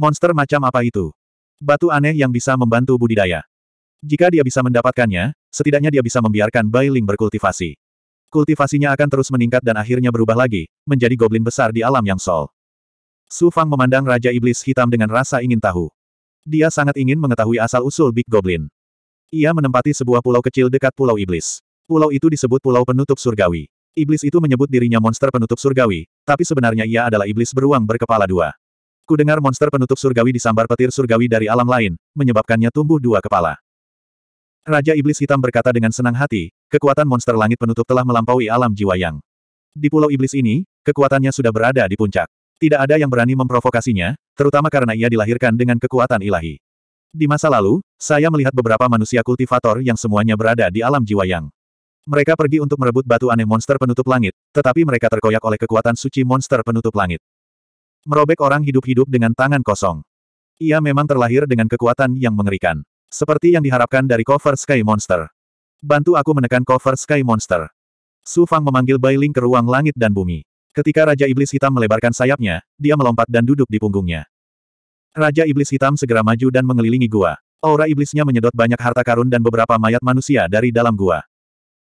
Monster macam apa itu? Batu aneh yang bisa membantu budidaya. Jika dia bisa mendapatkannya, setidaknya dia bisa membiarkan Ling berkultivasi. Kultivasinya akan terus meningkat dan akhirnya berubah lagi, menjadi goblin besar di alam yang sol. Su Fang memandang Raja Iblis Hitam dengan rasa ingin tahu. Dia sangat ingin mengetahui asal-usul Big Goblin. Ia menempati sebuah pulau kecil dekat Pulau Iblis. Pulau itu disebut Pulau Penutup Surgawi. Iblis itu menyebut dirinya monster penutup surgawi, tapi sebenarnya ia adalah iblis beruang berkepala dua. Ku dengar monster penutup surgawi disambar petir surgawi dari alam lain, menyebabkannya tumbuh dua kepala. Raja Iblis Hitam berkata dengan senang hati, kekuatan monster langit penutup telah melampaui alam jiwa yang. Di pulau iblis ini, kekuatannya sudah berada di puncak. Tidak ada yang berani memprovokasinya, terutama karena ia dilahirkan dengan kekuatan ilahi. Di masa lalu, saya melihat beberapa manusia kultivator yang semuanya berada di alam jiwa yang. Mereka pergi untuk merebut batu aneh monster penutup langit, tetapi mereka terkoyak oleh kekuatan suci monster penutup langit. Merobek orang hidup-hidup dengan tangan kosong. Ia memang terlahir dengan kekuatan yang mengerikan. Seperti yang diharapkan dari cover Sky Monster. Bantu aku menekan cover Sky Monster. Su Fang memanggil Ling ke ruang langit dan bumi. Ketika Raja Iblis Hitam melebarkan sayapnya, dia melompat dan duduk di punggungnya. Raja Iblis Hitam segera maju dan mengelilingi gua. Aura iblisnya menyedot banyak harta karun dan beberapa mayat manusia dari dalam gua.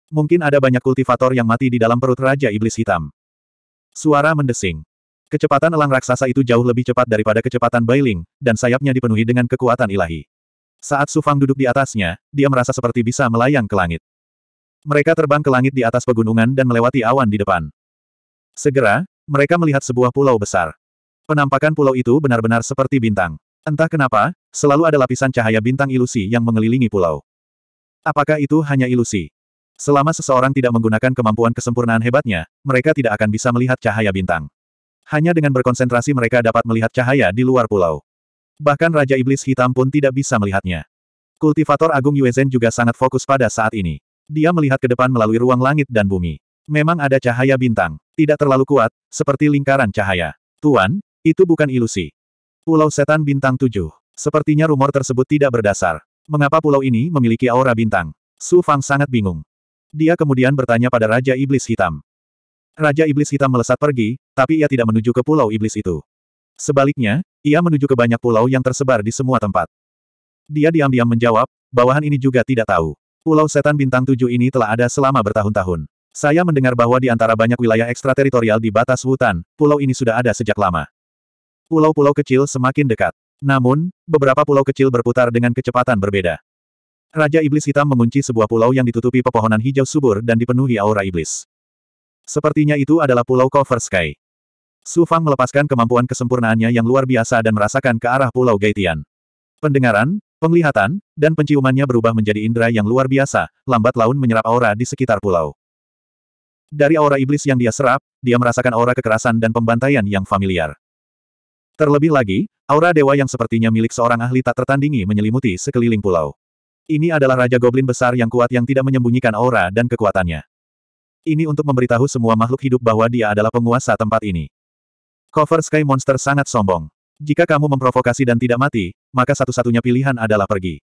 Mungkin ada banyak kultivator yang mati di dalam perut Raja Iblis Hitam. Suara mendesing. Kecepatan elang raksasa itu jauh lebih cepat daripada kecepatan Bailing, dan sayapnya dipenuhi dengan kekuatan ilahi. Saat Sufang duduk di atasnya, dia merasa seperti bisa melayang ke langit. Mereka terbang ke langit di atas pegunungan dan melewati awan di depan. Segera, mereka melihat sebuah pulau besar. Penampakan pulau itu benar-benar seperti bintang. Entah kenapa, selalu ada lapisan cahaya bintang ilusi yang mengelilingi pulau. Apakah itu hanya ilusi? Selama seseorang tidak menggunakan kemampuan kesempurnaan hebatnya, mereka tidak akan bisa melihat cahaya bintang. Hanya dengan berkonsentrasi mereka dapat melihat cahaya di luar pulau. Bahkan Raja Iblis Hitam pun tidak bisa melihatnya. Kultivator Agung Yuezen juga sangat fokus pada saat ini. Dia melihat ke depan melalui ruang langit dan bumi. Memang ada cahaya bintang, tidak terlalu kuat, seperti lingkaran cahaya. Tuan, itu bukan ilusi. Pulau Setan Bintang 7. Sepertinya rumor tersebut tidak berdasar. Mengapa pulau ini memiliki aura bintang? Su Fang sangat bingung. Dia kemudian bertanya pada Raja Iblis Hitam. Raja Iblis Hitam melesat pergi, tapi ia tidak menuju ke pulau iblis itu. Sebaliknya, ia menuju ke banyak pulau yang tersebar di semua tempat. Dia diam-diam menjawab, bawahan ini juga tidak tahu. Pulau Setan Bintang Tujuh ini telah ada selama bertahun-tahun. Saya mendengar bahwa di antara banyak wilayah ekstrateritorial di batas hutan, pulau ini sudah ada sejak lama. Pulau-pulau kecil semakin dekat. Namun, beberapa pulau kecil berputar dengan kecepatan berbeda. Raja Iblis Hitam mengunci sebuah pulau yang ditutupi pepohonan hijau subur dan dipenuhi aura iblis. Sepertinya itu adalah pulau Cover Sky. Su Fang melepaskan kemampuan kesempurnaannya yang luar biasa dan merasakan ke arah pulau Gaitian. Pendengaran, penglihatan, dan penciumannya berubah menjadi indera yang luar biasa, lambat laun menyerap aura di sekitar pulau. Dari aura iblis yang dia serap, dia merasakan aura kekerasan dan pembantaian yang familiar. Terlebih lagi, aura dewa yang sepertinya milik seorang ahli tak tertandingi menyelimuti sekeliling pulau. Ini adalah Raja Goblin besar yang kuat yang tidak menyembunyikan aura dan kekuatannya. Ini untuk memberitahu semua makhluk hidup bahwa dia adalah penguasa tempat ini. Cover Sky Monster sangat sombong. Jika kamu memprovokasi dan tidak mati, maka satu-satunya pilihan adalah pergi.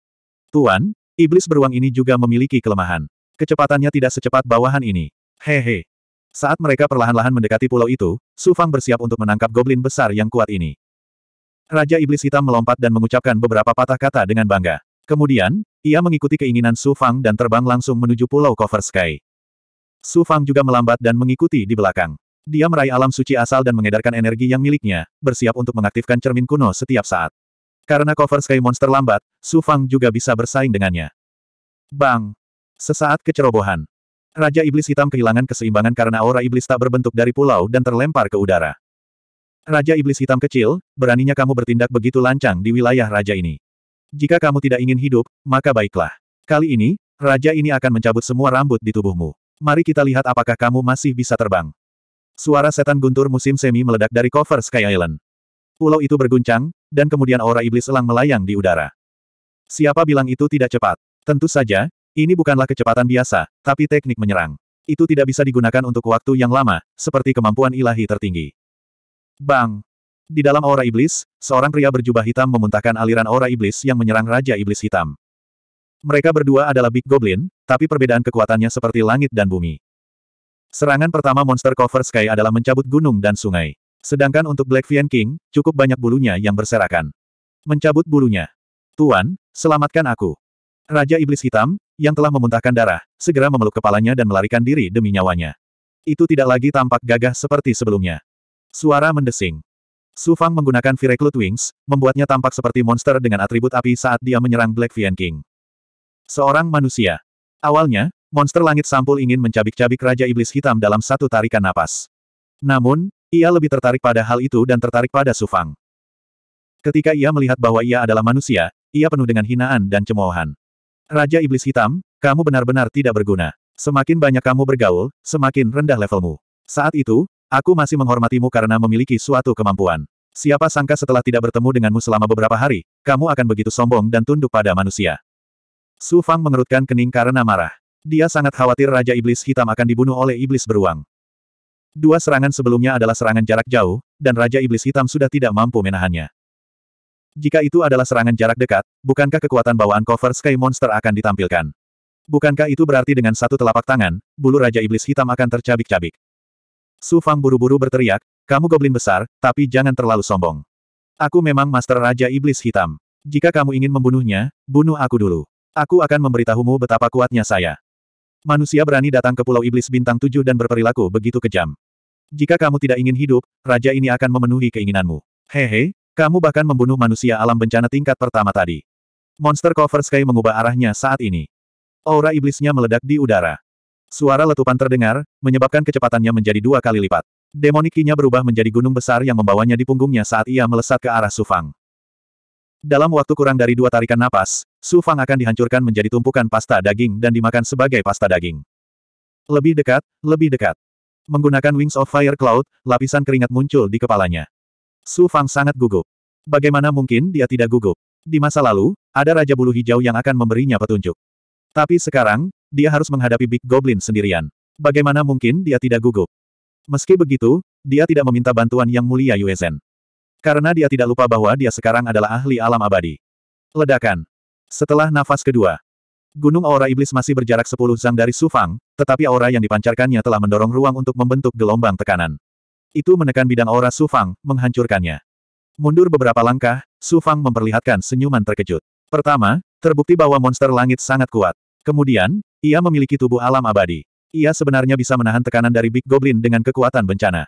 Tuan, iblis beruang ini juga memiliki kelemahan. Kecepatannya tidak secepat bawahan ini. Hehe. Saat mereka perlahan-lahan mendekati pulau itu, Su Fang bersiap untuk menangkap goblin besar yang kuat ini. Raja Iblis Hitam melompat dan mengucapkan beberapa patah kata dengan bangga. Kemudian, ia mengikuti keinginan Su Fang dan terbang langsung menuju pulau Cover Sky. Su Fang juga melambat dan mengikuti di belakang. Dia meraih alam suci asal dan mengedarkan energi yang miliknya, bersiap untuk mengaktifkan cermin kuno setiap saat. Karena cover Sky Monster lambat, Su Fang juga bisa bersaing dengannya. Bang! Sesaat kecerobohan. Raja Iblis Hitam kehilangan keseimbangan karena aura iblis tak berbentuk dari pulau dan terlempar ke udara. Raja Iblis Hitam kecil, beraninya kamu bertindak begitu lancang di wilayah raja ini. Jika kamu tidak ingin hidup, maka baiklah. Kali ini, raja ini akan mencabut semua rambut di tubuhmu. Mari kita lihat apakah kamu masih bisa terbang. Suara setan guntur musim semi meledak dari cover Sky Island. Pulau itu berguncang, dan kemudian aura iblis elang melayang di udara. Siapa bilang itu tidak cepat? Tentu saja, ini bukanlah kecepatan biasa, tapi teknik menyerang. Itu tidak bisa digunakan untuk waktu yang lama, seperti kemampuan ilahi tertinggi. Bang! Di dalam aura iblis, seorang pria berjubah hitam memuntahkan aliran aura iblis yang menyerang Raja Iblis Hitam. Mereka berdua adalah Big Goblin, tapi perbedaan kekuatannya seperti langit dan bumi. Serangan pertama monster cover Sky adalah mencabut gunung dan sungai. Sedangkan untuk Black Vian King, cukup banyak bulunya yang berserakan. Mencabut bulunya. Tuan, selamatkan aku. Raja Iblis Hitam, yang telah memuntahkan darah, segera memeluk kepalanya dan melarikan diri demi nyawanya. Itu tidak lagi tampak gagah seperti sebelumnya. Suara mendesing. Su Fang menggunakan V Wings, membuatnya tampak seperti monster dengan atribut api saat dia menyerang Black Vian King. Seorang manusia. Awalnya, monster langit sampul ingin mencabik-cabik Raja Iblis Hitam dalam satu tarikan napas. Namun, ia lebih tertarik pada hal itu dan tertarik pada Sufang. Ketika ia melihat bahwa ia adalah manusia, ia penuh dengan hinaan dan cemoohan. Raja Iblis Hitam, kamu benar-benar tidak berguna. Semakin banyak kamu bergaul, semakin rendah levelmu. Saat itu, aku masih menghormatimu karena memiliki suatu kemampuan. Siapa sangka setelah tidak bertemu denganmu selama beberapa hari, kamu akan begitu sombong dan tunduk pada manusia. Su Fang mengerutkan kening karena marah. Dia sangat khawatir Raja Iblis Hitam akan dibunuh oleh Iblis Beruang. Dua serangan sebelumnya adalah serangan jarak jauh, dan Raja Iblis Hitam sudah tidak mampu menahannya. Jika itu adalah serangan jarak dekat, bukankah kekuatan bawaan cover Sky Monster akan ditampilkan? Bukankah itu berarti dengan satu telapak tangan, bulu Raja Iblis Hitam akan tercabik-cabik? Su Fang buru-buru berteriak, kamu goblin besar, tapi jangan terlalu sombong. Aku memang Master Raja Iblis Hitam. Jika kamu ingin membunuhnya, bunuh aku dulu. Aku akan memberitahumu betapa kuatnya saya. Manusia berani datang ke Pulau Iblis Bintang Tujuh dan berperilaku begitu kejam. Jika kamu tidak ingin hidup, raja ini akan memenuhi keinginanmu. Hehe, kamu bahkan membunuh manusia alam bencana tingkat pertama tadi. Monster Cover Sky mengubah arahnya saat ini. Aura iblisnya meledak di udara. Suara letupan terdengar, menyebabkan kecepatannya menjadi dua kali lipat. Demonikinya berubah menjadi gunung besar yang membawanya di punggungnya saat ia melesat ke arah Sufang. Dalam waktu kurang dari dua tarikan napas, Su Fang akan dihancurkan menjadi tumpukan pasta daging dan dimakan sebagai pasta daging. Lebih dekat, lebih dekat. Menggunakan Wings of Fire Cloud, lapisan keringat muncul di kepalanya. Su Fang sangat gugup. Bagaimana mungkin dia tidak gugup? Di masa lalu, ada Raja Bulu Hijau yang akan memberinya petunjuk. Tapi sekarang, dia harus menghadapi Big Goblin sendirian. Bagaimana mungkin dia tidak gugup? Meski begitu, dia tidak meminta bantuan Yang Mulia Yuezen. Karena dia tidak lupa bahwa dia sekarang adalah ahli alam abadi. Ledakan. Setelah nafas kedua, gunung aura iblis masih berjarak 10 zang dari Sufang, tetapi aura yang dipancarkannya telah mendorong ruang untuk membentuk gelombang tekanan. Itu menekan bidang aura Sufang, menghancurkannya. Mundur beberapa langkah, Sufang memperlihatkan senyuman terkejut. Pertama, terbukti bahwa monster langit sangat kuat. Kemudian, ia memiliki tubuh alam abadi. Ia sebenarnya bisa menahan tekanan dari Big Goblin dengan kekuatan bencana.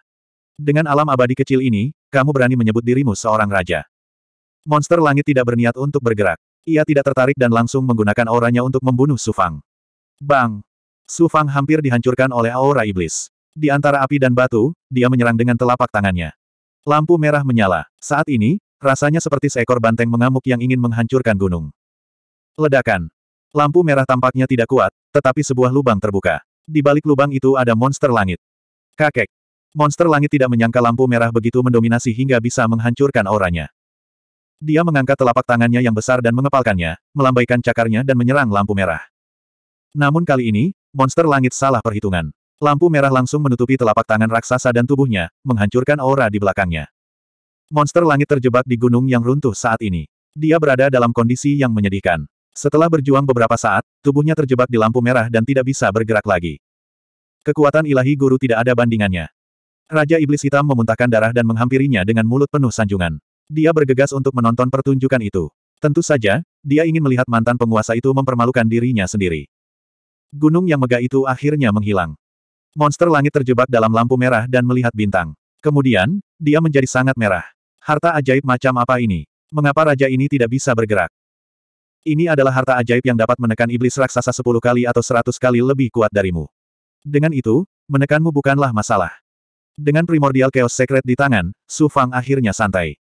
Dengan alam abadi kecil ini, kamu berani menyebut dirimu seorang raja. Monster langit tidak berniat untuk bergerak. Ia tidak tertarik dan langsung menggunakan auranya untuk membunuh Sufang. Bang! Sufang hampir dihancurkan oleh aura iblis. Di antara api dan batu, dia menyerang dengan telapak tangannya. Lampu merah menyala. Saat ini, rasanya seperti seekor banteng mengamuk yang ingin menghancurkan gunung. Ledakan. Lampu merah tampaknya tidak kuat, tetapi sebuah lubang terbuka. Di balik lubang itu ada monster langit. Kakek, Monster langit tidak menyangka lampu merah begitu mendominasi hingga bisa menghancurkan auranya. Dia mengangkat telapak tangannya yang besar dan mengepalkannya, melambaikan cakarnya dan menyerang lampu merah. Namun kali ini, monster langit salah perhitungan. Lampu merah langsung menutupi telapak tangan raksasa dan tubuhnya, menghancurkan aura di belakangnya. Monster langit terjebak di gunung yang runtuh saat ini. Dia berada dalam kondisi yang menyedihkan. Setelah berjuang beberapa saat, tubuhnya terjebak di lampu merah dan tidak bisa bergerak lagi. Kekuatan ilahi guru tidak ada bandingannya. Raja Iblis Hitam memuntahkan darah dan menghampirinya dengan mulut penuh sanjungan. Dia bergegas untuk menonton pertunjukan itu. Tentu saja, dia ingin melihat mantan penguasa itu mempermalukan dirinya sendiri. Gunung yang megah itu akhirnya menghilang. Monster langit terjebak dalam lampu merah dan melihat bintang. Kemudian, dia menjadi sangat merah. Harta ajaib macam apa ini? Mengapa raja ini tidak bisa bergerak? Ini adalah harta ajaib yang dapat menekan iblis raksasa sepuluh kali atau seratus kali lebih kuat darimu. Dengan itu, menekanmu bukanlah masalah. Dengan primordial chaos secret di tangan, Su Fang akhirnya santai.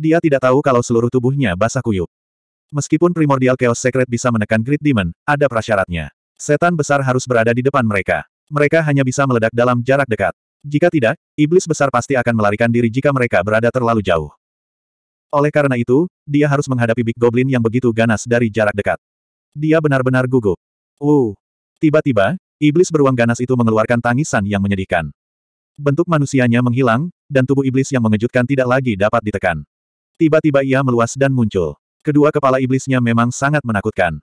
Dia tidak tahu kalau seluruh tubuhnya basah kuyup. Meskipun primordial chaos secret bisa menekan Great Demon, ada prasyaratnya. Setan besar harus berada di depan mereka. Mereka hanya bisa meledak dalam jarak dekat. Jika tidak, iblis besar pasti akan melarikan diri jika mereka berada terlalu jauh. Oleh karena itu, dia harus menghadapi Big Goblin yang begitu ganas dari jarak dekat. Dia benar-benar gugup. Uh. Tiba-tiba, iblis beruang ganas itu mengeluarkan tangisan yang menyedihkan. Bentuk manusianya menghilang, dan tubuh iblis yang mengejutkan tidak lagi dapat ditekan. Tiba-tiba ia meluas dan muncul. Kedua kepala iblisnya memang sangat menakutkan.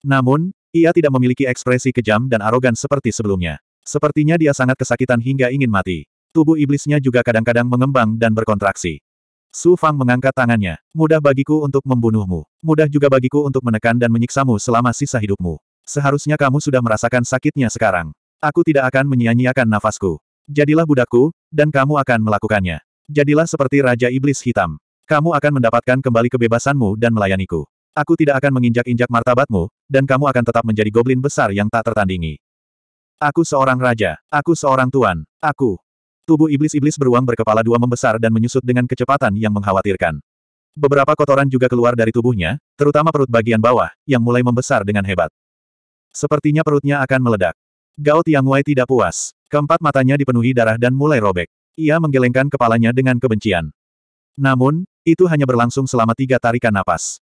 Namun, ia tidak memiliki ekspresi kejam dan arogan seperti sebelumnya. Sepertinya dia sangat kesakitan hingga ingin mati. Tubuh iblisnya juga kadang-kadang mengembang dan berkontraksi. Su Fang mengangkat tangannya. Mudah bagiku untuk membunuhmu. Mudah juga bagiku untuk menekan dan menyiksamu selama sisa hidupmu. Seharusnya kamu sudah merasakan sakitnya sekarang. Aku tidak akan menyia-nyiakan nafasku. Jadilah budakku, dan kamu akan melakukannya. Jadilah seperti Raja Iblis Hitam. Kamu akan mendapatkan kembali kebebasanmu dan melayaniku. Aku tidak akan menginjak-injak martabatmu, dan kamu akan tetap menjadi goblin besar yang tak tertandingi. Aku seorang raja. Aku seorang tuan. Aku. Tubuh iblis-iblis beruang berkepala dua membesar dan menyusut dengan kecepatan yang mengkhawatirkan. Beberapa kotoran juga keluar dari tubuhnya, terutama perut bagian bawah, yang mulai membesar dengan hebat. Sepertinya perutnya akan meledak. Gao Tiangwei tidak puas. Keempat matanya dipenuhi darah dan mulai robek. Ia menggelengkan kepalanya dengan kebencian. Namun, itu hanya berlangsung selama tiga tarikan napas.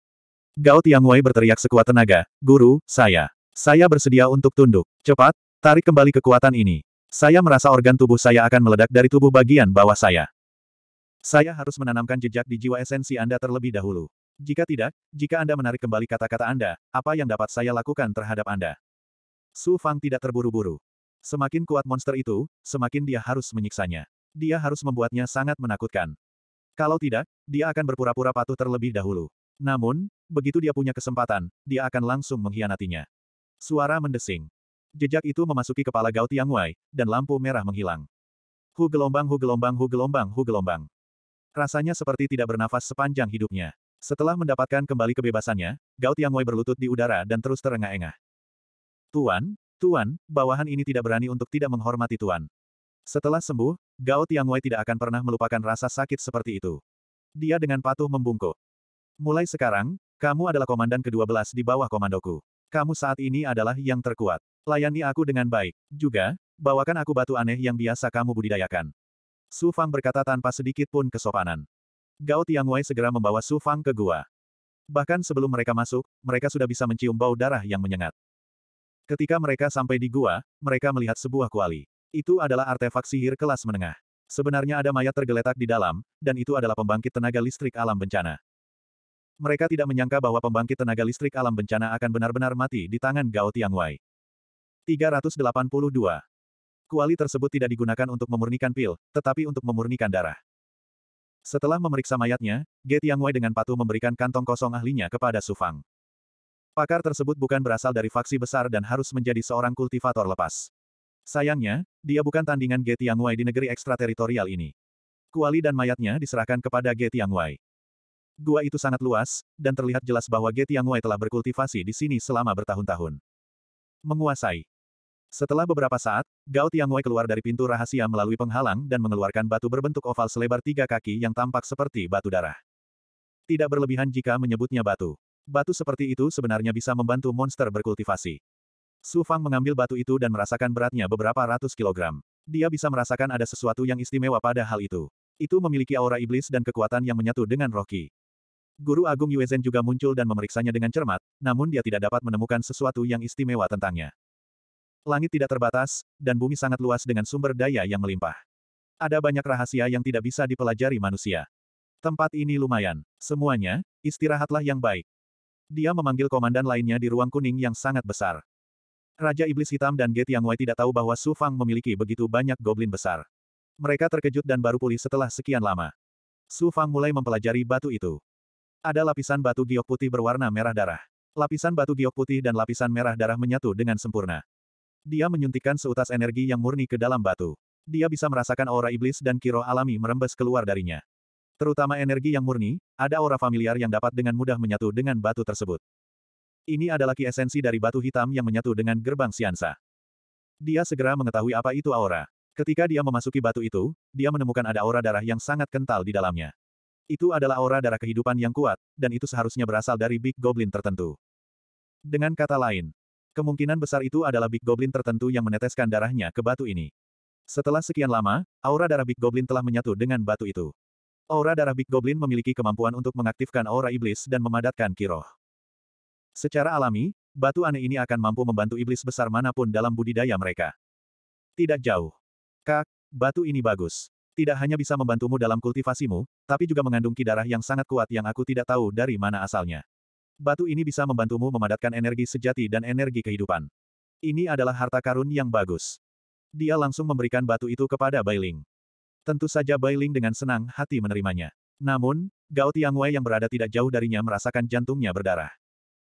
Gao Tiangwei berteriak sekuat tenaga, Guru, saya. Saya bersedia untuk tunduk. Cepat, tarik kembali kekuatan ini. Saya merasa organ tubuh saya akan meledak dari tubuh bagian bawah saya. Saya harus menanamkan jejak di jiwa esensi Anda terlebih dahulu. Jika tidak, jika Anda menarik kembali kata-kata Anda, apa yang dapat saya lakukan terhadap Anda? Su Fang tidak terburu-buru. Semakin kuat monster itu, semakin dia harus menyiksanya. Dia harus membuatnya sangat menakutkan. Kalau tidak, dia akan berpura-pura patuh terlebih dahulu. Namun, begitu dia punya kesempatan, dia akan langsung mengkhianatinya. Suara mendesing. Jejak itu memasuki kepala Gao Wai, dan lampu merah menghilang. Hu gelombang hu gelombang hu gelombang hu gelombang. Rasanya seperti tidak bernafas sepanjang hidupnya. Setelah mendapatkan kembali kebebasannya, Gao Wai berlutut di udara dan terus terengah-engah. Tuan, Tuan, bawahan ini tidak berani untuk tidak menghormati Tuan. Setelah sembuh, Gao Tiangwei tidak akan pernah melupakan rasa sakit seperti itu. Dia dengan patuh membungkuk. Mulai sekarang, kamu adalah komandan ke-12 di bawah komandoku. Kamu saat ini adalah yang terkuat. Layani aku dengan baik. Juga, bawakan aku batu aneh yang biasa kamu budidayakan. Su Fang berkata tanpa sedikit pun kesopanan. Gao Tiangwei segera membawa Su Fang ke gua. Bahkan sebelum mereka masuk, mereka sudah bisa mencium bau darah yang menyengat. Ketika mereka sampai di gua, mereka melihat sebuah kuali. Itu adalah artefak sihir kelas menengah. Sebenarnya ada mayat tergeletak di dalam, dan itu adalah pembangkit tenaga listrik alam bencana. Mereka tidak menyangka bahwa pembangkit tenaga listrik alam bencana akan benar-benar mati di tangan Gao Tiangwei. 382. Kuali tersebut tidak digunakan untuk memurnikan pil, tetapi untuk memurnikan darah. Setelah memeriksa mayatnya, Ge Tiangwei dengan patuh memberikan kantong kosong ahlinya kepada Sufang. Fang. Pakar tersebut bukan berasal dari faksi besar dan harus menjadi seorang kultivator lepas. Sayangnya, dia bukan tandingan Ge Tiangwei di negeri ekstrateritorial ini. Kuali dan mayatnya diserahkan kepada Ge Tiangwei. Gua itu sangat luas, dan terlihat jelas bahwa Ge Tiangwei telah berkultivasi di sini selama bertahun-tahun. Menguasai. Setelah beberapa saat, Gao Tiangwei keluar dari pintu rahasia melalui penghalang dan mengeluarkan batu berbentuk oval selebar tiga kaki yang tampak seperti batu darah. Tidak berlebihan jika menyebutnya batu. Batu seperti itu sebenarnya bisa membantu monster berkultivasi. Su Fang mengambil batu itu dan merasakan beratnya beberapa ratus kilogram. Dia bisa merasakan ada sesuatu yang istimewa pada hal itu. Itu memiliki aura iblis dan kekuatan yang menyatu dengan Rocky. Guru Agung Zhen juga muncul dan memeriksanya dengan cermat, namun dia tidak dapat menemukan sesuatu yang istimewa tentangnya. Langit tidak terbatas, dan bumi sangat luas dengan sumber daya yang melimpah. Ada banyak rahasia yang tidak bisa dipelajari manusia. Tempat ini lumayan. Semuanya, istirahatlah yang baik. Dia memanggil komandan lainnya di ruang kuning yang sangat besar. Raja Iblis Hitam dan Ge Tiangwai tidak tahu bahwa Su Fang memiliki begitu banyak goblin besar. Mereka terkejut dan baru pulih setelah sekian lama. Su Fang mulai mempelajari batu itu. Ada lapisan batu giok putih berwarna merah darah. Lapisan batu giok putih dan lapisan merah darah menyatu dengan sempurna. Dia menyuntikkan seutas energi yang murni ke dalam batu. Dia bisa merasakan aura iblis dan kiro alami merembes keluar darinya. Terutama energi yang murni, ada aura familiar yang dapat dengan mudah menyatu dengan batu tersebut. Ini adalah ki esensi dari batu hitam yang menyatu dengan gerbang siansa. Dia segera mengetahui apa itu aura. Ketika dia memasuki batu itu, dia menemukan ada aura darah yang sangat kental di dalamnya. Itu adalah aura darah kehidupan yang kuat, dan itu seharusnya berasal dari Big Goblin tertentu. Dengan kata lain, kemungkinan besar itu adalah Big Goblin tertentu yang meneteskan darahnya ke batu ini. Setelah sekian lama, aura darah Big Goblin telah menyatu dengan batu itu. Aura darah Big Goblin memiliki kemampuan untuk mengaktifkan aura iblis dan memadatkan kiroh. Secara alami, batu aneh ini akan mampu membantu iblis besar manapun dalam budidaya mereka. Tidak jauh. Kak, batu ini bagus. Tidak hanya bisa membantumu dalam kultivasimu, tapi juga mengandung kidarah yang sangat kuat yang aku tidak tahu dari mana asalnya. Batu ini bisa membantumu memadatkan energi sejati dan energi kehidupan. Ini adalah harta karun yang bagus. Dia langsung memberikan batu itu kepada Bailing. Tentu saja Bai dengan senang hati menerimanya. Namun, Gao Tiangwei yang berada tidak jauh darinya merasakan jantungnya berdarah.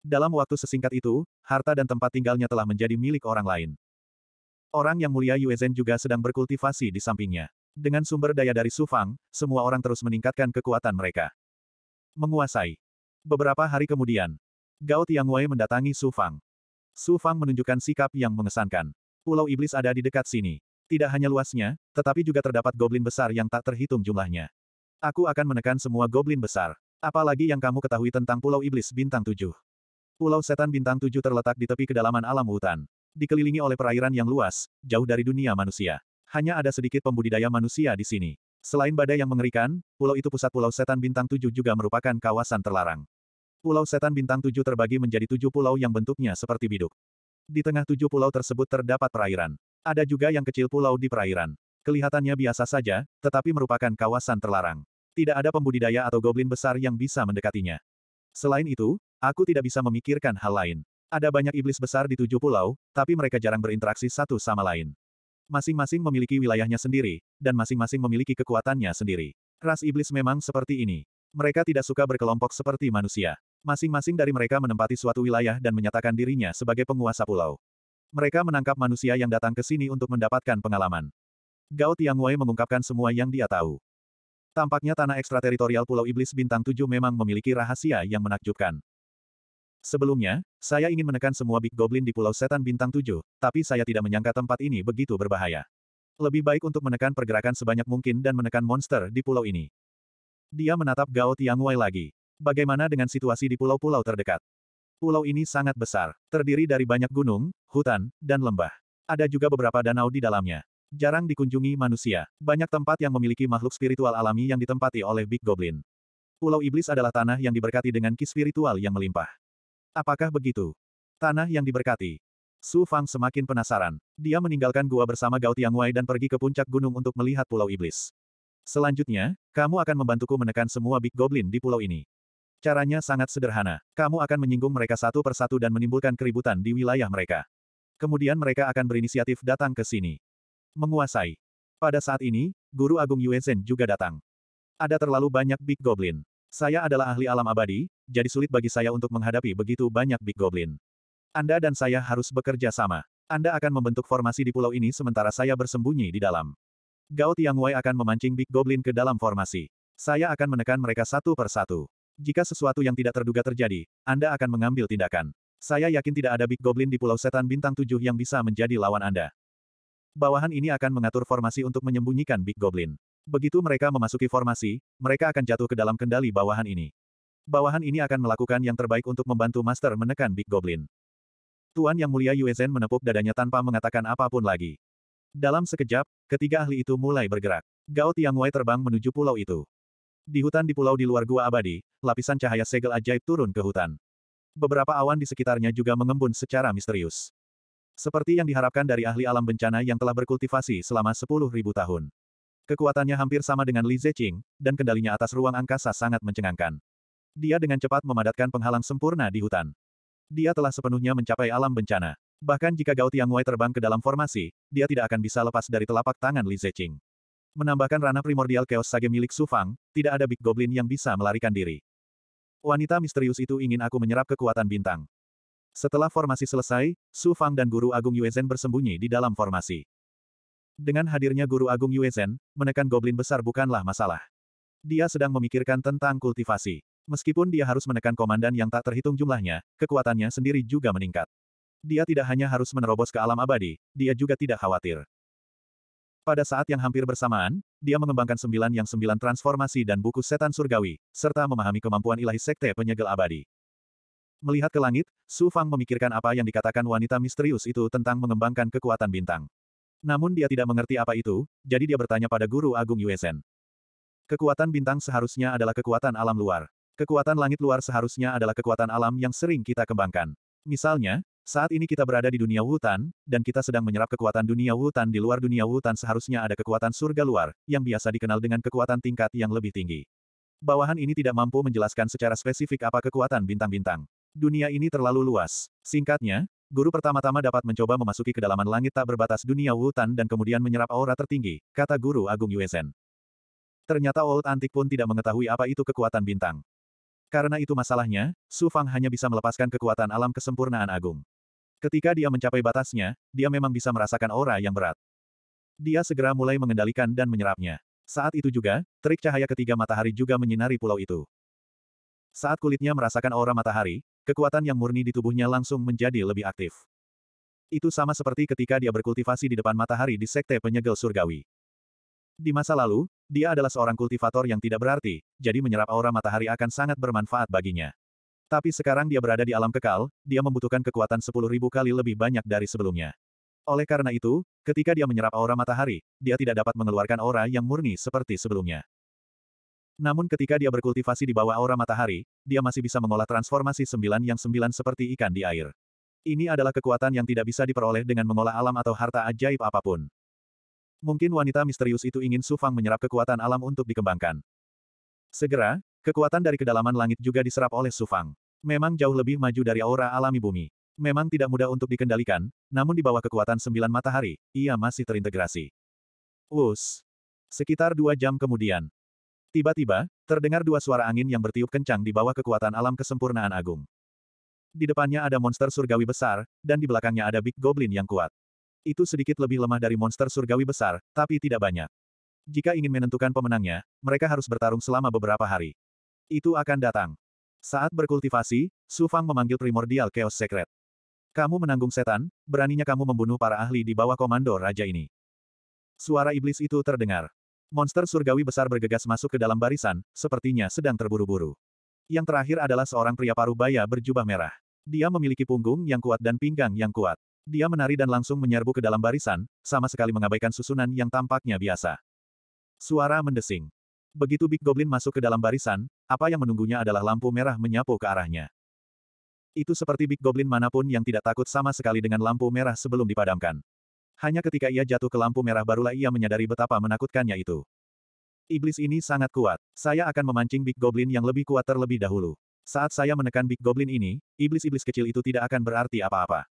Dalam waktu sesingkat itu, harta dan tempat tinggalnya telah menjadi milik orang lain. Orang yang mulia Yue Zhen juga sedang berkultivasi di sampingnya. Dengan sumber daya dari Sufang, semua orang terus meningkatkan kekuatan mereka. Menguasai. Beberapa hari kemudian, Gao Tiangwei mendatangi Sufang. Sufang menunjukkan sikap yang mengesankan. Pulau Iblis ada di dekat sini. Tidak hanya luasnya, tetapi juga terdapat goblin besar yang tak terhitung jumlahnya. Aku akan menekan semua goblin besar. Apalagi yang kamu ketahui tentang Pulau Iblis Bintang Tujuh? Pulau Setan Bintang Tujuh terletak di tepi kedalaman alam hutan. Dikelilingi oleh perairan yang luas, jauh dari dunia manusia. Hanya ada sedikit pembudidaya manusia di sini. Selain badai yang mengerikan, pulau itu pusat Pulau Setan Bintang Tujuh juga merupakan kawasan terlarang. Pulau Setan Bintang Tujuh terbagi menjadi tujuh pulau yang bentuknya seperti biduk. Di tengah tujuh pulau tersebut terdapat perairan. Ada juga yang kecil pulau di perairan. Kelihatannya biasa saja, tetapi merupakan kawasan terlarang. Tidak ada pembudidaya atau goblin besar yang bisa mendekatinya. Selain itu, aku tidak bisa memikirkan hal lain. Ada banyak iblis besar di tujuh pulau, tapi mereka jarang berinteraksi satu sama lain. Masing-masing memiliki wilayahnya sendiri, dan masing-masing memiliki kekuatannya sendiri. Ras iblis memang seperti ini. Mereka tidak suka berkelompok seperti manusia. Masing-masing dari mereka menempati suatu wilayah dan menyatakan dirinya sebagai penguasa pulau. Mereka menangkap manusia yang datang ke sini untuk mendapatkan pengalaman. Gao Tiangwei mengungkapkan semua yang dia tahu. Tampaknya tanah ekstrateritorial Pulau Iblis Bintang 7 memang memiliki rahasia yang menakjubkan. Sebelumnya, saya ingin menekan semua Big Goblin di Pulau Setan Bintang 7, tapi saya tidak menyangka tempat ini begitu berbahaya. Lebih baik untuk menekan pergerakan sebanyak mungkin dan menekan monster di pulau ini. Dia menatap Gao Tiangwei lagi. Bagaimana dengan situasi di pulau-pulau terdekat? Pulau ini sangat besar, terdiri dari banyak gunung, hutan, dan lembah. Ada juga beberapa danau di dalamnya. Jarang dikunjungi manusia. Banyak tempat yang memiliki makhluk spiritual alami yang ditempati oleh Big Goblin. Pulau Iblis adalah tanah yang diberkati dengan ki spiritual yang melimpah. Apakah begitu? Tanah yang diberkati. Su Fang semakin penasaran. Dia meninggalkan gua bersama Gao Wei dan pergi ke puncak gunung untuk melihat Pulau Iblis. Selanjutnya, kamu akan membantuku menekan semua Big Goblin di pulau ini. Caranya sangat sederhana. Kamu akan menyinggung mereka satu persatu dan menimbulkan keributan di wilayah mereka. Kemudian mereka akan berinisiatif datang ke sini. Menguasai. Pada saat ini, Guru Agung Yuezhen juga datang. Ada terlalu banyak Big Goblin. Saya adalah ahli alam abadi, jadi sulit bagi saya untuk menghadapi begitu banyak Big Goblin. Anda dan saya harus bekerja sama. Anda akan membentuk formasi di pulau ini sementara saya bersembunyi di dalam. Gao Tiangwei akan memancing Big Goblin ke dalam formasi. Saya akan menekan mereka satu persatu. Jika sesuatu yang tidak terduga terjadi, Anda akan mengambil tindakan. Saya yakin tidak ada Big Goblin di Pulau Setan Bintang 7 yang bisa menjadi lawan Anda. Bawahan ini akan mengatur formasi untuk menyembunyikan Big Goblin. Begitu mereka memasuki formasi, mereka akan jatuh ke dalam kendali bawahan ini. Bawahan ini akan melakukan yang terbaik untuk membantu Master menekan Big Goblin. Tuan Yang Mulia Yuezen menepuk dadanya tanpa mengatakan apapun lagi. Dalam sekejap, ketiga ahli itu mulai bergerak. Gao Tiangwei terbang menuju pulau itu. Di hutan di pulau di luar gua abadi, lapisan cahaya segel ajaib turun ke hutan. Beberapa awan di sekitarnya juga mengembun secara misterius. Seperti yang diharapkan dari ahli alam bencana yang telah berkultivasi selama 10.000 tahun. Kekuatannya hampir sama dengan Li Zeqing, dan kendalinya atas ruang angkasa sangat mencengangkan. Dia dengan cepat memadatkan penghalang sempurna di hutan. Dia telah sepenuhnya mencapai alam bencana. Bahkan jika Gao Wei terbang ke dalam formasi, dia tidak akan bisa lepas dari telapak tangan Li Zeqing. Menambahkan ranah primordial Chaos Sage milik Su Fang, tidak ada Big Goblin yang bisa melarikan diri. Wanita misterius itu ingin aku menyerap kekuatan bintang. Setelah formasi selesai, Su Fang dan Guru Agung Yuezhen bersembunyi di dalam formasi. Dengan hadirnya Guru Agung Yuezhen, menekan Goblin besar bukanlah masalah. Dia sedang memikirkan tentang kultivasi. Meskipun dia harus menekan komandan yang tak terhitung jumlahnya, kekuatannya sendiri juga meningkat. Dia tidak hanya harus menerobos ke alam abadi, dia juga tidak khawatir. Pada saat yang hampir bersamaan, dia mengembangkan sembilan yang sembilan transformasi dan buku setan surgawi, serta memahami kemampuan ilahi sekte penyegel abadi. Melihat ke langit, Su Fang memikirkan apa yang dikatakan wanita misterius itu tentang mengembangkan kekuatan bintang. Namun dia tidak mengerti apa itu, jadi dia bertanya pada Guru Agung Yuesen. Kekuatan bintang seharusnya adalah kekuatan alam luar. Kekuatan langit luar seharusnya adalah kekuatan alam yang sering kita kembangkan. Misalnya, saat ini kita berada di dunia hutan, dan kita sedang menyerap kekuatan dunia hutan di luar dunia hutan. seharusnya ada kekuatan surga luar, yang biasa dikenal dengan kekuatan tingkat yang lebih tinggi. Bawahan ini tidak mampu menjelaskan secara spesifik apa kekuatan bintang-bintang. Dunia ini terlalu luas. Singkatnya, guru pertama-tama dapat mencoba memasuki kedalaman langit tak berbatas dunia hutan dan kemudian menyerap aura tertinggi, kata guru Agung Yuesen. Ternyata Old Antik pun tidak mengetahui apa itu kekuatan bintang. Karena itu masalahnya, Su Fang hanya bisa melepaskan kekuatan alam kesempurnaan agung. Ketika dia mencapai batasnya, dia memang bisa merasakan aura yang berat. Dia segera mulai mengendalikan dan menyerapnya. Saat itu juga, terik cahaya ketiga matahari juga menyinari pulau itu. Saat kulitnya merasakan aura matahari, kekuatan yang murni di tubuhnya langsung menjadi lebih aktif. Itu sama seperti ketika dia berkultivasi di depan matahari di Sekte Penyegel Surgawi. Di masa lalu, dia adalah seorang kultivator yang tidak berarti, jadi menyerap aura matahari akan sangat bermanfaat baginya. Tapi sekarang dia berada di alam kekal, dia membutuhkan kekuatan 10.000 kali lebih banyak dari sebelumnya. Oleh karena itu, ketika dia menyerap aura matahari, dia tidak dapat mengeluarkan aura yang murni seperti sebelumnya. Namun ketika dia berkultivasi di bawah aura matahari, dia masih bisa mengolah transformasi sembilan yang sembilan seperti ikan di air. Ini adalah kekuatan yang tidak bisa diperoleh dengan mengolah alam atau harta ajaib apapun. Mungkin wanita misterius itu ingin Su Fang menyerap kekuatan alam untuk dikembangkan. Segera, kekuatan dari kedalaman langit juga diserap oleh Su Fang. Memang jauh lebih maju dari aura alami bumi. Memang tidak mudah untuk dikendalikan, namun di bawah kekuatan sembilan matahari, ia masih terintegrasi. Wus. Sekitar dua jam kemudian. Tiba-tiba, terdengar dua suara angin yang bertiup kencang di bawah kekuatan alam kesempurnaan agung. Di depannya ada monster surgawi besar, dan di belakangnya ada Big Goblin yang kuat. Itu sedikit lebih lemah dari monster surgawi besar, tapi tidak banyak. Jika ingin menentukan pemenangnya, mereka harus bertarung selama beberapa hari. Itu akan datang. Saat berkultivasi, Su Fang memanggil primordial Chaos Secret. Kamu menanggung setan, beraninya kamu membunuh para ahli di bawah komando raja ini. Suara iblis itu terdengar. Monster surgawi besar bergegas masuk ke dalam barisan, sepertinya sedang terburu-buru. Yang terakhir adalah seorang pria paruh baya berjubah merah. Dia memiliki punggung yang kuat dan pinggang yang kuat. Dia menari dan langsung menyerbu ke dalam barisan, sama sekali mengabaikan susunan yang tampaknya biasa. Suara mendesing. Begitu Big Goblin masuk ke dalam barisan, apa yang menunggunya adalah lampu merah menyapu ke arahnya. Itu seperti Big Goblin manapun yang tidak takut sama sekali dengan lampu merah sebelum dipadamkan. Hanya ketika ia jatuh ke lampu merah barulah ia menyadari betapa menakutkannya itu. Iblis ini sangat kuat. Saya akan memancing Big Goblin yang lebih kuat terlebih dahulu. Saat saya menekan Big Goblin ini, iblis-iblis kecil itu tidak akan berarti apa-apa.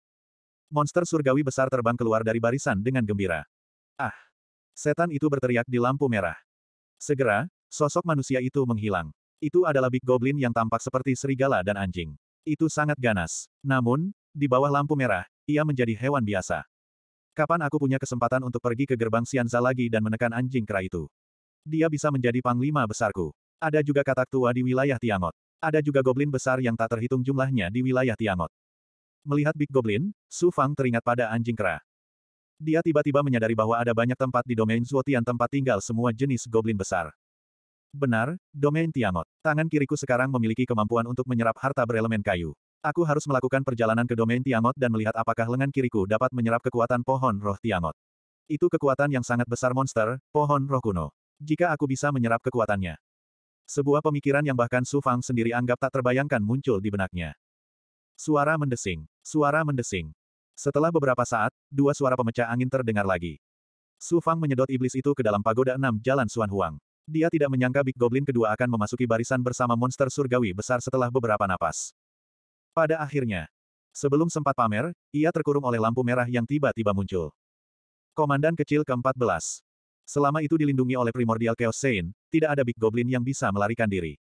Monster surgawi besar terbang keluar dari barisan dengan gembira. Ah! Setan itu berteriak di lampu merah. Segera, sosok manusia itu menghilang. Itu adalah Big Goblin yang tampak seperti serigala dan anjing. Itu sangat ganas. Namun, di bawah lampu merah, ia menjadi hewan biasa. Kapan aku punya kesempatan untuk pergi ke gerbang Sianza lagi dan menekan anjing kera itu? Dia bisa menjadi panglima besarku. Ada juga katak tua di wilayah Tiangot. Ada juga goblin besar yang tak terhitung jumlahnya di wilayah Tiangot. Melihat Big Goblin, Su Fang teringat pada anjing kera. Dia tiba-tiba menyadari bahwa ada banyak tempat di domain Zuotian tempat tinggal semua jenis goblin besar. Benar, domain Tiangot. Tangan kiriku sekarang memiliki kemampuan untuk menyerap harta berelemen kayu. Aku harus melakukan perjalanan ke domain Tiangot dan melihat apakah lengan kiriku dapat menyerap kekuatan pohon roh Tiangot. Itu kekuatan yang sangat besar monster, pohon roh kuno. Jika aku bisa menyerap kekuatannya. Sebuah pemikiran yang bahkan Su Fang sendiri anggap tak terbayangkan muncul di benaknya. Suara mendesing. Suara mendesing. Setelah beberapa saat, dua suara pemecah angin terdengar lagi. Su Fang menyedot iblis itu ke dalam pagoda enam jalan Suan Huang. Dia tidak menyangka Big Goblin kedua akan memasuki barisan bersama monster surgawi besar setelah beberapa napas. Pada akhirnya, sebelum sempat pamer, ia terkurung oleh lampu merah yang tiba-tiba muncul. Komandan kecil ke-14. Selama itu dilindungi oleh primordial Chaos Sein, tidak ada Big Goblin yang bisa melarikan diri.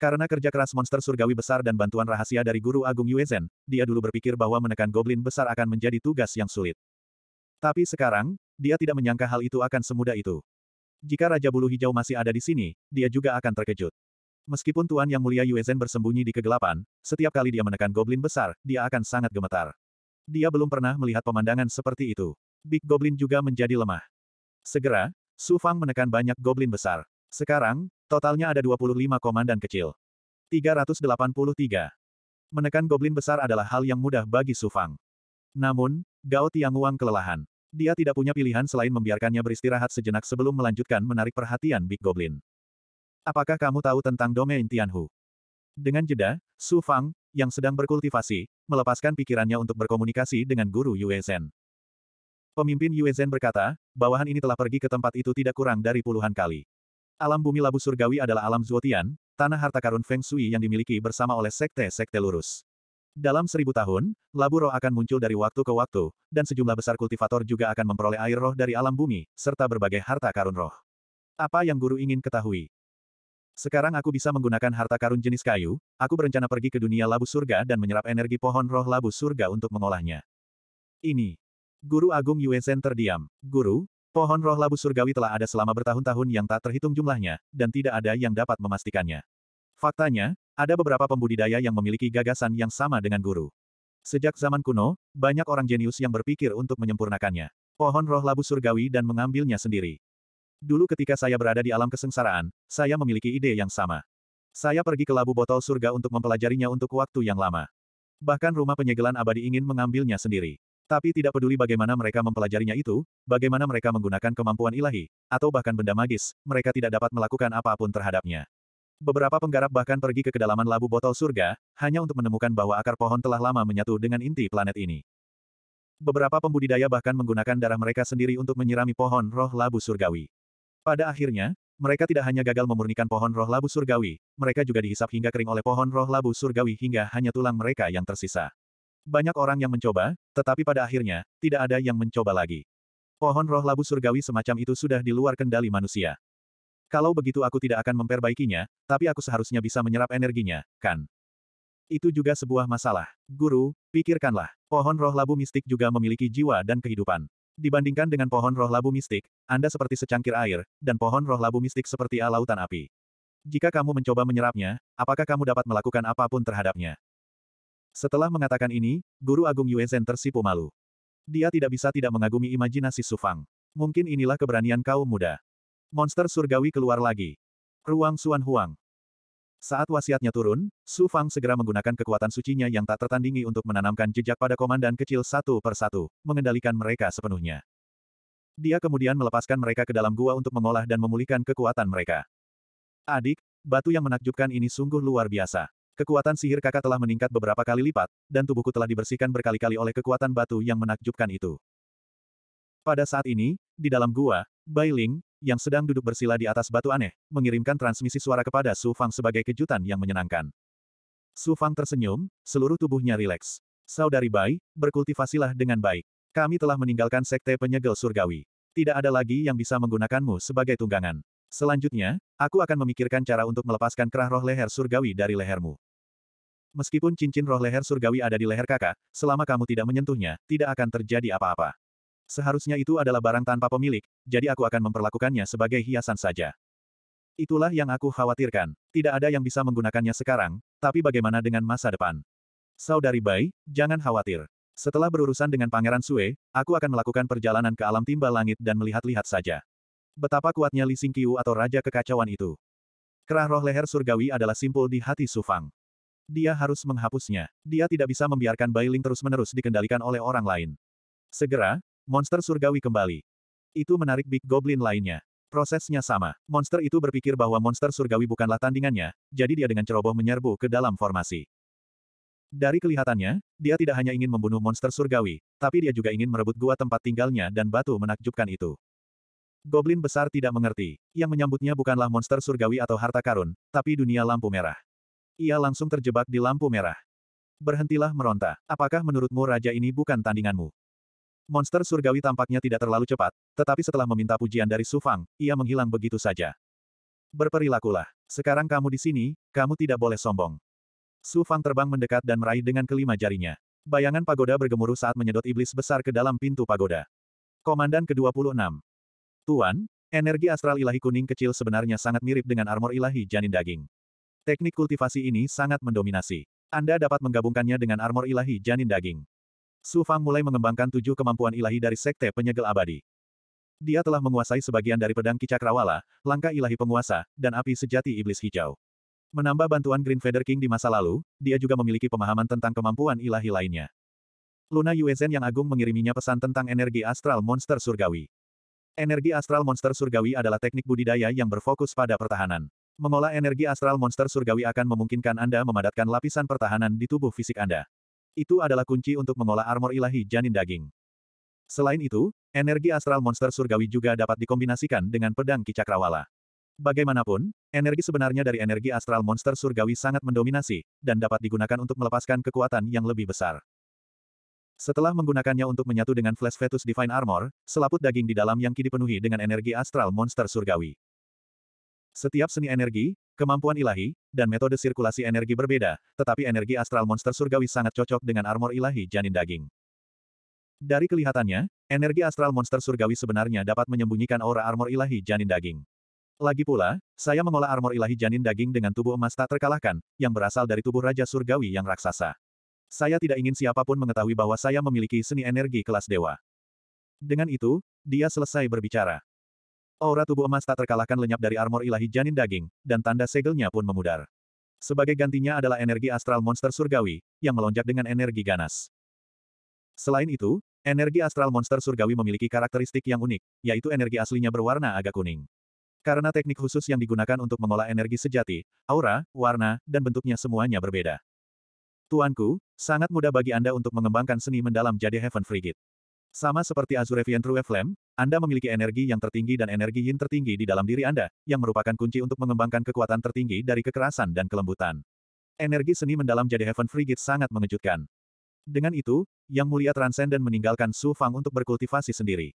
Karena kerja keras monster surgawi besar dan bantuan rahasia dari Guru Agung Yuezhen, dia dulu berpikir bahwa menekan goblin besar akan menjadi tugas yang sulit. Tapi sekarang, dia tidak menyangka hal itu akan semudah itu. Jika Raja Bulu Hijau masih ada di sini, dia juga akan terkejut. Meskipun Tuan Yang Mulia Yuezhen bersembunyi di kegelapan, setiap kali dia menekan goblin besar, dia akan sangat gemetar. Dia belum pernah melihat pemandangan seperti itu. Big Goblin juga menjadi lemah. Segera, Su Fang menekan banyak goblin besar. Sekarang, totalnya ada 25 komandan kecil. 383. Menekan goblin besar adalah hal yang mudah bagi Sufang. Namun, Gao Tianguang kelelahan. Dia tidak punya pilihan selain membiarkannya beristirahat sejenak sebelum melanjutkan menarik perhatian Big Goblin. Apakah kamu tahu tentang domain Tianhu? Dengan jeda, Su Fang, yang sedang berkultivasi, melepaskan pikirannya untuk berkomunikasi dengan guru Yue Zhen. Pemimpin Yue Zhen berkata, bawahan ini telah pergi ke tempat itu tidak kurang dari puluhan kali. Alam bumi labu surgawi adalah alam Zuotian, tanah harta karun Feng Shui yang dimiliki bersama oleh sekte-sekte lurus. Dalam seribu tahun, labu roh akan muncul dari waktu ke waktu, dan sejumlah besar kultivator juga akan memperoleh air roh dari alam bumi, serta berbagai harta karun roh. Apa yang guru ingin ketahui? Sekarang aku bisa menggunakan harta karun jenis kayu, aku berencana pergi ke dunia labu surga dan menyerap energi pohon roh labu surga untuk mengolahnya. Ini. Guru Agung Yuesen terdiam. Guru, Pohon roh labu surgawi telah ada selama bertahun-tahun yang tak terhitung jumlahnya, dan tidak ada yang dapat memastikannya. Faktanya, ada beberapa pembudidaya yang memiliki gagasan yang sama dengan guru. Sejak zaman kuno, banyak orang jenius yang berpikir untuk menyempurnakannya. Pohon roh labu surgawi dan mengambilnya sendiri. Dulu ketika saya berada di alam kesengsaraan, saya memiliki ide yang sama. Saya pergi ke labu botol surga untuk mempelajarinya untuk waktu yang lama. Bahkan rumah penyegelan abadi ingin mengambilnya sendiri. Tapi tidak peduli bagaimana mereka mempelajarinya itu, bagaimana mereka menggunakan kemampuan ilahi, atau bahkan benda magis, mereka tidak dapat melakukan apapun terhadapnya. Beberapa penggarap bahkan pergi ke kedalaman labu botol surga, hanya untuk menemukan bahwa akar pohon telah lama menyatu dengan inti planet ini. Beberapa pembudidaya bahkan menggunakan darah mereka sendiri untuk menyirami pohon roh labu surgawi. Pada akhirnya, mereka tidak hanya gagal memurnikan pohon roh labu surgawi, mereka juga dihisap hingga kering oleh pohon roh labu surgawi hingga hanya tulang mereka yang tersisa. Banyak orang yang mencoba, tetapi pada akhirnya, tidak ada yang mencoba lagi. Pohon roh labu surgawi semacam itu sudah di luar kendali manusia. Kalau begitu aku tidak akan memperbaikinya, tapi aku seharusnya bisa menyerap energinya, kan? Itu juga sebuah masalah. Guru, pikirkanlah. Pohon roh labu mistik juga memiliki jiwa dan kehidupan. Dibandingkan dengan pohon roh labu mistik, Anda seperti secangkir air, dan pohon roh labu mistik seperti lautan api. Jika kamu mencoba menyerapnya, apakah kamu dapat melakukan apapun terhadapnya? Setelah mengatakan ini, Guru Agung Zhen tersipu malu. Dia tidak bisa tidak mengagumi imajinasi Sufang. Mungkin inilah keberanian kaum muda. Monster surgawi keluar lagi. Ruang Suan Huang. Saat wasiatnya turun, Su Fang segera menggunakan kekuatan sucinya yang tak tertandingi untuk menanamkan jejak pada komandan kecil satu per satu, mengendalikan mereka sepenuhnya. Dia kemudian melepaskan mereka ke dalam gua untuk mengolah dan memulihkan kekuatan mereka. Adik, batu yang menakjubkan ini sungguh luar biasa. Kekuatan sihir kakak telah meningkat beberapa kali lipat, dan tubuhku telah dibersihkan berkali-kali oleh kekuatan batu yang menakjubkan itu. Pada saat ini, di dalam gua, Bai Ling, yang sedang duduk bersila di atas batu aneh, mengirimkan transmisi suara kepada Su Fang sebagai kejutan yang menyenangkan. Su Fang tersenyum, seluruh tubuhnya rileks. Saudari Bai, berkultivasilah dengan baik. Kami telah meninggalkan sekte penyegel surgawi. Tidak ada lagi yang bisa menggunakanmu sebagai tunggangan. Selanjutnya, aku akan memikirkan cara untuk melepaskan kerah roh leher surgawi dari lehermu. Meskipun cincin roh leher surgawi ada di leher kakak, selama kamu tidak menyentuhnya, tidak akan terjadi apa-apa. Seharusnya itu adalah barang tanpa pemilik, jadi aku akan memperlakukannya sebagai hiasan saja. Itulah yang aku khawatirkan. Tidak ada yang bisa menggunakannya sekarang, tapi bagaimana dengan masa depan? Saudari Bai, jangan khawatir. Setelah berurusan dengan Pangeran Sue, aku akan melakukan perjalanan ke alam timba langit dan melihat-lihat saja. Betapa kuatnya Li Qiu atau Raja Kekacauan itu. Kerah roh leher surgawi adalah simpul di hati Sufang. Dia harus menghapusnya. Dia tidak bisa membiarkan Bailing terus-menerus dikendalikan oleh orang lain. Segera, monster surgawi kembali. Itu menarik Big Goblin lainnya. Prosesnya sama. Monster itu berpikir bahwa monster surgawi bukanlah tandingannya, jadi dia dengan ceroboh menyerbu ke dalam formasi. Dari kelihatannya, dia tidak hanya ingin membunuh monster surgawi, tapi dia juga ingin merebut gua tempat tinggalnya dan batu menakjubkan itu. Goblin besar tidak mengerti. Yang menyambutnya bukanlah monster surgawi atau harta karun, tapi dunia lampu merah. Ia langsung terjebak di lampu merah. Berhentilah meronta. Apakah menurutmu raja ini bukan tandinganmu? Monster surgawi tampaknya tidak terlalu cepat, tetapi setelah meminta pujian dari Sufang, ia menghilang begitu saja. Berperilakulah. Sekarang kamu di sini, kamu tidak boleh sombong. Sufang terbang mendekat dan meraih dengan kelima jarinya. Bayangan pagoda bergemuruh saat menyedot iblis besar ke dalam pintu pagoda. Komandan ke-26. Tuan, energi astral ilahi kuning kecil sebenarnya sangat mirip dengan armor ilahi janin daging. Teknik kultivasi ini sangat mendominasi. Anda dapat menggabungkannya dengan armor ilahi janin daging. Su Fang mulai mengembangkan tujuh kemampuan ilahi dari Sekte Penyegel Abadi. Dia telah menguasai sebagian dari pedang Kicakrawala, langkah ilahi penguasa, dan api sejati iblis hijau. Menambah bantuan Green Feather King di masa lalu, dia juga memiliki pemahaman tentang kemampuan ilahi lainnya. Luna Yuezhen yang agung mengiriminya pesan tentang energi astral monster surgawi. Energi astral monster surgawi adalah teknik budidaya yang berfokus pada pertahanan. Mengolah energi astral monster surgawi akan memungkinkan Anda memadatkan lapisan pertahanan di tubuh fisik Anda. Itu adalah kunci untuk mengolah armor ilahi janin daging. Selain itu, energi astral monster surgawi juga dapat dikombinasikan dengan pedang kicakrawala. Bagaimanapun, energi sebenarnya dari energi astral monster surgawi sangat mendominasi, dan dapat digunakan untuk melepaskan kekuatan yang lebih besar. Setelah menggunakannya untuk menyatu dengan Flash Fetus Divine Armor, selaput daging di dalam yang kini dipenuhi dengan energi astral monster surgawi. Setiap seni energi, kemampuan ilahi, dan metode sirkulasi energi berbeda, tetapi energi astral monster surgawi sangat cocok dengan armor ilahi janin daging. Dari kelihatannya, energi astral monster surgawi sebenarnya dapat menyembunyikan aura armor ilahi janin daging. Lagi pula, saya mengolah armor ilahi janin daging dengan tubuh emas tak terkalahkan, yang berasal dari tubuh Raja Surgawi yang raksasa. Saya tidak ingin siapapun mengetahui bahwa saya memiliki seni energi kelas dewa. Dengan itu, dia selesai berbicara. Aura tubuh emas tak terkalahkan lenyap dari armor ilahi janin daging, dan tanda segelnya pun memudar. Sebagai gantinya adalah energi astral monster surgawi, yang melonjak dengan energi ganas. Selain itu, energi astral monster surgawi memiliki karakteristik yang unik, yaitu energi aslinya berwarna agak kuning. Karena teknik khusus yang digunakan untuk mengolah energi sejati, aura, warna, dan bentuknya semuanya berbeda. Tuanku, sangat mudah bagi Anda untuk mengembangkan seni mendalam jadi Heaven Frigate. Sama seperti Azurevian True Flame, Anda memiliki energi yang tertinggi dan energi yin tertinggi di dalam diri Anda, yang merupakan kunci untuk mengembangkan kekuatan tertinggi dari kekerasan dan kelembutan. Energi seni mendalam jadi Heaven Frigate sangat mengejutkan. Dengan itu, Yang Mulia Transcendent meninggalkan Su Fang untuk berkultivasi sendiri.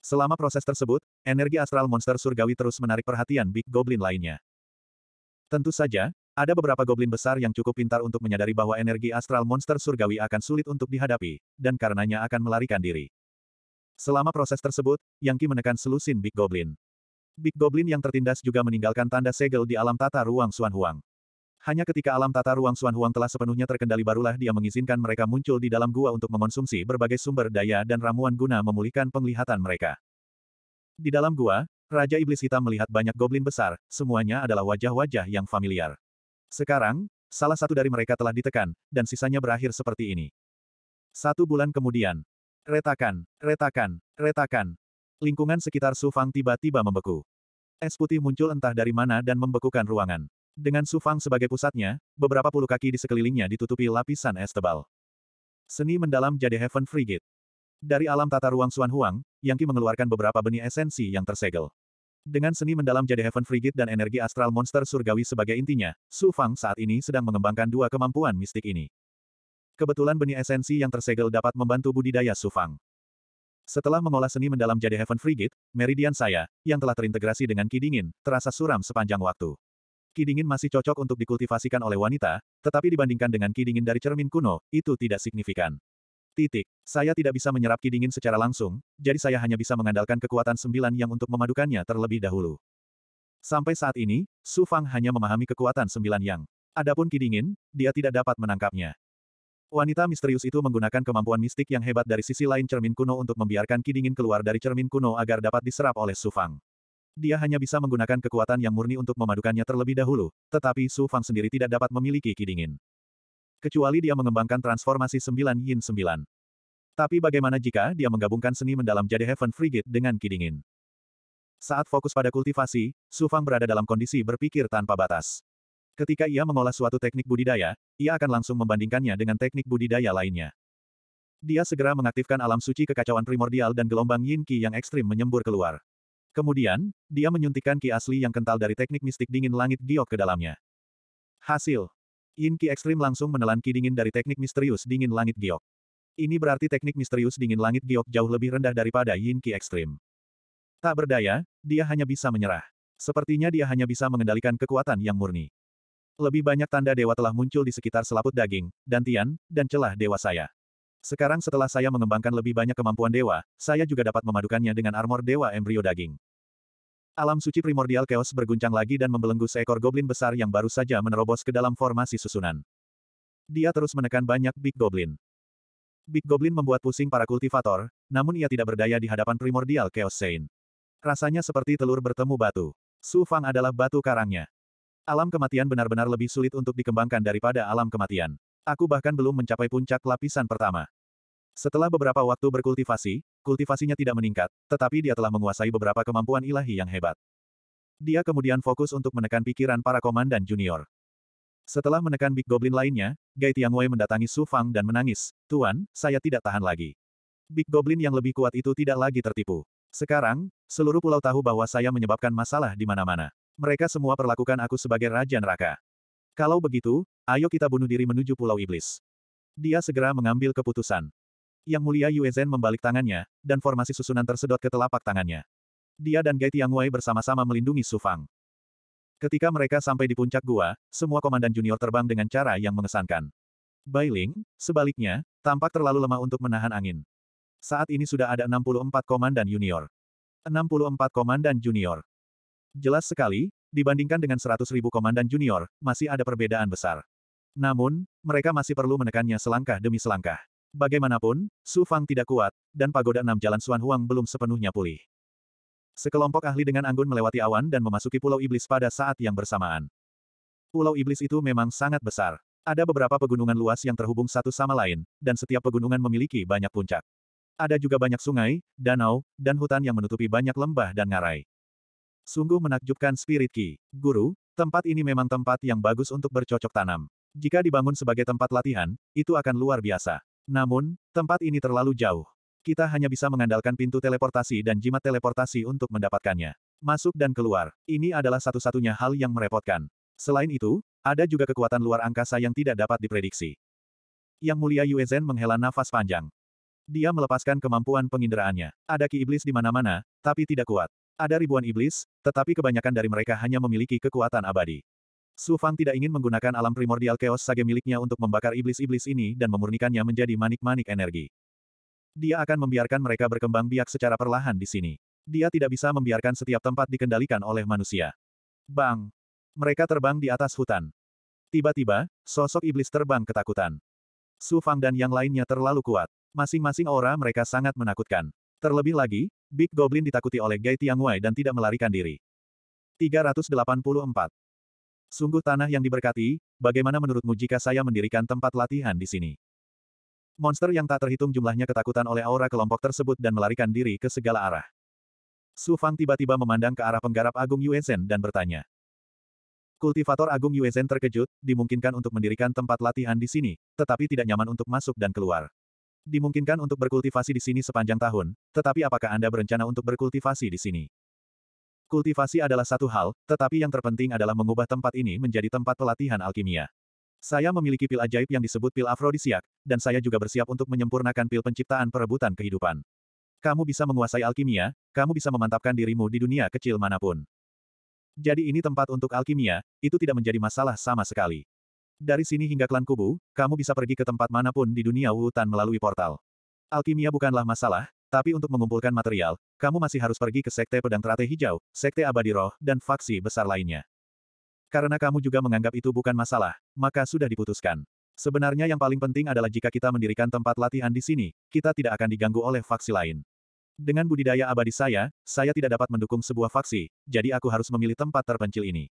Selama proses tersebut, energi astral monster surgawi terus menarik perhatian Big Goblin lainnya. Tentu saja, ada beberapa goblin besar yang cukup pintar untuk menyadari bahwa energi astral monster surgawi akan sulit untuk dihadapi, dan karenanya akan melarikan diri. Selama proses tersebut, Yang Qi menekan selusin Big Goblin. Big Goblin yang tertindas juga meninggalkan tanda segel di alam tata ruang Xuan Huang. Hanya ketika alam tata ruang Xuan Huang telah sepenuhnya terkendali barulah dia mengizinkan mereka muncul di dalam gua untuk mengonsumsi berbagai sumber daya dan ramuan guna memulihkan penglihatan mereka. Di dalam gua, Raja Iblis Hitam melihat banyak goblin besar, semuanya adalah wajah-wajah yang familiar. Sekarang, salah satu dari mereka telah ditekan, dan sisanya berakhir seperti ini. Satu bulan kemudian, retakan, retakan, retakan. Lingkungan sekitar Su Fang tiba-tiba membeku. Es putih muncul entah dari mana dan membekukan ruangan. Dengan Su Fang sebagai pusatnya, beberapa puluh kaki di sekelilingnya ditutupi lapisan es tebal. Seni mendalam jadi Heaven Frigate. Dari alam tata ruang Suan Huang, Yang Qi mengeluarkan beberapa benih esensi yang tersegel. Dengan seni mendalam Jade Heaven Frigate dan energi astral monster surgawi sebagai intinya, Su Fang saat ini sedang mengembangkan dua kemampuan mistik ini. Kebetulan benih esensi yang tersegel dapat membantu budidaya Su Fang. Setelah mengolah seni mendalam Jade Heaven Frigate, meridian saya, yang telah terintegrasi dengan ki dingin, terasa suram sepanjang waktu. Ki dingin masih cocok untuk dikultivasikan oleh wanita, tetapi dibandingkan dengan ki dingin dari cermin kuno, itu tidak signifikan. Titik. Saya tidak bisa menyerap ki dingin secara langsung, jadi saya hanya bisa mengandalkan kekuatan sembilan yang untuk memadukannya terlebih dahulu. Sampai saat ini, Su Fang hanya memahami kekuatan sembilan yang. Adapun ki dingin, dia tidak dapat menangkapnya. Wanita misterius itu menggunakan kemampuan mistik yang hebat dari sisi lain cermin kuno untuk membiarkan ki dingin keluar dari cermin kuno agar dapat diserap oleh Su Fang. Dia hanya bisa menggunakan kekuatan yang murni untuk memadukannya terlebih dahulu, tetapi Su Fang sendiri tidak dapat memiliki ki dingin kecuali dia mengembangkan transformasi sembilan Yin sembilan. Tapi bagaimana jika dia menggabungkan seni mendalam jadi Heaven Frigate dengan Kidingin? Saat fokus pada kultivasi, Su Fang berada dalam kondisi berpikir tanpa batas. Ketika ia mengolah suatu teknik budidaya, ia akan langsung membandingkannya dengan teknik budidaya lainnya. Dia segera mengaktifkan alam suci kekacauan primordial dan gelombang yin ki yang ekstrim menyembur keluar. Kemudian, dia menyuntikkan ki asli yang kental dari teknik mistik dingin langit giok ke dalamnya. Hasil Yin Qi ekstrim langsung menelan Qi dingin dari teknik misterius dingin langit giok. Ini berarti teknik misterius dingin langit giok jauh lebih rendah daripada Yin Qi ekstrim. Tak berdaya, dia hanya bisa menyerah. Sepertinya dia hanya bisa mengendalikan kekuatan yang murni. Lebih banyak tanda dewa telah muncul di sekitar selaput daging, dantian, dan celah dewa saya. Sekarang setelah saya mengembangkan lebih banyak kemampuan dewa, saya juga dapat memadukannya dengan armor dewa embrio daging. Alam suci primordial chaos berguncang lagi dan membelenggu seekor goblin besar yang baru saja menerobos ke dalam formasi susunan. Dia terus menekan banyak Big Goblin. Big Goblin membuat pusing para kultivator, namun ia tidak berdaya di hadapan primordial chaos Sein. Rasanya seperti telur bertemu batu. Su Fang adalah batu karangnya. Alam kematian benar-benar lebih sulit untuk dikembangkan daripada alam kematian. Aku bahkan belum mencapai puncak lapisan pertama. Setelah beberapa waktu berkultivasi, kultivasinya tidak meningkat, tetapi dia telah menguasai beberapa kemampuan ilahi yang hebat. Dia kemudian fokus untuk menekan pikiran para komandan junior. Setelah menekan Big Goblin lainnya, Gai Tiangwei mendatangi Su Fang dan menangis, Tuan, saya tidak tahan lagi. Big Goblin yang lebih kuat itu tidak lagi tertipu. Sekarang, seluruh pulau tahu bahwa saya menyebabkan masalah di mana-mana. Mereka semua perlakukan aku sebagai Raja Neraka. Kalau begitu, ayo kita bunuh diri menuju Pulau Iblis. Dia segera mengambil keputusan. Yang mulia Yuezhen membalik tangannya, dan formasi susunan tersedot ke telapak tangannya. Dia dan Gai Tiangwei bersama-sama melindungi Su Fang. Ketika mereka sampai di puncak gua, semua komandan junior terbang dengan cara yang mengesankan. Bailing, sebaliknya, tampak terlalu lemah untuk menahan angin. Saat ini sudah ada 64 komandan junior. 64 komandan junior. Jelas sekali, dibandingkan dengan 100 ribu komandan junior, masih ada perbedaan besar. Namun, mereka masih perlu menekannya selangkah demi selangkah. Bagaimanapun, Su Fang tidak kuat, dan pagoda enam jalan Suan Huang belum sepenuhnya pulih. Sekelompok ahli dengan anggun melewati awan dan memasuki Pulau Iblis pada saat yang bersamaan. Pulau Iblis itu memang sangat besar. Ada beberapa pegunungan luas yang terhubung satu sama lain, dan setiap pegunungan memiliki banyak puncak. Ada juga banyak sungai, danau, dan hutan yang menutupi banyak lembah dan ngarai. Sungguh menakjubkan Spirit Ki. Guru, tempat ini memang tempat yang bagus untuk bercocok tanam. Jika dibangun sebagai tempat latihan, itu akan luar biasa. Namun, tempat ini terlalu jauh. Kita hanya bisa mengandalkan pintu teleportasi dan jimat teleportasi untuk mendapatkannya. Masuk dan keluar, ini adalah satu-satunya hal yang merepotkan. Selain itu, ada juga kekuatan luar angkasa yang tidak dapat diprediksi. Yang mulia Yuezen menghela nafas panjang. Dia melepaskan kemampuan penginderaannya. Ada ki iblis di mana-mana, tapi tidak kuat. Ada ribuan iblis, tetapi kebanyakan dari mereka hanya memiliki kekuatan abadi. Su Fang tidak ingin menggunakan alam primordial chaos sage miliknya untuk membakar iblis-iblis ini dan memurnikannya menjadi manik-manik energi. Dia akan membiarkan mereka berkembang biak secara perlahan di sini. Dia tidak bisa membiarkan setiap tempat dikendalikan oleh manusia. Bang! Mereka terbang di atas hutan. Tiba-tiba, sosok iblis terbang ketakutan. Su Fang dan yang lainnya terlalu kuat. Masing-masing aura mereka sangat menakutkan. Terlebih lagi, Big Goblin ditakuti oleh Gai Wei dan tidak melarikan diri. 384 Sungguh tanah yang diberkati, bagaimana menurutmu jika saya mendirikan tempat latihan di sini? Monster yang tak terhitung jumlahnya ketakutan oleh aura kelompok tersebut dan melarikan diri ke segala arah. Su Fang tiba-tiba memandang ke arah penggarap Agung Yuezen dan bertanya. Kultivator Agung Yuezen terkejut, dimungkinkan untuk mendirikan tempat latihan di sini, tetapi tidak nyaman untuk masuk dan keluar. Dimungkinkan untuk berkultivasi di sini sepanjang tahun, tetapi apakah Anda berencana untuk berkultivasi di sini? Kultivasi adalah satu hal, tetapi yang terpenting adalah mengubah tempat ini menjadi tempat pelatihan alkimia. Saya memiliki pil ajaib yang disebut pil afrodisiak, dan saya juga bersiap untuk menyempurnakan pil penciptaan perebutan kehidupan. Kamu bisa menguasai alkimia, kamu bisa memantapkan dirimu di dunia kecil manapun. Jadi ini tempat untuk alkimia, itu tidak menjadi masalah sama sekali. Dari sini hingga klan kubu, kamu bisa pergi ke tempat manapun di dunia Wutan melalui portal. Alkimia bukanlah masalah, tapi untuk mengumpulkan material, kamu masih harus pergi ke Sekte Pedang Teratai Hijau, Sekte Abadi Roh, dan faksi besar lainnya. Karena kamu juga menganggap itu bukan masalah, maka sudah diputuskan. Sebenarnya yang paling penting adalah jika kita mendirikan tempat latihan di sini, kita tidak akan diganggu oleh faksi lain. Dengan budidaya abadi saya, saya tidak dapat mendukung sebuah faksi, jadi aku harus memilih tempat terpencil ini.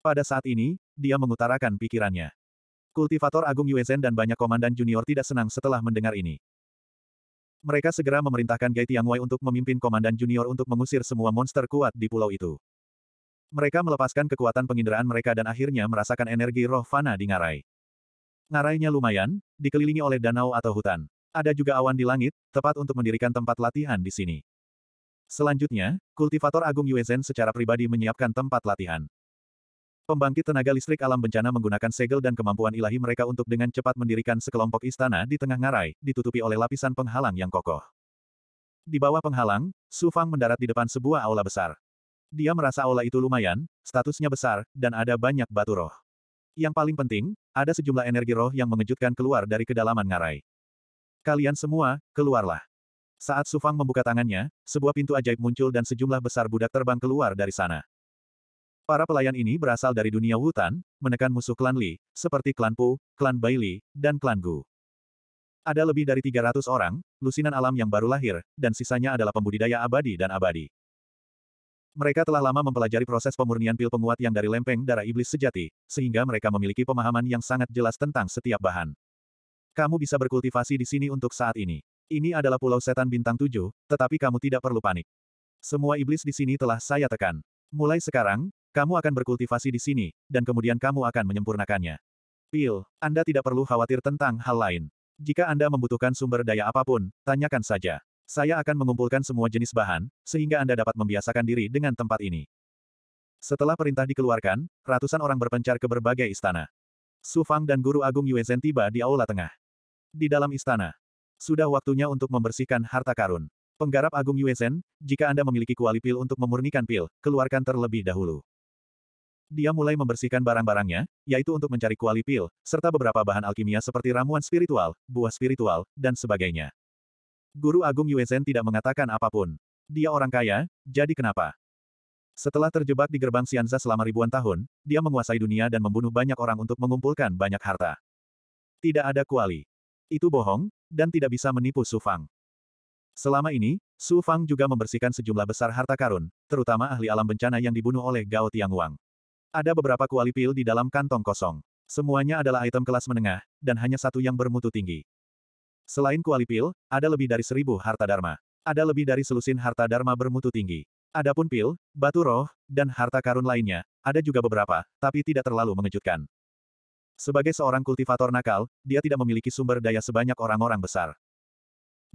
Pada saat ini, dia mengutarakan pikirannya. Kultivator Agung Yuezen dan banyak komandan junior tidak senang setelah mendengar ini. Mereka segera memerintahkan Gai Tiangwei untuk memimpin komandan junior untuk mengusir semua monster kuat di pulau itu. Mereka melepaskan kekuatan penginderaan mereka dan akhirnya merasakan energi roh fana di ngarai. Ngarainya lumayan, dikelilingi oleh danau atau hutan. Ada juga awan di langit, tepat untuk mendirikan tempat latihan di sini. Selanjutnya, kultivator Agung Yuezen secara pribadi menyiapkan tempat latihan. Pembangkit tenaga listrik alam bencana menggunakan segel dan kemampuan ilahi mereka untuk dengan cepat mendirikan sekelompok istana di tengah ngarai, ditutupi oleh lapisan penghalang yang kokoh. Di bawah penghalang, Su Fang mendarat di depan sebuah aula besar. Dia merasa aula itu lumayan, statusnya besar, dan ada banyak batu roh. Yang paling penting, ada sejumlah energi roh yang mengejutkan keluar dari kedalaman ngarai. Kalian semua, keluarlah. Saat Su Fang membuka tangannya, sebuah pintu ajaib muncul dan sejumlah besar budak terbang keluar dari sana. Para pelayan ini berasal dari dunia hutan, menekan musuh klan Li, seperti klan Pu, klan Bai dan klan Gu. Ada lebih dari 300 orang, lusinan alam yang baru lahir, dan sisanya adalah pembudidaya abadi dan abadi. Mereka telah lama mempelajari proses pemurnian pil penguat yang dari lempeng darah iblis sejati, sehingga mereka memiliki pemahaman yang sangat jelas tentang setiap bahan. Kamu bisa berkultivasi di sini untuk saat ini. Ini adalah pulau setan bintang Tujuh, tetapi kamu tidak perlu panik. Semua iblis di sini telah saya tekan. Mulai sekarang, kamu akan berkultivasi di sini, dan kemudian kamu akan menyempurnakannya. Pil, Anda tidak perlu khawatir tentang hal lain. Jika Anda membutuhkan sumber daya apapun, tanyakan saja. Saya akan mengumpulkan semua jenis bahan, sehingga Anda dapat membiasakan diri dengan tempat ini. Setelah perintah dikeluarkan, ratusan orang berpencar ke berbagai istana. Su Fang dan Guru Agung Yuezhen tiba di Aula Tengah. Di dalam istana. Sudah waktunya untuk membersihkan harta karun. Penggarap Agung Yuezhen, jika Anda memiliki kuali pil untuk memurnikan pil, keluarkan terlebih dahulu. Dia mulai membersihkan barang-barangnya, yaitu untuk mencari kuali pil, serta beberapa bahan alkimia seperti ramuan spiritual, buah spiritual, dan sebagainya. Guru Agung Yuezen tidak mengatakan apapun. Dia orang kaya, jadi kenapa? Setelah terjebak di gerbang Sianza selama ribuan tahun, dia menguasai dunia dan membunuh banyak orang untuk mengumpulkan banyak harta. Tidak ada kuali. Itu bohong, dan tidak bisa menipu Su Fang. Selama ini, Su Fang juga membersihkan sejumlah besar harta karun, terutama ahli alam bencana yang dibunuh oleh Gao Wang. Ada beberapa kuali pil di dalam kantong kosong. Semuanya adalah item kelas menengah, dan hanya satu yang bermutu tinggi. Selain kuali pil, ada lebih dari seribu harta dharma. Ada lebih dari selusin harta dharma bermutu tinggi. Adapun pil, batu roh, dan harta karun lainnya, ada juga beberapa, tapi tidak terlalu mengejutkan. Sebagai seorang kultivator nakal, dia tidak memiliki sumber daya sebanyak orang-orang besar.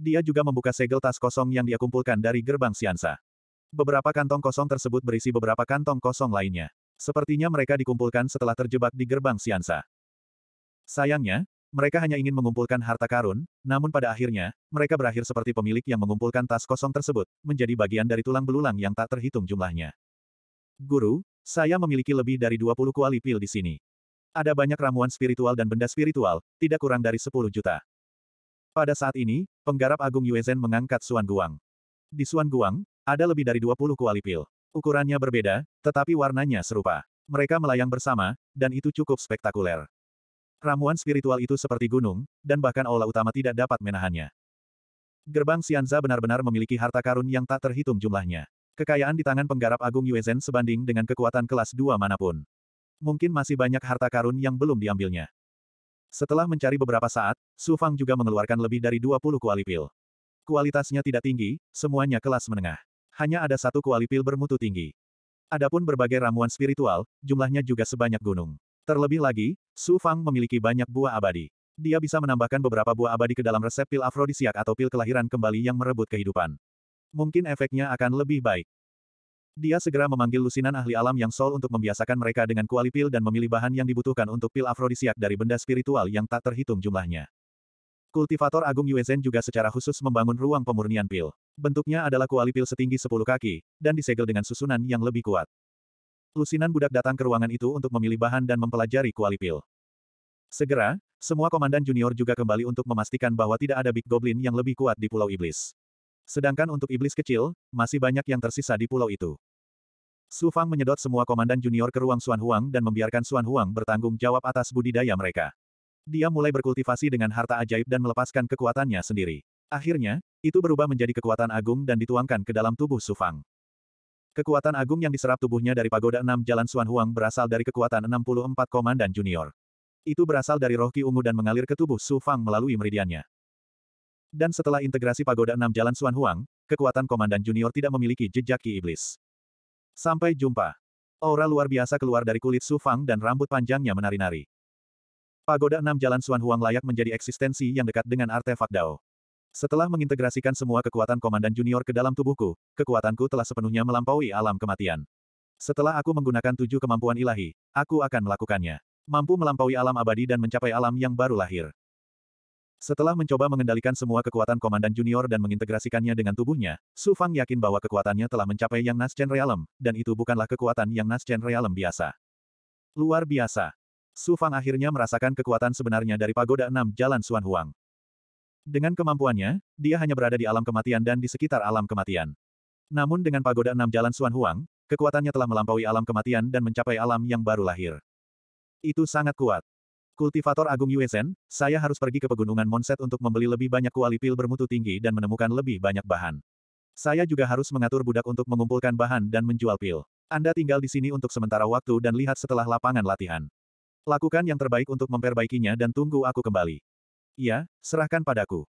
Dia juga membuka segel tas kosong yang dia kumpulkan dari gerbang Siansa. Beberapa kantong kosong tersebut berisi beberapa kantong kosong lainnya. Sepertinya mereka dikumpulkan setelah terjebak di gerbang Siansa. Sayangnya, mereka hanya ingin mengumpulkan harta karun, namun pada akhirnya, mereka berakhir seperti pemilik yang mengumpulkan tas kosong tersebut, menjadi bagian dari tulang belulang yang tak terhitung jumlahnya. Guru, saya memiliki lebih dari 20 kuali pil di sini. Ada banyak ramuan spiritual dan benda spiritual, tidak kurang dari 10 juta. Pada saat ini, penggarap agung Yuezen mengangkat Suan Guang. Di Suan Guang, ada lebih dari 20 kuali pil. Ukurannya berbeda, tetapi warnanya serupa. Mereka melayang bersama, dan itu cukup spektakuler. Ramuan spiritual itu seperti gunung, dan bahkan aula utama tidak dapat menahannya. Gerbang Sianza benar-benar memiliki harta karun yang tak terhitung jumlahnya. Kekayaan di tangan penggarap agung Yuezhen sebanding dengan kekuatan kelas dua manapun. Mungkin masih banyak harta karun yang belum diambilnya. Setelah mencari beberapa saat, Su Fang juga mengeluarkan lebih dari 20 pil. Kualitasnya tidak tinggi, semuanya kelas menengah hanya ada satu kuali pil bermutu tinggi. Adapun berbagai ramuan spiritual, jumlahnya juga sebanyak gunung. Terlebih lagi, Su Fang memiliki banyak buah abadi. Dia bisa menambahkan beberapa buah abadi ke dalam resep pil afrodisiak atau pil kelahiran kembali yang merebut kehidupan. Mungkin efeknya akan lebih baik. Dia segera memanggil lusinan ahli alam yang sol untuk membiasakan mereka dengan kuali pil dan memilih bahan yang dibutuhkan untuk pil afrodisiak dari benda spiritual yang tak terhitung jumlahnya. Kultivator Agung Yuezen juga secara khusus membangun ruang pemurnian pil. Bentuknya adalah kuali pil setinggi 10 kaki, dan disegel dengan susunan yang lebih kuat. Lusinan budak datang ke ruangan itu untuk memilih bahan dan mempelajari kuali pil. Segera, semua komandan junior juga kembali untuk memastikan bahwa tidak ada Big Goblin yang lebih kuat di Pulau Iblis. Sedangkan untuk iblis kecil, masih banyak yang tersisa di pulau itu. Su Fang menyedot semua komandan junior ke ruang Xuan Huang dan membiarkan Xuan Huang bertanggung jawab atas budidaya mereka. Dia mulai berkultivasi dengan harta ajaib dan melepaskan kekuatannya sendiri. Akhirnya, itu berubah menjadi kekuatan agung dan dituangkan ke dalam tubuh Sufang. Kekuatan agung yang diserap tubuhnya dari pagoda Enam Jalan Suan Huang berasal dari kekuatan 64 Komandan Junior. Itu berasal dari roh Ki Ungu dan mengalir ke tubuh Sufang melalui meridiannya. Dan setelah integrasi pagoda Enam Jalan Suan Huang, kekuatan Komandan Junior tidak memiliki jejak Ki Iblis. Sampai jumpa. Aura luar biasa keluar dari kulit Sufang dan rambut panjangnya menari-nari. Pagoda enam Jalan Suan Huang layak menjadi eksistensi yang dekat dengan artefak Dao. Setelah mengintegrasikan semua kekuatan Komandan Junior ke dalam tubuhku, kekuatanku telah sepenuhnya melampaui alam kematian. Setelah aku menggunakan tujuh kemampuan ilahi, aku akan melakukannya. Mampu melampaui alam abadi dan mencapai alam yang baru lahir. Setelah mencoba mengendalikan semua kekuatan Komandan Junior dan mengintegrasikannya dengan tubuhnya, Su Fang yakin bahwa kekuatannya telah mencapai yang Nascent Realm, dan itu bukanlah kekuatan yang Nascent Realm biasa. Luar biasa. Su Fang akhirnya merasakan kekuatan sebenarnya dari pagoda enam jalan Xuan Huang. Dengan kemampuannya, dia hanya berada di alam kematian dan di sekitar alam kematian. Namun dengan pagoda enam jalan Xuan Huang, kekuatannya telah melampaui alam kematian dan mencapai alam yang baru lahir. Itu sangat kuat. Kultivator Agung Yuesen, saya harus pergi ke pegunungan Monset untuk membeli lebih banyak kuali pil bermutu tinggi dan menemukan lebih banyak bahan. Saya juga harus mengatur budak untuk mengumpulkan bahan dan menjual pil. Anda tinggal di sini untuk sementara waktu dan lihat setelah lapangan latihan. Lakukan yang terbaik untuk memperbaikinya dan tunggu aku kembali. Iya, serahkan padaku.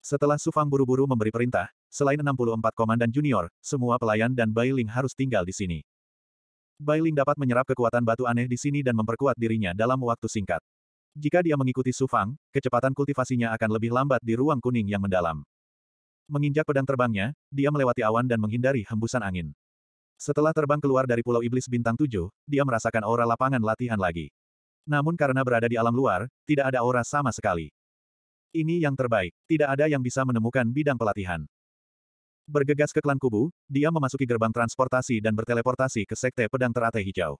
Setelah Sufang buru-buru memberi perintah, selain 64 komandan junior, semua pelayan dan Bailing harus tinggal di sini. Bailing dapat menyerap kekuatan batu aneh di sini dan memperkuat dirinya dalam waktu singkat. Jika dia mengikuti Sufang, kecepatan kultivasinya akan lebih lambat di ruang kuning yang mendalam. Menginjak pedang terbangnya, dia melewati awan dan menghindari hembusan angin. Setelah terbang keluar dari Pulau Iblis Bintang 7, dia merasakan aura lapangan latihan lagi. Namun karena berada di alam luar, tidak ada aura sama sekali. Ini yang terbaik, tidak ada yang bisa menemukan bidang pelatihan. Bergegas ke klan kubu, dia memasuki gerbang transportasi dan berteleportasi ke Sekte Pedang Teratai Hijau.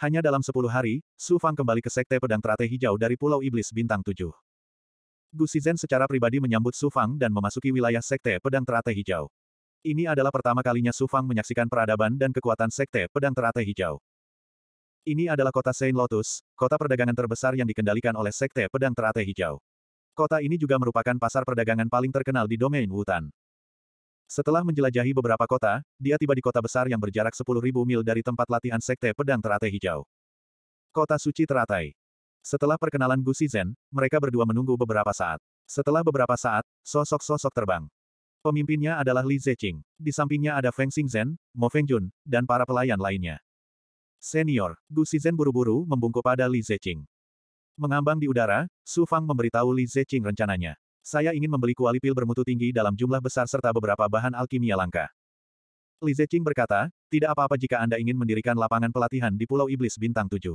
Hanya dalam sepuluh hari, Su Fang kembali ke Sekte Pedang Teratai Hijau dari Pulau Iblis Bintang 7. Gu Shizhen secara pribadi menyambut Su Fang dan memasuki wilayah Sekte Pedang Teratai Hijau. Ini adalah pertama kalinya Su Fang menyaksikan peradaban dan kekuatan Sekte Pedang Teratai Hijau. Ini adalah kota Saint Lotus, kota perdagangan terbesar yang dikendalikan oleh Sekte Pedang Teratai Hijau. Kota ini juga merupakan pasar perdagangan paling terkenal di domain Wutan. Setelah menjelajahi beberapa kota, dia tiba di kota besar yang berjarak 10.000 mil dari tempat latihan Sekte Pedang Teratai Hijau. Kota Suci Teratai. Setelah perkenalan Gu Shizhen, mereka berdua menunggu beberapa saat. Setelah beberapa saat, sosok-sosok terbang. Pemimpinnya adalah Li Zeqing. Di sampingnya ada Feng Xingzhen, Mo Fengjun, dan para pelayan lainnya. Senior, Gu Shizhen buru-buru membungkuk pada Li Zeqing. Mengambang di udara, Su Fang memberitahu Li Zeqing rencananya. Saya ingin membeli kuali pil bermutu tinggi dalam jumlah besar serta beberapa bahan alkimia langka. Li Zeqing berkata, tidak apa-apa jika Anda ingin mendirikan lapangan pelatihan di Pulau Iblis Bintang 7.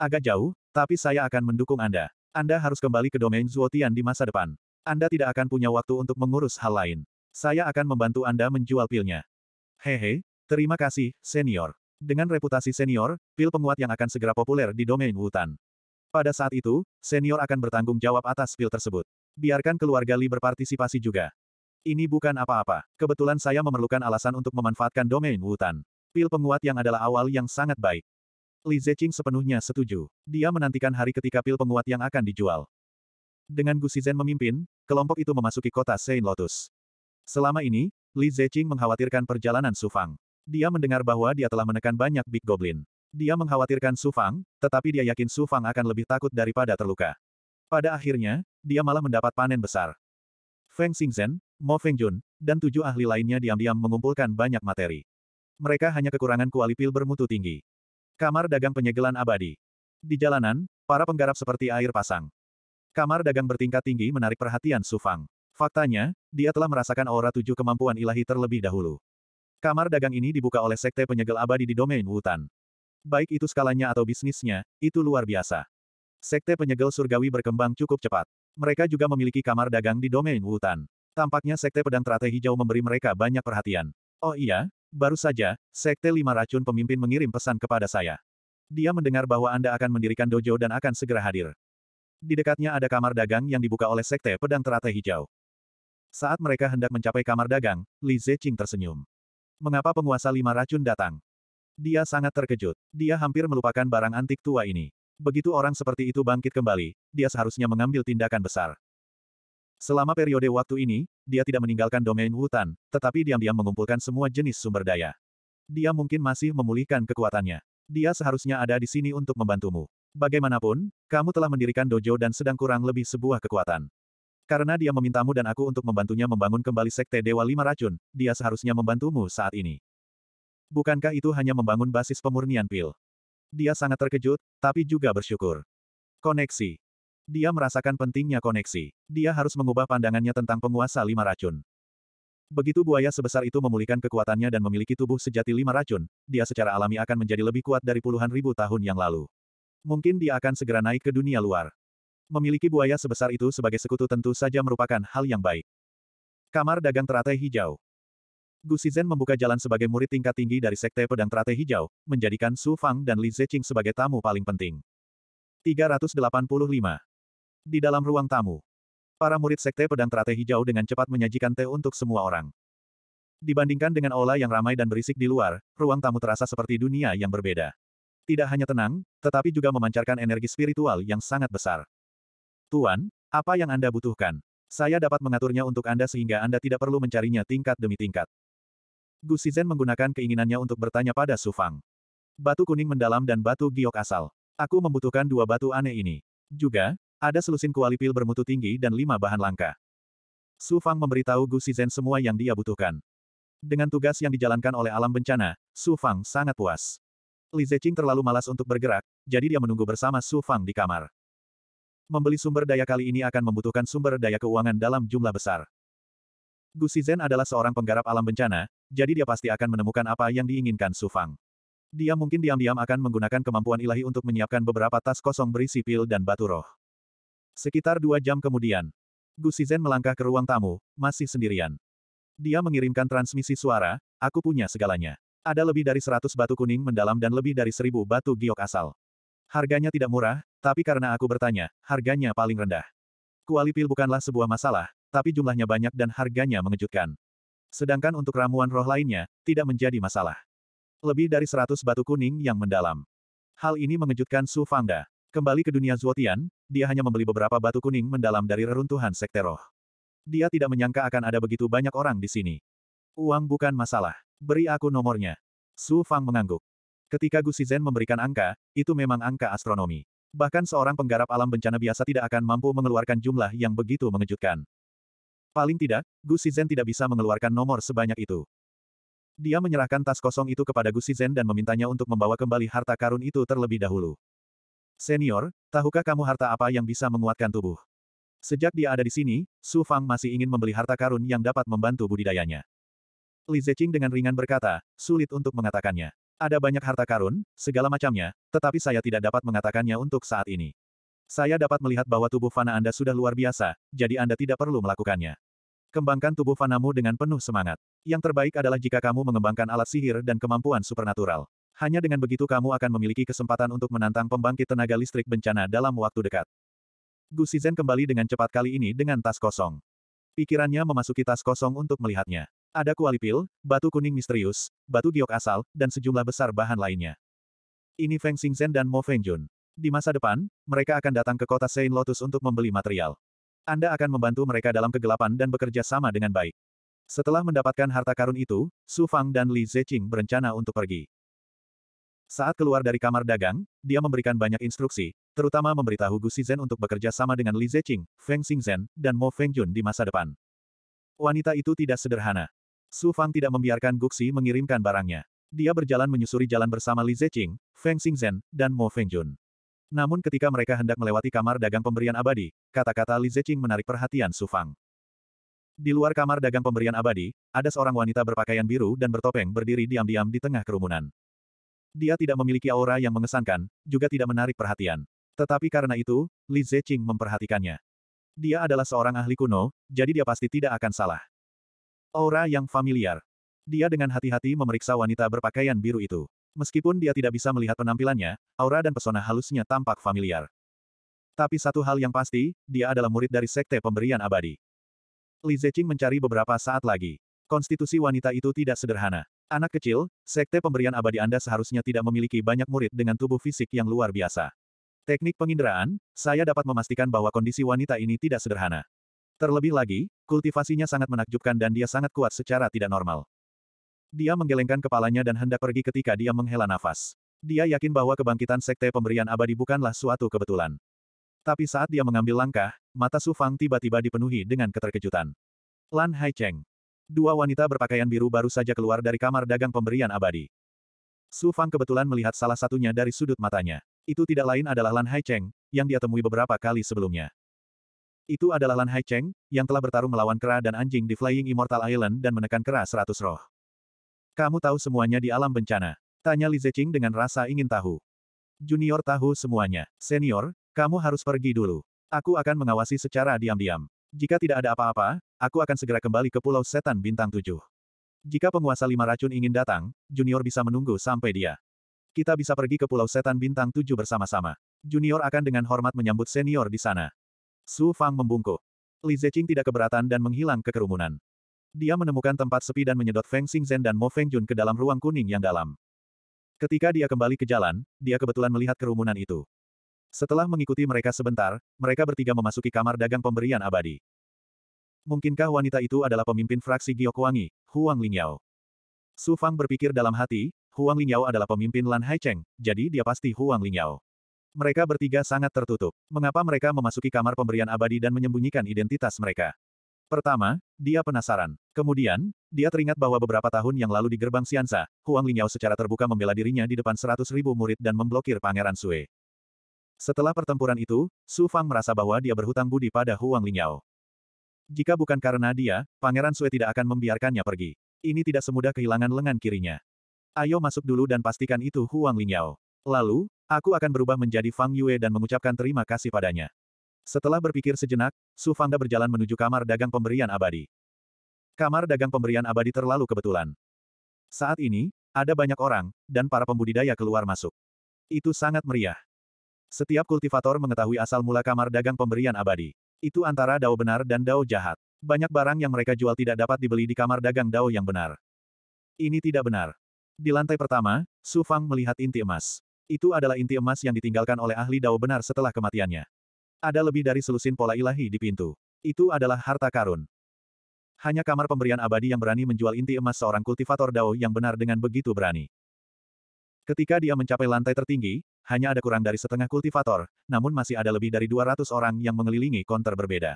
Agak jauh, tapi saya akan mendukung Anda. Anda harus kembali ke domain Zuotian di masa depan. Anda tidak akan punya waktu untuk mengurus hal lain. Saya akan membantu Anda menjual pilnya. Hehe, terima kasih, senior. Dengan reputasi senior, pil penguat yang akan segera populer di domain hutan. Pada saat itu, senior akan bertanggung jawab atas pil tersebut. Biarkan keluarga Li berpartisipasi juga. Ini bukan apa-apa. Kebetulan saya memerlukan alasan untuk memanfaatkan domain hutan. Pil penguat yang adalah awal yang sangat baik. Li Zeqing sepenuhnya setuju. Dia menantikan hari ketika pil penguat yang akan dijual. Dengan Gu Shizhen memimpin, kelompok itu memasuki kota Saint Lotus. Selama ini, Li Zeqing mengkhawatirkan perjalanan Sufang. Dia mendengar bahwa dia telah menekan banyak Big Goblin. Dia mengkhawatirkan Su Fang, tetapi dia yakin Su Fang akan lebih takut daripada terluka. Pada akhirnya, dia malah mendapat panen besar. Feng Xingzhen, Mo Fengjun, dan tujuh ahli lainnya diam-diam mengumpulkan banyak materi. Mereka hanya kekurangan kuali pil bermutu tinggi. Kamar dagang penyegelan abadi. Di jalanan, para penggarap seperti air pasang. Kamar dagang bertingkat tinggi menarik perhatian Su Fang. Faktanya, dia telah merasakan aura tujuh kemampuan ilahi terlebih dahulu. Kamar dagang ini dibuka oleh sekte penyegel abadi di domain hutan. Baik itu skalanya atau bisnisnya, itu luar biasa. Sekte penyegel surgawi berkembang cukup cepat. Mereka juga memiliki kamar dagang di domain hutan. Tampaknya sekte pedang teratai hijau memberi mereka banyak perhatian. Oh iya, baru saja, sekte lima racun pemimpin mengirim pesan kepada saya. Dia mendengar bahwa Anda akan mendirikan dojo dan akan segera hadir. Di dekatnya ada kamar dagang yang dibuka oleh sekte pedang teratai hijau. Saat mereka hendak mencapai kamar dagang, Li Zeqing tersenyum. Mengapa penguasa lima racun datang? Dia sangat terkejut. Dia hampir melupakan barang antik tua ini. Begitu orang seperti itu bangkit kembali, dia seharusnya mengambil tindakan besar. Selama periode waktu ini, dia tidak meninggalkan domain hutan, tetapi diam-diam mengumpulkan semua jenis sumber daya. Dia mungkin masih memulihkan kekuatannya. Dia seharusnya ada di sini untuk membantumu. Bagaimanapun, kamu telah mendirikan dojo dan sedang kurang lebih sebuah kekuatan. Karena dia memintamu dan aku untuk membantunya membangun kembali Sekte Dewa Lima Racun, dia seharusnya membantumu saat ini. Bukankah itu hanya membangun basis pemurnian pil? Dia sangat terkejut, tapi juga bersyukur. Koneksi. Dia merasakan pentingnya koneksi. Dia harus mengubah pandangannya tentang penguasa lima racun. Begitu buaya sebesar itu memulihkan kekuatannya dan memiliki tubuh sejati lima racun, dia secara alami akan menjadi lebih kuat dari puluhan ribu tahun yang lalu. Mungkin dia akan segera naik ke dunia luar. Memiliki buaya sebesar itu sebagai sekutu tentu saja merupakan hal yang baik. Kamar dagang teratai hijau. Gu Shizhen membuka jalan sebagai murid tingkat tinggi dari Sekte Pedang Teratai Hijau, menjadikan Su Fang dan Li Zeqing sebagai tamu paling penting. 385. Di dalam ruang tamu, para murid Sekte Pedang Teratai Hijau dengan cepat menyajikan teh untuk semua orang. Dibandingkan dengan aula yang ramai dan berisik di luar, ruang tamu terasa seperti dunia yang berbeda. Tidak hanya tenang, tetapi juga memancarkan energi spiritual yang sangat besar. Tuan, apa yang Anda butuhkan? Saya dapat mengaturnya untuk Anda sehingga Anda tidak perlu mencarinya tingkat demi tingkat. Gu Shizhen menggunakan keinginannya untuk bertanya pada Su Fang. Batu kuning mendalam dan batu giok asal. Aku membutuhkan dua batu aneh ini. Juga, ada selusin kuali pil bermutu tinggi dan lima bahan langka. Su Fang memberitahu Gu Shizhen semua yang dia butuhkan. Dengan tugas yang dijalankan oleh alam bencana, Su Fang sangat puas. Li Zeqing terlalu malas untuk bergerak, jadi dia menunggu bersama Su Fang di kamar. Membeli sumber daya kali ini akan membutuhkan sumber daya keuangan dalam jumlah besar. Gu Shizhen adalah seorang penggarap alam bencana, jadi dia pasti akan menemukan apa yang diinginkan Su Fang. Dia mungkin diam-diam akan menggunakan kemampuan ilahi untuk menyiapkan beberapa tas kosong berisi pil dan batu roh. Sekitar dua jam kemudian, Gu Shizhen melangkah ke ruang tamu, masih sendirian. Dia mengirimkan transmisi suara, aku punya segalanya. Ada lebih dari seratus batu kuning mendalam dan lebih dari seribu batu giok asal. Harganya tidak murah, tapi karena aku bertanya, harganya paling rendah. Kuali pil bukanlah sebuah masalah, tapi jumlahnya banyak dan harganya mengejutkan. Sedangkan untuk ramuan roh lainnya, tidak menjadi masalah. Lebih dari 100 batu kuning yang mendalam. Hal ini mengejutkan Su Fangda. Kembali ke dunia Zuotian, dia hanya membeli beberapa batu kuning mendalam dari reruntuhan sekte roh. Dia tidak menyangka akan ada begitu banyak orang di sini. Uang bukan masalah. Beri aku nomornya. Su Fang mengangguk. Ketika Gu Shizhen memberikan angka, itu memang angka astronomi. Bahkan seorang penggarap alam bencana biasa tidak akan mampu mengeluarkan jumlah yang begitu mengejutkan. Paling tidak, Gu Shizhen tidak bisa mengeluarkan nomor sebanyak itu. Dia menyerahkan tas kosong itu kepada Gu Shizhen dan memintanya untuk membawa kembali harta karun itu terlebih dahulu. Senior, tahukah kamu harta apa yang bisa menguatkan tubuh? Sejak dia ada di sini, Su Fang masih ingin membeli harta karun yang dapat membantu budidayanya. Li Zeqing dengan ringan berkata, sulit untuk mengatakannya. Ada banyak harta karun, segala macamnya, tetapi saya tidak dapat mengatakannya untuk saat ini. Saya dapat melihat bahwa tubuh fana Anda sudah luar biasa, jadi Anda tidak perlu melakukannya. Kembangkan tubuh fanamu dengan penuh semangat. Yang terbaik adalah jika kamu mengembangkan alat sihir dan kemampuan supernatural. Hanya dengan begitu kamu akan memiliki kesempatan untuk menantang pembangkit tenaga listrik bencana dalam waktu dekat. Gu Shizhen kembali dengan cepat kali ini dengan tas kosong. Pikirannya memasuki tas kosong untuk melihatnya. Ada kualipil, batu kuning misterius, batu giok asal, dan sejumlah besar bahan lainnya. Ini Feng Xingzhen dan Mo Fengjun. Di masa depan, mereka akan datang ke kota Saint Lotus untuk membeli material. Anda akan membantu mereka dalam kegelapan dan bekerja sama dengan baik. Setelah mendapatkan harta karun itu, Su Fang dan Li Zeqing berencana untuk pergi. Saat keluar dari kamar dagang, dia memberikan banyak instruksi, terutama memberitahu Gu Zhen untuk bekerja sama dengan Li Zeqing, Feng Xingzhen, dan Mo Fengjun di masa depan. Wanita itu tidak sederhana. Su Fang tidak membiarkan Guxi mengirimkan barangnya. Dia berjalan menyusuri jalan bersama Li Zeqing, Feng Xingzhen, dan Mo Fengjun. Namun ketika mereka hendak melewati kamar dagang pemberian abadi, kata-kata Li Zeqing menarik perhatian Su Fang. Di luar kamar dagang pemberian abadi, ada seorang wanita berpakaian biru dan bertopeng berdiri diam-diam di tengah kerumunan. Dia tidak memiliki aura yang mengesankan, juga tidak menarik perhatian. Tetapi karena itu, Li Zeqing memperhatikannya. Dia adalah seorang ahli kuno, jadi dia pasti tidak akan salah. Aura yang familiar. Dia dengan hati-hati memeriksa wanita berpakaian biru itu. Meskipun dia tidak bisa melihat penampilannya, aura dan pesona halusnya tampak familiar. Tapi satu hal yang pasti, dia adalah murid dari Sekte Pemberian Abadi. Li Zeqing mencari beberapa saat lagi. Konstitusi wanita itu tidak sederhana. Anak kecil, Sekte Pemberian Abadi Anda seharusnya tidak memiliki banyak murid dengan tubuh fisik yang luar biasa. Teknik penginderaan, saya dapat memastikan bahwa kondisi wanita ini tidak sederhana. Terlebih lagi, kultivasinya sangat menakjubkan dan dia sangat kuat secara tidak normal. Dia menggelengkan kepalanya dan hendak pergi ketika dia menghela nafas. Dia yakin bahwa kebangkitan sekte pemberian abadi bukanlah suatu kebetulan. Tapi saat dia mengambil langkah, mata Su Fang tiba-tiba dipenuhi dengan keterkejutan. Lan Hai Cheng. Dua wanita berpakaian biru baru saja keluar dari kamar dagang pemberian abadi. Su Fang kebetulan melihat salah satunya dari sudut matanya. Itu tidak lain adalah Lan Hai Cheng, yang dia temui beberapa kali sebelumnya. Itu adalah Lan Haicheng, yang telah bertarung melawan kera dan anjing di Flying Immortal Island dan menekan kera seratus roh. Kamu tahu semuanya di alam bencana. Tanya Li Zeqing dengan rasa ingin tahu. Junior tahu semuanya. Senior, kamu harus pergi dulu. Aku akan mengawasi secara diam-diam. Jika tidak ada apa-apa, aku akan segera kembali ke Pulau Setan Bintang Tujuh. Jika penguasa lima racun ingin datang, Junior bisa menunggu sampai dia. Kita bisa pergi ke Pulau Setan Bintang Tujuh bersama-sama. Junior akan dengan hormat menyambut senior di sana. Su Fang membungkuk. Li Zeqing tidak keberatan dan menghilang ke kerumunan. Dia menemukan tempat sepi dan menyedot Feng Xingzhen dan Mo Fengjun ke dalam ruang kuning yang dalam. Ketika dia kembali ke jalan, dia kebetulan melihat kerumunan itu. Setelah mengikuti mereka sebentar, mereka bertiga memasuki kamar dagang pemberian abadi. Mungkinkah wanita itu adalah pemimpin fraksi Giokwangi, Huang Lingyao? Su Fang berpikir dalam hati, Huang Lingyao adalah pemimpin Lan Haicheng, jadi dia pasti Huang Lingyao. Mereka bertiga sangat tertutup. Mengapa mereka memasuki kamar pemberian abadi dan menyembunyikan identitas mereka? Pertama, dia penasaran. Kemudian, dia teringat bahwa beberapa tahun yang lalu di gerbang Siansa, Huang Lingyao secara terbuka membela dirinya di depan seratus ribu murid dan memblokir Pangeran Sue. Setelah pertempuran itu, Su Fang merasa bahwa dia berhutang budi pada Huang Lingyao. Jika bukan karena dia, Pangeran Sue tidak akan membiarkannya pergi. Ini tidak semudah kehilangan lengan kirinya. Ayo masuk dulu dan pastikan itu Huang Lingyao. Lalu, aku akan berubah menjadi Fang Yue dan mengucapkan terima kasih padanya. Setelah berpikir sejenak, Su Fangda berjalan menuju kamar dagang pemberian abadi. Kamar dagang pemberian abadi terlalu kebetulan. Saat ini, ada banyak orang, dan para pembudidaya keluar masuk. Itu sangat meriah. Setiap kultivator mengetahui asal mula kamar dagang pemberian abadi. Itu antara dao benar dan dao jahat. Banyak barang yang mereka jual tidak dapat dibeli di kamar dagang dao yang benar. Ini tidak benar. Di lantai pertama, Su Fang melihat inti emas. Itu adalah inti emas yang ditinggalkan oleh ahli Dao benar setelah kematiannya. Ada lebih dari selusin pola ilahi di pintu. Itu adalah harta karun. Hanya kamar pemberian abadi yang berani menjual inti emas seorang kultivator Dao yang benar dengan begitu berani. Ketika dia mencapai lantai tertinggi, hanya ada kurang dari setengah kultivator, namun masih ada lebih dari 200 orang yang mengelilingi konter berbeda.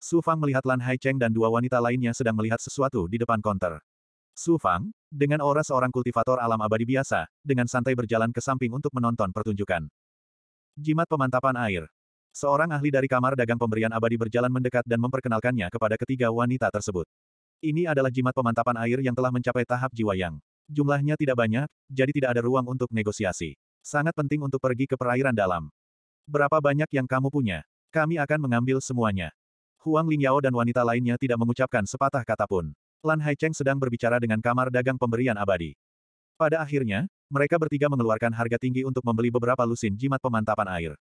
Su Fang melihat Lan Hai Cheng dan dua wanita lainnya sedang melihat sesuatu di depan konter. Su Fang, dengan aura seorang kultivator alam abadi biasa, dengan santai berjalan ke samping untuk menonton pertunjukan. Jimat pemantapan air. Seorang ahli dari kamar dagang pemberian abadi berjalan mendekat dan memperkenalkannya kepada ketiga wanita tersebut. Ini adalah jimat pemantapan air yang telah mencapai tahap jiwa yang jumlahnya tidak banyak, jadi tidak ada ruang untuk negosiasi. Sangat penting untuk pergi ke perairan dalam. Berapa banyak yang kamu punya? Kami akan mengambil semuanya. Huang Lingyao dan wanita lainnya tidak mengucapkan sepatah kata pun. Lan Haicheng sedang berbicara dengan kamar dagang pemberian abadi. Pada akhirnya, mereka bertiga mengeluarkan harga tinggi untuk membeli beberapa lusin jimat pemantapan air.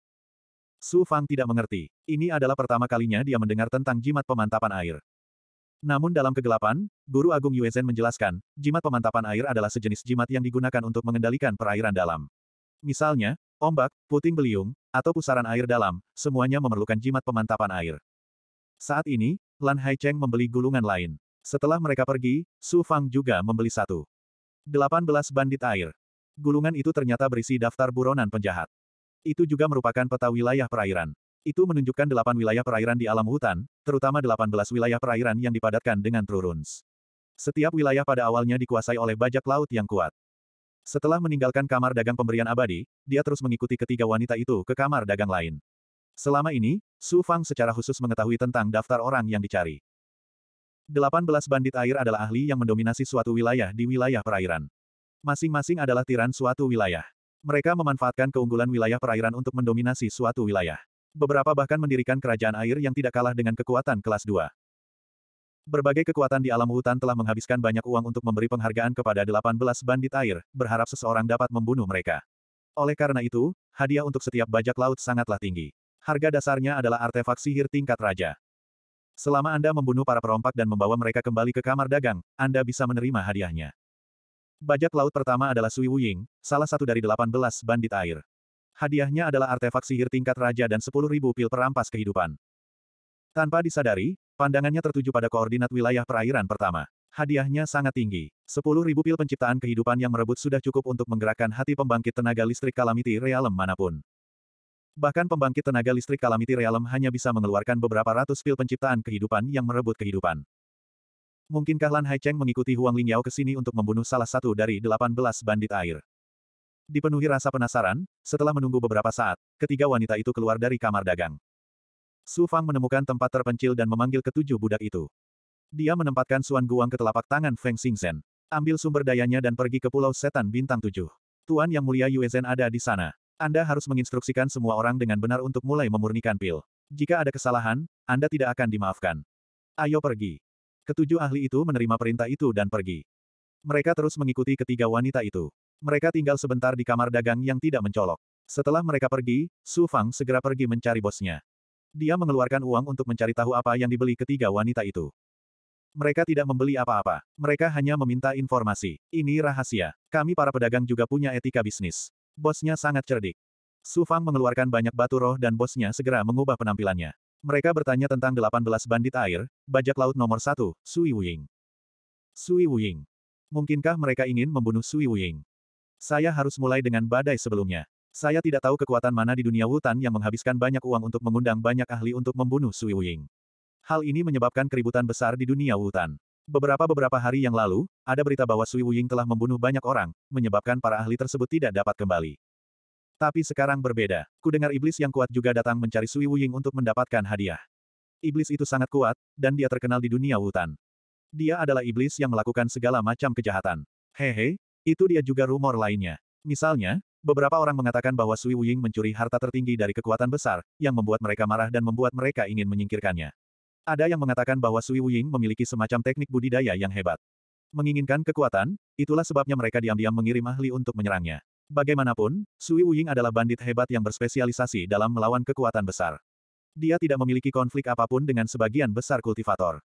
Su Fang tidak mengerti. Ini adalah pertama kalinya dia mendengar tentang jimat pemantapan air. Namun dalam kegelapan, Guru Agung Yuezen menjelaskan, jimat pemantapan air adalah sejenis jimat yang digunakan untuk mengendalikan perairan dalam. Misalnya, ombak, puting beliung, atau pusaran air dalam, semuanya memerlukan jimat pemantapan air. Saat ini, Lan Haicheng membeli gulungan lain. Setelah mereka pergi, Su Fang juga membeli satu. 18 bandit air. Gulungan itu ternyata berisi daftar buronan penjahat. Itu juga merupakan peta wilayah perairan. Itu menunjukkan delapan wilayah perairan di alam hutan, terutama 18 wilayah perairan yang dipadatkan dengan truruns. Setiap wilayah pada awalnya dikuasai oleh bajak laut yang kuat. Setelah meninggalkan kamar dagang pemberian abadi, dia terus mengikuti ketiga wanita itu ke kamar dagang lain. Selama ini, Su Fang secara khusus mengetahui tentang daftar orang yang dicari. 18 bandit air adalah ahli yang mendominasi suatu wilayah di wilayah perairan. Masing-masing adalah tiran suatu wilayah. Mereka memanfaatkan keunggulan wilayah perairan untuk mendominasi suatu wilayah. Beberapa bahkan mendirikan kerajaan air yang tidak kalah dengan kekuatan kelas 2. Berbagai kekuatan di alam hutan telah menghabiskan banyak uang untuk memberi penghargaan kepada 18 bandit air, berharap seseorang dapat membunuh mereka. Oleh karena itu, hadiah untuk setiap bajak laut sangatlah tinggi. Harga dasarnya adalah artefak sihir tingkat raja. Selama Anda membunuh para perompak dan membawa mereka kembali ke kamar dagang, Anda bisa menerima hadiahnya. Bajak laut pertama adalah Sui Wuying, salah satu dari 18 bandit air. Hadiahnya adalah artefak sihir tingkat raja dan 10.000 pil perampas kehidupan. Tanpa disadari, pandangannya tertuju pada koordinat wilayah perairan pertama. Hadiahnya sangat tinggi. 10.000 pil penciptaan kehidupan yang merebut sudah cukup untuk menggerakkan hati pembangkit tenaga listrik kalamiti realem manapun. Bahkan pembangkit tenaga listrik Kalamiti Realm hanya bisa mengeluarkan beberapa ratus pil penciptaan kehidupan yang merebut kehidupan. Mungkinkah Lan Haicheng mengikuti Huang Lingyao ke sini untuk membunuh salah satu dari delapan belas bandit air? Dipenuhi rasa penasaran, setelah menunggu beberapa saat, ketiga wanita itu keluar dari kamar dagang. Su Fang menemukan tempat terpencil dan memanggil ketujuh budak itu. Dia menempatkan Suan Guang ke telapak tangan Feng Xingzhen. Ambil sumber dayanya dan pergi ke Pulau Setan Bintang Tujuh. Tuan Yang Mulia Yue ada di sana. Anda harus menginstruksikan semua orang dengan benar untuk mulai memurnikan pil. Jika ada kesalahan, Anda tidak akan dimaafkan. Ayo pergi. Ketujuh ahli itu menerima perintah itu dan pergi. Mereka terus mengikuti ketiga wanita itu. Mereka tinggal sebentar di kamar dagang yang tidak mencolok. Setelah mereka pergi, Su Fang segera pergi mencari bosnya. Dia mengeluarkan uang untuk mencari tahu apa yang dibeli ketiga wanita itu. Mereka tidak membeli apa-apa. Mereka hanya meminta informasi. Ini rahasia. Kami para pedagang juga punya etika bisnis. Bosnya sangat cerdik. Su Fang mengeluarkan banyak batu roh dan bosnya segera mengubah penampilannya. Mereka bertanya tentang 18 bandit air, bajak laut nomor satu, Sui Wuying. Sui Wuying. Mungkinkah mereka ingin membunuh Sui Wuying? Saya harus mulai dengan badai sebelumnya. Saya tidak tahu kekuatan mana di dunia hutan yang menghabiskan banyak uang untuk mengundang banyak ahli untuk membunuh Sui Wuying. Hal ini menyebabkan keributan besar di dunia hutan. Beberapa-beberapa hari yang lalu, ada berita bahwa Sui Wuying telah membunuh banyak orang, menyebabkan para ahli tersebut tidak dapat kembali. Tapi sekarang berbeda. Kudengar iblis yang kuat juga datang mencari Sui Wuying untuk mendapatkan hadiah. Iblis itu sangat kuat, dan dia terkenal di dunia hutan. Dia adalah iblis yang melakukan segala macam kejahatan. Hehe, itu dia juga rumor lainnya. Misalnya, Beberapa orang mengatakan bahwa Sui Wuying mencuri harta tertinggi dari kekuatan besar, yang membuat mereka marah dan membuat mereka ingin menyingkirkannya. Ada yang mengatakan bahwa Sui Wuying memiliki semacam teknik budidaya yang hebat. Menginginkan kekuatan, itulah sebabnya mereka diam-diam mengirim ahli untuk menyerangnya. Bagaimanapun, Sui Wuying adalah bandit hebat yang berspesialisasi dalam melawan kekuatan besar. Dia tidak memiliki konflik apapun dengan sebagian besar kultivator.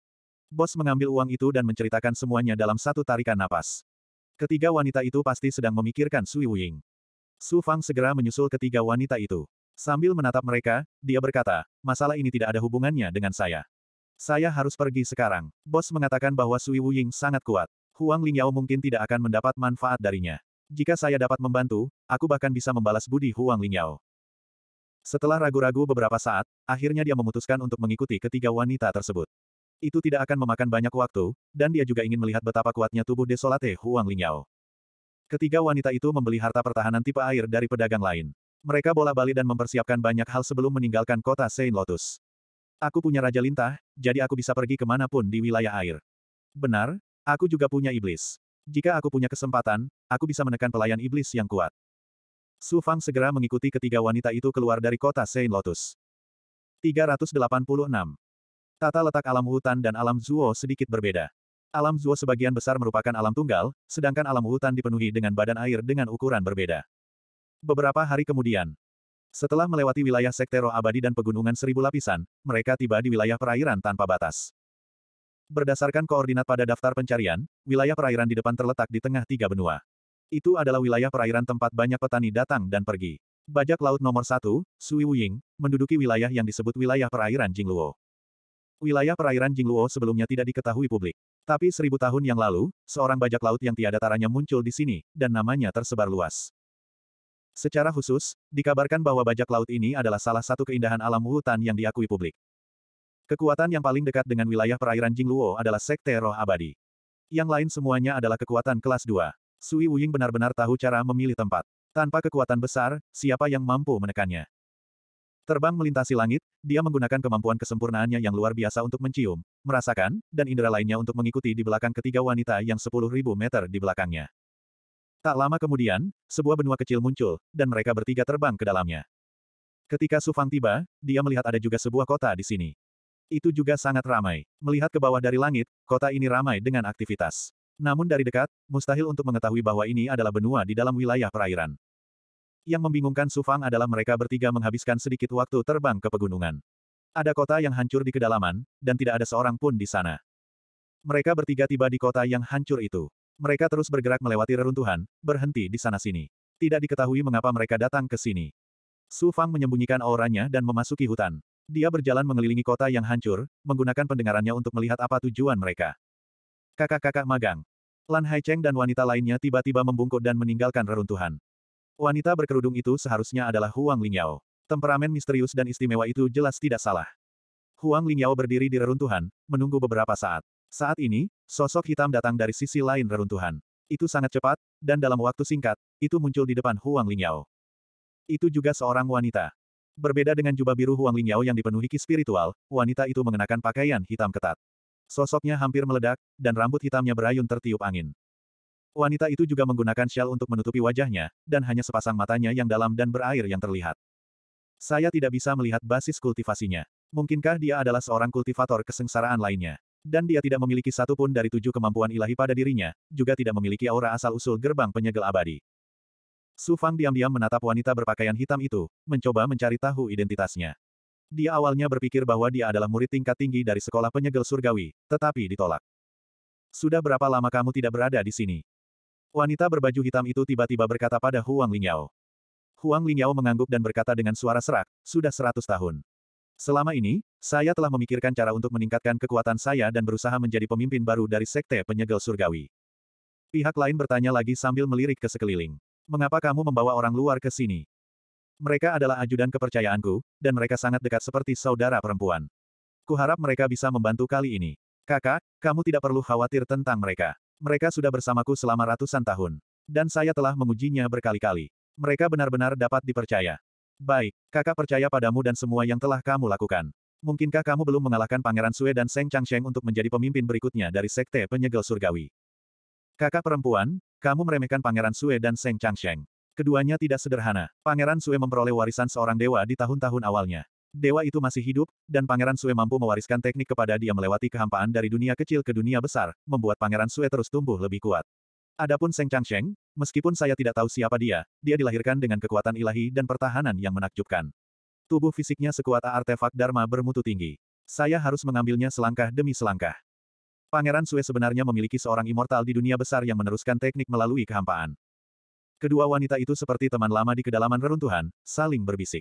Bos mengambil uang itu dan menceritakan semuanya dalam satu tarikan napas. Ketiga wanita itu pasti sedang memikirkan Sui Wuying. Su Fang segera menyusul ketiga wanita itu. Sambil menatap mereka, dia berkata, masalah ini tidak ada hubungannya dengan saya. Saya harus pergi sekarang. Bos mengatakan bahwa Sui Wuying sangat kuat. Huang Lingyao mungkin tidak akan mendapat manfaat darinya. Jika saya dapat membantu, aku bahkan bisa membalas budi Huang Lingyao. Setelah ragu-ragu beberapa saat, akhirnya dia memutuskan untuk mengikuti ketiga wanita tersebut. Itu tidak akan memakan banyak waktu, dan dia juga ingin melihat betapa kuatnya tubuh desolate Huang Lingyao. Ketiga wanita itu membeli harta pertahanan tipe air dari pedagang lain. Mereka bola-bali dan mempersiapkan banyak hal sebelum meninggalkan kota Saint Lotus. Aku punya Raja Lintah, jadi aku bisa pergi kemanapun di wilayah air. Benar, aku juga punya iblis. Jika aku punya kesempatan, aku bisa menekan pelayan iblis yang kuat. Su Fang segera mengikuti ketiga wanita itu keluar dari kota Saint Lotus. 386. Tata letak alam hutan dan alam Zuo sedikit berbeda. Alam Zuo sebagian besar merupakan alam tunggal, sedangkan alam hutan dipenuhi dengan badan air dengan ukuran berbeda. Beberapa hari kemudian, setelah melewati wilayah Sekte Roh Abadi dan Pegunungan Seribu Lapisan, mereka tiba di wilayah perairan tanpa batas. Berdasarkan koordinat pada daftar pencarian, wilayah perairan di depan terletak di tengah tiga benua. Itu adalah wilayah perairan tempat banyak petani datang dan pergi. Bajak laut nomor satu, Sui Wuying, menduduki wilayah yang disebut wilayah perairan Jingluo. Wilayah perairan Jingluo sebelumnya tidak diketahui publik. Tapi seribu tahun yang lalu, seorang bajak laut yang tiada taranya muncul di sini, dan namanya tersebar luas. Secara khusus, dikabarkan bahwa bajak laut ini adalah salah satu keindahan alam hutan yang diakui publik. Kekuatan yang paling dekat dengan wilayah perairan Jingluo adalah Sekte Roh Abadi. Yang lain semuanya adalah kekuatan kelas 2. Sui Wuying benar-benar tahu cara memilih tempat. Tanpa kekuatan besar, siapa yang mampu menekannya? Terbang melintasi langit, dia menggunakan kemampuan kesempurnaannya yang luar biasa untuk mencium, merasakan, dan indera lainnya untuk mengikuti di belakang ketiga wanita yang 10.000 meter di belakangnya. Tak lama kemudian, sebuah benua kecil muncul, dan mereka bertiga terbang ke dalamnya. Ketika Sufang tiba, dia melihat ada juga sebuah kota di sini. Itu juga sangat ramai. Melihat ke bawah dari langit, kota ini ramai dengan aktivitas. Namun dari dekat, mustahil untuk mengetahui bahwa ini adalah benua di dalam wilayah perairan. Yang membingungkan Sufang adalah mereka bertiga menghabiskan sedikit waktu terbang ke pegunungan. Ada kota yang hancur di kedalaman, dan tidak ada seorang pun di sana. Mereka bertiga tiba di kota yang hancur itu. Mereka terus bergerak melewati reruntuhan, berhenti di sana-sini. Tidak diketahui mengapa mereka datang ke sini. Su Fang menyembunyikan auranya dan memasuki hutan. Dia berjalan mengelilingi kota yang hancur, menggunakan pendengarannya untuk melihat apa tujuan mereka. Kakak-kakak magang. Lan Haicheng dan wanita lainnya tiba-tiba membungkuk dan meninggalkan reruntuhan. Wanita berkerudung itu seharusnya adalah Huang Lingyao. Temperamen misterius dan istimewa itu jelas tidak salah. Huang Lingyao berdiri di reruntuhan, menunggu beberapa saat. Saat ini, sosok hitam datang dari sisi lain reruntuhan. Itu sangat cepat, dan dalam waktu singkat, itu muncul di depan Huang Lingyao. Itu juga seorang wanita. Berbeda dengan jubah biru Huang Lingyao yang dipenuhi ki spiritual, wanita itu mengenakan pakaian hitam ketat. Sosoknya hampir meledak, dan rambut hitamnya berayun tertiup angin. Wanita itu juga menggunakan shell untuk menutupi wajahnya, dan hanya sepasang matanya yang dalam dan berair yang terlihat. Saya tidak bisa melihat basis kultivasinya. Mungkinkah dia adalah seorang kultivator kesengsaraan lainnya? Dan dia tidak memiliki satu pun dari tujuh kemampuan ilahi pada dirinya, juga tidak memiliki aura asal-usul gerbang penyegel abadi. Su Fang diam-diam menatap wanita berpakaian hitam itu, mencoba mencari tahu identitasnya. Dia awalnya berpikir bahwa dia adalah murid tingkat tinggi dari sekolah penyegel surgawi, tetapi ditolak. Sudah berapa lama kamu tidak berada di sini? Wanita berbaju hitam itu tiba-tiba berkata pada Huang Lingyao. Huang Lingyao mengangguk dan berkata dengan suara serak, sudah seratus tahun. Selama ini, saya telah memikirkan cara untuk meningkatkan kekuatan saya dan berusaha menjadi pemimpin baru dari Sekte Penyegel Surgawi. Pihak lain bertanya lagi sambil melirik ke sekeliling. Mengapa kamu membawa orang luar ke sini? Mereka adalah ajudan kepercayaanku, dan mereka sangat dekat seperti saudara perempuan. Kuharap mereka bisa membantu kali ini. Kakak, kamu tidak perlu khawatir tentang mereka. Mereka sudah bersamaku selama ratusan tahun. Dan saya telah mengujinya berkali-kali. Mereka benar-benar dapat dipercaya. Baik, kakak percaya padamu dan semua yang telah kamu lakukan. Mungkinkah kamu belum mengalahkan Pangeran Sue dan Seng Changsheng untuk menjadi pemimpin berikutnya dari Sekte Penyegel Surgawi? Kakak perempuan, kamu meremehkan Pangeran Sue dan Seng Changsheng. Keduanya tidak sederhana. Pangeran Sue memperoleh warisan seorang dewa di tahun-tahun awalnya. Dewa itu masih hidup, dan Pangeran Sue mampu mewariskan teknik kepada dia melewati kehampaan dari dunia kecil ke dunia besar, membuat Pangeran Sue terus tumbuh lebih kuat. Adapun Seng Changsheng, meskipun saya tidak tahu siapa dia, dia dilahirkan dengan kekuatan ilahi dan pertahanan yang menakjubkan. Tubuh fisiknya sekuat artefak Dharma bermutu tinggi. Saya harus mengambilnya selangkah demi selangkah. Pangeran Sue sebenarnya memiliki seorang immortal di dunia besar yang meneruskan teknik melalui kehampaan. Kedua wanita itu seperti teman lama di kedalaman reruntuhan, saling berbisik.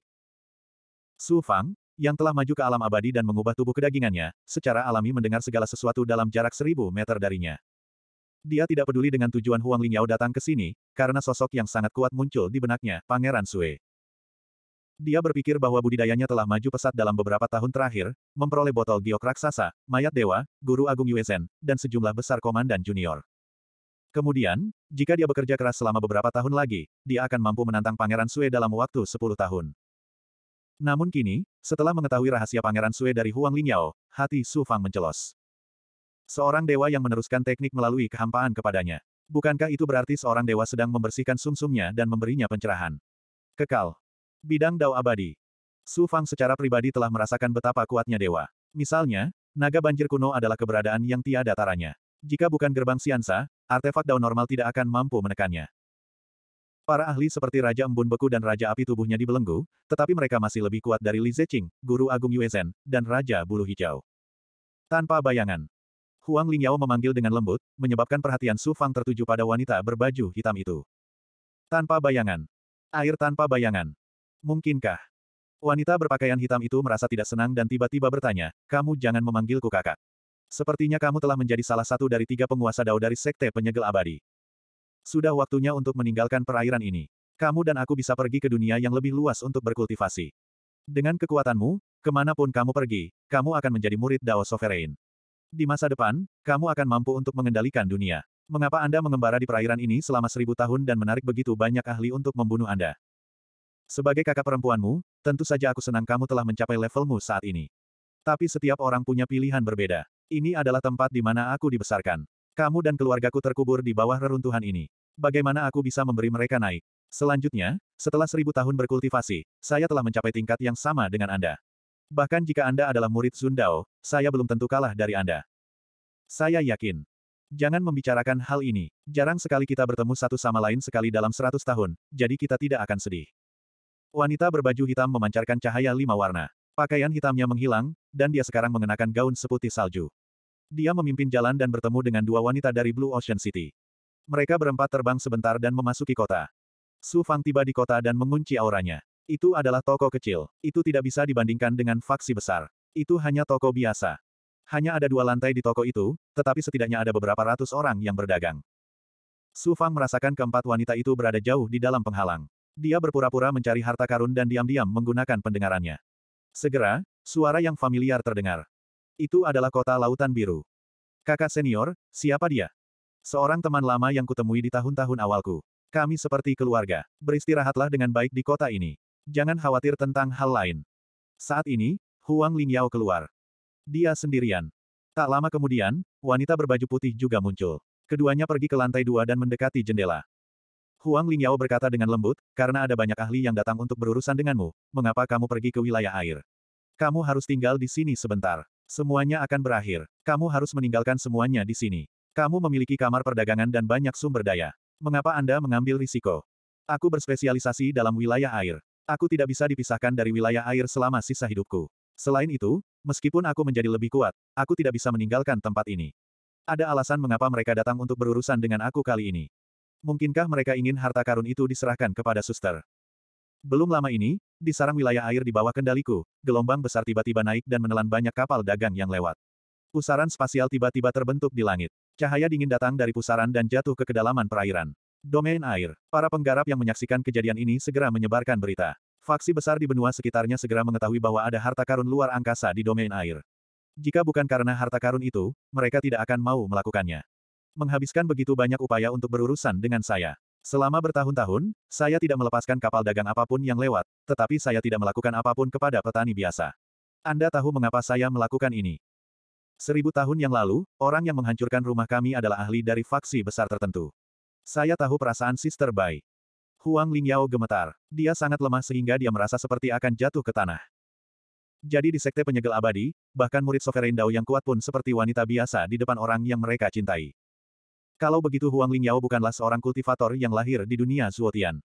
Su Fang, yang telah maju ke alam abadi dan mengubah tubuh kedagingannya, secara alami mendengar segala sesuatu dalam jarak seribu meter darinya. Dia tidak peduli dengan tujuan Huang Lingyao datang ke sini, karena sosok yang sangat kuat muncul di benaknya, Pangeran Sui. Dia berpikir bahwa budidayanya telah maju pesat dalam beberapa tahun terakhir, memperoleh botol giok raksasa, mayat dewa, guru agung Yuezen, dan sejumlah besar komandan junior. Kemudian, jika dia bekerja keras selama beberapa tahun lagi, dia akan mampu menantang Pangeran Sui dalam waktu 10 tahun. Namun kini, setelah mengetahui rahasia Pangeran Sui dari Huang Lingyao, hati Su Fang mencelos. Seorang dewa yang meneruskan teknik melalui kehampaan kepadanya. Bukankah itu berarti seorang dewa sedang membersihkan sumsumnya dan memberinya pencerahan? Kekal. Bidang Dao Abadi. Su Fang secara pribadi telah merasakan betapa kuatnya dewa. Misalnya, naga banjir kuno adalah keberadaan yang tiada taranya. Jika bukan gerbang Siansa, artefak Dao normal tidak akan mampu menekannya. Para ahli seperti Raja Embun Beku dan Raja Api tubuhnya dibelenggu, tetapi mereka masih lebih kuat dari Li Zeqing, Guru Agung Yuezhen, dan Raja Bulu Hijau. Tanpa bayangan, Huang Lingyao memanggil dengan lembut, menyebabkan perhatian Su Fang tertuju pada wanita berbaju hitam itu. Tanpa bayangan. Air tanpa bayangan. Mungkinkah? Wanita berpakaian hitam itu merasa tidak senang dan tiba-tiba bertanya, kamu jangan memanggilku kakak. Sepertinya kamu telah menjadi salah satu dari tiga penguasa dao dari Sekte Penyegel Abadi. Sudah waktunya untuk meninggalkan perairan ini. Kamu dan aku bisa pergi ke dunia yang lebih luas untuk berkultivasi. Dengan kekuatanmu, kemanapun kamu pergi, kamu akan menjadi murid Dao Sovereign. Di masa depan, kamu akan mampu untuk mengendalikan dunia. Mengapa Anda mengembara di perairan ini selama seribu tahun dan menarik begitu banyak ahli untuk membunuh Anda? Sebagai kakak perempuanmu, tentu saja aku senang kamu telah mencapai levelmu saat ini. Tapi setiap orang punya pilihan berbeda. Ini adalah tempat di mana aku dibesarkan. Kamu dan keluargaku terkubur di bawah reruntuhan ini. Bagaimana aku bisa memberi mereka naik? Selanjutnya, setelah seribu tahun berkultivasi, saya telah mencapai tingkat yang sama dengan Anda. Bahkan jika Anda adalah murid Zundao, saya belum tentu kalah dari Anda. Saya yakin. Jangan membicarakan hal ini. Jarang sekali kita bertemu satu sama lain sekali dalam seratus tahun, jadi kita tidak akan sedih. Wanita berbaju hitam memancarkan cahaya lima warna. Pakaian hitamnya menghilang, dan dia sekarang mengenakan gaun seputih salju. Dia memimpin jalan dan bertemu dengan dua wanita dari Blue Ocean City. Mereka berempat terbang sebentar dan memasuki kota. Su Fang tiba di kota dan mengunci auranya. Itu adalah toko kecil. Itu tidak bisa dibandingkan dengan faksi besar. Itu hanya toko biasa. Hanya ada dua lantai di toko itu, tetapi setidaknya ada beberapa ratus orang yang berdagang. Su Fang merasakan keempat wanita itu berada jauh di dalam penghalang. Dia berpura-pura mencari harta karun dan diam-diam menggunakan pendengarannya. Segera, suara yang familiar terdengar. Itu adalah kota Lautan Biru. Kakak senior, siapa dia? Seorang teman lama yang kutemui di tahun-tahun awalku. Kami seperti keluarga. Beristirahatlah dengan baik di kota ini jangan khawatir tentang hal lain. Saat ini, Huang Lingyao keluar. Dia sendirian. Tak lama kemudian, wanita berbaju putih juga muncul. Keduanya pergi ke lantai dua dan mendekati jendela. Huang Lingyao berkata dengan lembut, karena ada banyak ahli yang datang untuk berurusan denganmu, mengapa kamu pergi ke wilayah air? Kamu harus tinggal di sini sebentar. Semuanya akan berakhir. Kamu harus meninggalkan semuanya di sini. Kamu memiliki kamar perdagangan dan banyak sumber daya. Mengapa Anda mengambil risiko? Aku berspesialisasi dalam wilayah air. Aku tidak bisa dipisahkan dari wilayah air selama sisa hidupku. Selain itu, meskipun aku menjadi lebih kuat, aku tidak bisa meninggalkan tempat ini. Ada alasan mengapa mereka datang untuk berurusan dengan aku kali ini. Mungkinkah mereka ingin harta karun itu diserahkan kepada suster? Belum lama ini, di sarang wilayah air di bawah kendaliku, gelombang besar tiba-tiba naik dan menelan banyak kapal dagang yang lewat. Pusaran spasial tiba-tiba terbentuk di langit. Cahaya dingin datang dari pusaran dan jatuh ke kedalaman perairan. Domain air. Para penggarap yang menyaksikan kejadian ini segera menyebarkan berita. Faksi besar di benua sekitarnya segera mengetahui bahwa ada harta karun luar angkasa di domain air. Jika bukan karena harta karun itu, mereka tidak akan mau melakukannya. Menghabiskan begitu banyak upaya untuk berurusan dengan saya. Selama bertahun-tahun, saya tidak melepaskan kapal dagang apapun yang lewat, tetapi saya tidak melakukan apapun kepada petani biasa. Anda tahu mengapa saya melakukan ini? Seribu tahun yang lalu, orang yang menghancurkan rumah kami adalah ahli dari faksi besar tertentu. Saya tahu perasaan Sister Bai. Huang Lingyao gemetar. Dia sangat lemah sehingga dia merasa seperti akan jatuh ke tanah. Jadi di sekte penyegel abadi, bahkan murid Sovereign Dao yang kuat pun seperti wanita biasa di depan orang yang mereka cintai. Kalau begitu Huang Lingyao bukanlah seorang kultivator yang lahir di dunia Zuotian.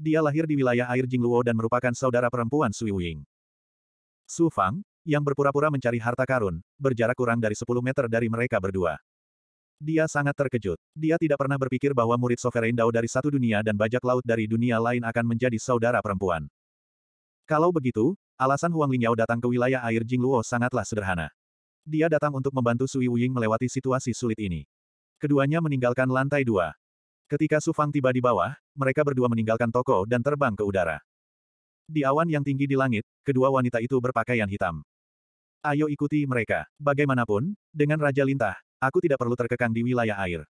Dia lahir di wilayah air Jingluo dan merupakan saudara perempuan Sui Wing. Su Fang, yang berpura-pura mencari harta karun, berjarak kurang dari 10 meter dari mereka berdua. Dia sangat terkejut. Dia tidak pernah berpikir bahwa murid Sovereign Dao dari satu dunia dan bajak laut dari dunia lain akan menjadi saudara perempuan. Kalau begitu, alasan Huang Lingyao datang ke wilayah air Jingluo sangatlah sederhana. Dia datang untuk membantu Sui Wuying melewati situasi sulit ini. Keduanya meninggalkan lantai dua. Ketika Su Fang tiba di bawah, mereka berdua meninggalkan toko dan terbang ke udara. Di awan yang tinggi di langit, kedua wanita itu berpakaian hitam. Ayo ikuti mereka. Bagaimanapun, dengan Raja Lintah, aku tidak perlu terkekang di wilayah air.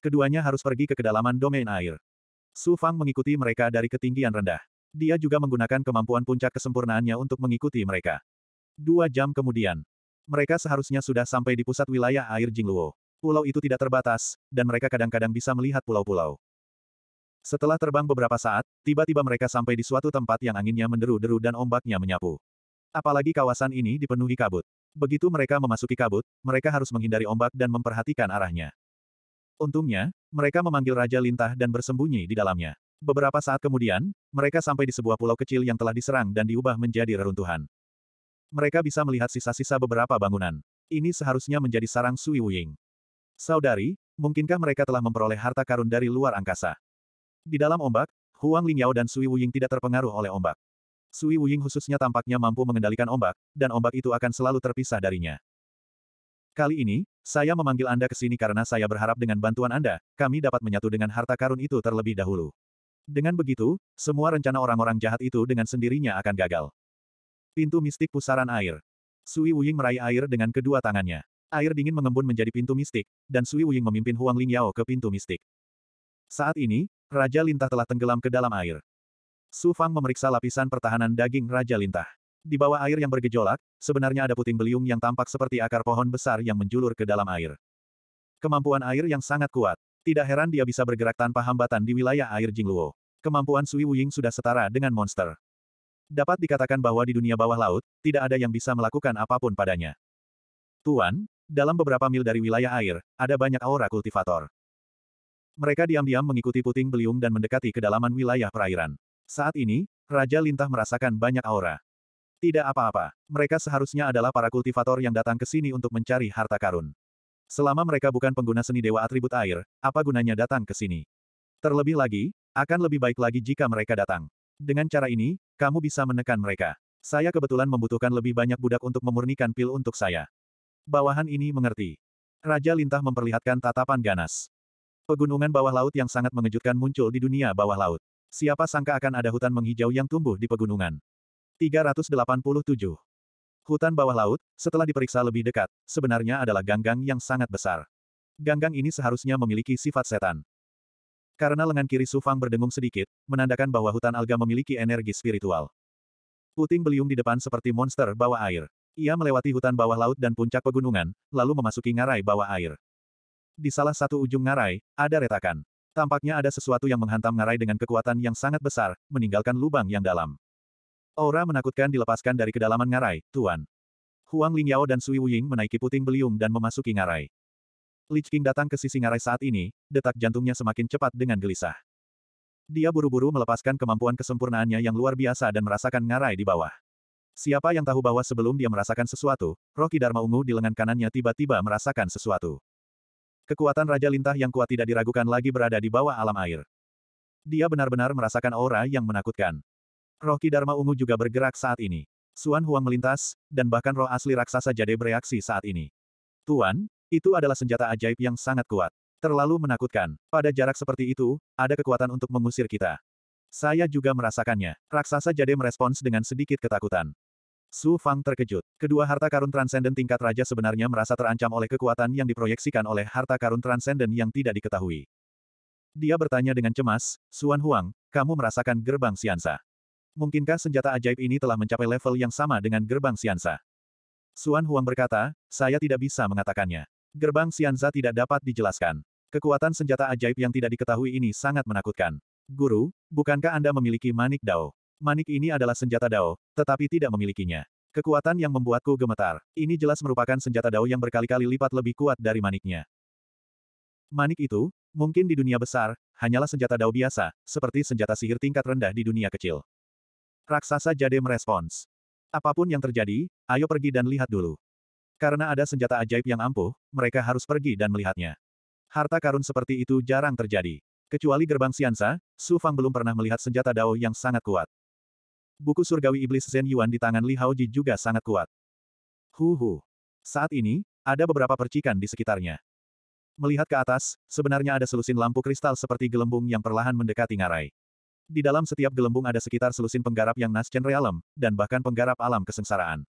Keduanya harus pergi ke kedalaman domain air. Su Fang mengikuti mereka dari ketinggian rendah. Dia juga menggunakan kemampuan puncak kesempurnaannya untuk mengikuti mereka. Dua jam kemudian, mereka seharusnya sudah sampai di pusat wilayah air Jingluo. Pulau itu tidak terbatas, dan mereka kadang-kadang bisa melihat pulau-pulau. Setelah terbang beberapa saat, tiba-tiba mereka sampai di suatu tempat yang anginnya menderu-deru dan ombaknya menyapu. Apalagi kawasan ini dipenuhi kabut. Begitu mereka memasuki kabut, mereka harus menghindari ombak dan memperhatikan arahnya. Untungnya, mereka memanggil Raja Lintah dan bersembunyi di dalamnya. Beberapa saat kemudian, mereka sampai di sebuah pulau kecil yang telah diserang dan diubah menjadi reruntuhan. Mereka bisa melihat sisa-sisa beberapa bangunan. Ini seharusnya menjadi sarang Sui Wuying. Saudari, mungkinkah mereka telah memperoleh harta karun dari luar angkasa? Di dalam ombak, Huang Lingyao dan Sui Wuying tidak terpengaruh oleh ombak. Sui Wuying khususnya tampaknya mampu mengendalikan ombak, dan ombak itu akan selalu terpisah darinya. Kali ini, saya memanggil Anda ke sini karena saya berharap dengan bantuan Anda, kami dapat menyatu dengan harta karun itu terlebih dahulu. Dengan begitu, semua rencana orang-orang jahat itu dengan sendirinya akan gagal. Pintu mistik pusaran air. Sui Wuying meraih air dengan kedua tangannya. Air dingin mengembun menjadi pintu mistik, dan Sui Wuying memimpin Huang Lingyao ke pintu mistik. Saat ini, Raja Lintah telah tenggelam ke dalam air. Su Fang memeriksa lapisan pertahanan daging Raja Lintah. Di bawah air yang bergejolak, sebenarnya ada puting beliung yang tampak seperti akar pohon besar yang menjulur ke dalam air. Kemampuan air yang sangat kuat. Tidak heran dia bisa bergerak tanpa hambatan di wilayah air Jingluo. Kemampuan Sui Wuying sudah setara dengan monster. Dapat dikatakan bahwa di dunia bawah laut, tidak ada yang bisa melakukan apapun padanya. Tuan, dalam beberapa mil dari wilayah air, ada banyak aura kultivator. Mereka diam-diam mengikuti puting beliung dan mendekati kedalaman wilayah perairan. Saat ini, Raja Lintah merasakan banyak aura. Tidak apa-apa, mereka seharusnya adalah para kultivator yang datang ke sini untuk mencari harta karun. Selama mereka bukan pengguna seni dewa atribut air, apa gunanya datang ke sini? Terlebih lagi, akan lebih baik lagi jika mereka datang. Dengan cara ini, kamu bisa menekan mereka. Saya kebetulan membutuhkan lebih banyak budak untuk memurnikan pil untuk saya. Bawahan ini mengerti. Raja Lintah memperlihatkan tatapan ganas. Pegunungan bawah laut yang sangat mengejutkan muncul di dunia bawah laut. Siapa sangka akan ada hutan menghijau yang tumbuh di pegunungan. 387. Hutan bawah laut, setelah diperiksa lebih dekat, sebenarnya adalah ganggang yang sangat besar. Ganggang ini seharusnya memiliki sifat setan. Karena lengan kiri Sufang berdengung sedikit, menandakan bahwa hutan alga memiliki energi spiritual. Puting beliung di depan seperti monster bawah air. Ia melewati hutan bawah laut dan puncak pegunungan, lalu memasuki ngarai bawah air. Di salah satu ujung ngarai, ada retakan. Tampaknya ada sesuatu yang menghantam ngarai dengan kekuatan yang sangat besar, meninggalkan lubang yang dalam. Aura menakutkan dilepaskan dari kedalaman ngarai, Tuan. Huang Lingyao dan Sui Wuying menaiki puting beliung dan memasuki ngarai. Lich King datang ke sisi ngarai saat ini, detak jantungnya semakin cepat dengan gelisah. Dia buru-buru melepaskan kemampuan kesempurnaannya yang luar biasa dan merasakan ngarai di bawah. Siapa yang tahu bahwa sebelum dia merasakan sesuatu, roh Dharma ungu di lengan kanannya tiba-tiba merasakan sesuatu. Kekuatan Raja Lintah yang kuat tidak diragukan lagi berada di bawah alam air. Dia benar-benar merasakan aura yang menakutkan. Roh Ki Dharma Ungu juga bergerak saat ini. Suan Huang melintas, dan bahkan roh asli raksasa jade bereaksi saat ini. Tuan, itu adalah senjata ajaib yang sangat kuat. Terlalu menakutkan. Pada jarak seperti itu, ada kekuatan untuk mengusir kita. Saya juga merasakannya. Raksasa jade merespons dengan sedikit ketakutan. Su Fang terkejut. Kedua harta karun transenden tingkat raja sebenarnya merasa terancam oleh kekuatan yang diproyeksikan oleh harta karun transenden yang tidak diketahui. Dia bertanya dengan cemas, Suan Huang, kamu merasakan gerbang Siansa. Mungkinkah senjata ajaib ini telah mencapai level yang sama dengan gerbang Siansa? Suan Huang berkata, saya tidak bisa mengatakannya. Gerbang Siansa tidak dapat dijelaskan. Kekuatan senjata ajaib yang tidak diketahui ini sangat menakutkan. Guru, bukankah Anda memiliki manik dao? Manik ini adalah senjata Dao, tetapi tidak memilikinya. Kekuatan yang membuatku gemetar. Ini jelas merupakan senjata Dao yang berkali-kali lipat lebih kuat dari maniknya. Manik itu, mungkin di dunia besar, hanyalah senjata Dao biasa, seperti senjata sihir tingkat rendah di dunia kecil. Raksasa Jade merespons. Apapun yang terjadi, ayo pergi dan lihat dulu. Karena ada senjata ajaib yang ampuh, mereka harus pergi dan melihatnya. Harta karun seperti itu jarang terjadi. Kecuali gerbang Siansa, Su Fang belum pernah melihat senjata Dao yang sangat kuat. Buku surgawi iblis Zen Yuan di tangan Li Haoji juga sangat kuat. Huhu. Saat ini, ada beberapa percikan di sekitarnya. Melihat ke atas, sebenarnya ada selusin lampu kristal seperti gelembung yang perlahan mendekati ngarai. Di dalam setiap gelembung ada sekitar selusin penggarap yang Nascen Realem, dan bahkan penggarap alam kesengsaraan.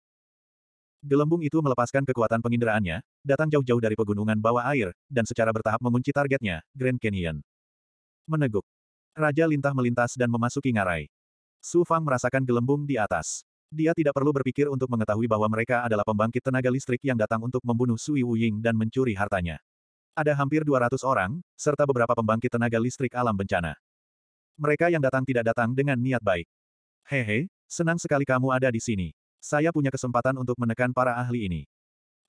Gelembung itu melepaskan kekuatan penginderaannya, datang jauh-jauh dari pegunungan bawah air, dan secara bertahap mengunci targetnya, Grand Canyon. Meneguk. Raja lintah melintas dan memasuki ngarai. Su Fang merasakan gelembung di atas. Dia tidak perlu berpikir untuk mengetahui bahwa mereka adalah pembangkit tenaga listrik yang datang untuk membunuh Sui Wuying dan mencuri hartanya. Ada hampir 200 orang, serta beberapa pembangkit tenaga listrik alam bencana. Mereka yang datang tidak datang dengan niat baik. Hehe, senang sekali kamu ada di sini. Saya punya kesempatan untuk menekan para ahli ini.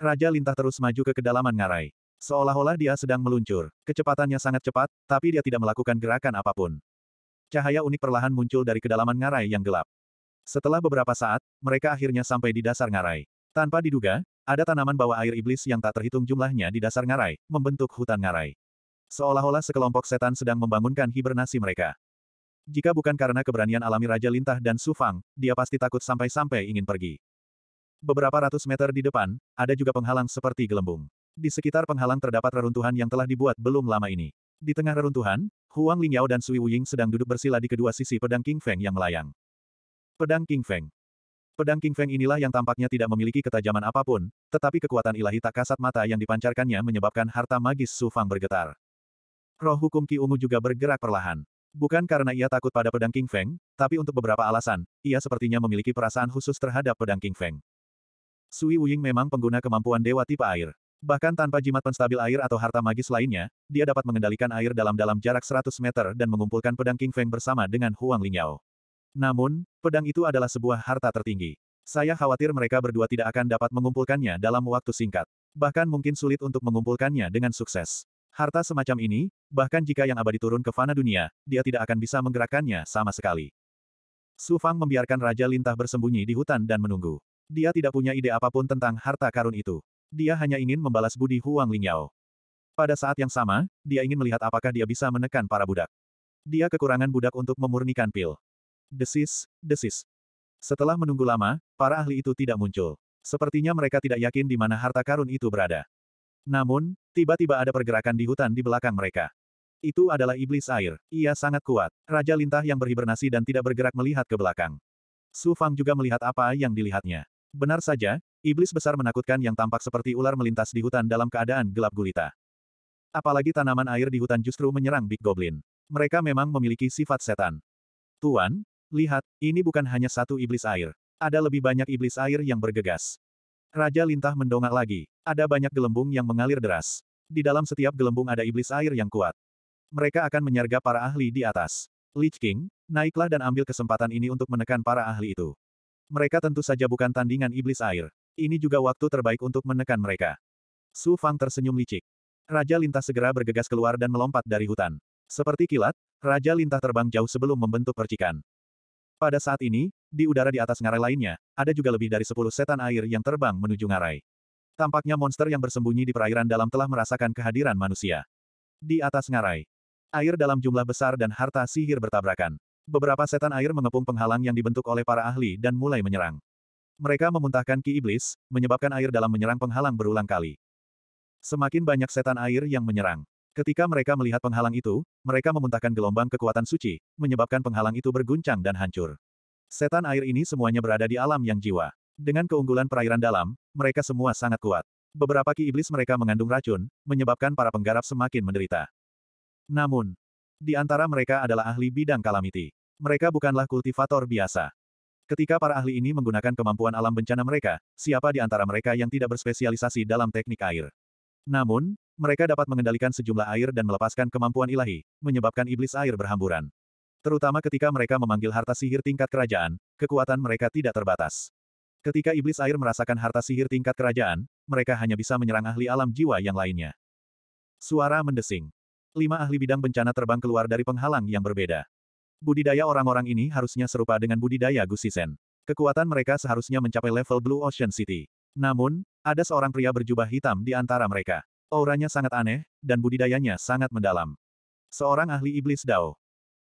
Raja Lintah terus maju ke kedalaman ngarai. Seolah-olah dia sedang meluncur. Kecepatannya sangat cepat, tapi dia tidak melakukan gerakan apapun. Cahaya unik perlahan muncul dari kedalaman ngarai yang gelap. Setelah beberapa saat, mereka akhirnya sampai di dasar ngarai. Tanpa diduga, ada tanaman bawah air iblis yang tak terhitung jumlahnya di dasar ngarai, membentuk hutan ngarai. Seolah-olah sekelompok setan sedang membangunkan hibernasi mereka. Jika bukan karena keberanian alami Raja Lintah dan Sufang, dia pasti takut sampai-sampai ingin pergi. Beberapa ratus meter di depan, ada juga penghalang seperti gelembung. Di sekitar penghalang terdapat reruntuhan yang telah dibuat belum lama ini. Di tengah reruntuhan, Huang Lingyao dan Sui Wuying sedang duduk bersila di kedua sisi pedang King Feng yang melayang. Pedang King Feng Pedang King Feng inilah yang tampaknya tidak memiliki ketajaman apapun, tetapi kekuatan ilahi tak kasat mata yang dipancarkannya menyebabkan harta magis Su Fang bergetar. Roh hukum Ki Ungu juga bergerak perlahan. Bukan karena ia takut pada pedang King Feng, tapi untuk beberapa alasan, ia sepertinya memiliki perasaan khusus terhadap pedang King Feng. Sui Wuying memang pengguna kemampuan dewa tipe air. Bahkan tanpa jimat penstabil air atau harta magis lainnya, dia dapat mengendalikan air dalam-dalam jarak 100 meter dan mengumpulkan pedang King Feng bersama dengan Huang Lingyao. Namun, pedang itu adalah sebuah harta tertinggi. Saya khawatir mereka berdua tidak akan dapat mengumpulkannya dalam waktu singkat. Bahkan mungkin sulit untuk mengumpulkannya dengan sukses. Harta semacam ini, bahkan jika yang abadi turun ke fana dunia, dia tidak akan bisa menggerakkannya sama sekali. Su Fang membiarkan Raja Lintah bersembunyi di hutan dan menunggu. Dia tidak punya ide apapun tentang harta karun itu dia hanya ingin membalas budi Huang Lingyao. Pada saat yang sama, dia ingin melihat apakah dia bisa menekan para budak. Dia kekurangan budak untuk memurnikan pil. Desis, desis. Setelah menunggu lama, para ahli itu tidak muncul. Sepertinya mereka tidak yakin di mana harta karun itu berada. Namun, tiba-tiba ada pergerakan di hutan di belakang mereka. Itu adalah iblis air. Ia sangat kuat. Raja lintah yang berhibernasi dan tidak bergerak melihat ke belakang. Su Fang juga melihat apa yang dilihatnya. Benar saja, iblis besar menakutkan yang tampak seperti ular melintas di hutan dalam keadaan gelap gulita. Apalagi tanaman air di hutan justru menyerang Big Goblin. Mereka memang memiliki sifat setan. Tuan, lihat, ini bukan hanya satu iblis air. Ada lebih banyak iblis air yang bergegas. Raja Lintah mendongak lagi. Ada banyak gelembung yang mengalir deras. Di dalam setiap gelembung ada iblis air yang kuat. Mereka akan menyergap para ahli di atas. Lich King, naiklah dan ambil kesempatan ini untuk menekan para ahli itu. Mereka tentu saja bukan tandingan iblis air. Ini juga waktu terbaik untuk menekan mereka. Su Fang tersenyum licik. Raja Lintah segera bergegas keluar dan melompat dari hutan. Seperti kilat, Raja Lintah terbang jauh sebelum membentuk percikan. Pada saat ini, di udara di atas ngarai lainnya, ada juga lebih dari 10 setan air yang terbang menuju ngarai. Tampaknya monster yang bersembunyi di perairan dalam telah merasakan kehadiran manusia. Di atas ngarai, air dalam jumlah besar dan harta sihir bertabrakan. Beberapa setan air mengepung penghalang yang dibentuk oleh para ahli dan mulai menyerang. Mereka memuntahkan ki iblis, menyebabkan air dalam menyerang penghalang berulang kali. Semakin banyak setan air yang menyerang. Ketika mereka melihat penghalang itu, mereka memuntahkan gelombang kekuatan suci, menyebabkan penghalang itu berguncang dan hancur. Setan air ini semuanya berada di alam yang jiwa. Dengan keunggulan perairan dalam, mereka semua sangat kuat. Beberapa ki iblis mereka mengandung racun, menyebabkan para penggarap semakin menderita. Namun, di antara mereka adalah ahli bidang kalamiti. Mereka bukanlah kultivator biasa. Ketika para ahli ini menggunakan kemampuan alam bencana mereka, siapa di antara mereka yang tidak berspesialisasi dalam teknik air? Namun, mereka dapat mengendalikan sejumlah air dan melepaskan kemampuan ilahi, menyebabkan iblis air berhamburan. Terutama ketika mereka memanggil harta sihir tingkat kerajaan, kekuatan mereka tidak terbatas. Ketika iblis air merasakan harta sihir tingkat kerajaan, mereka hanya bisa menyerang ahli alam jiwa yang lainnya. Suara mendesing. Lima ahli bidang bencana terbang keluar dari penghalang yang berbeda. Budidaya orang-orang ini harusnya serupa dengan budidaya Gusisen. Kekuatan mereka seharusnya mencapai level Blue Ocean City. Namun, ada seorang pria berjubah hitam di antara mereka. Auranya sangat aneh, dan budidayanya sangat mendalam. Seorang ahli iblis Dao.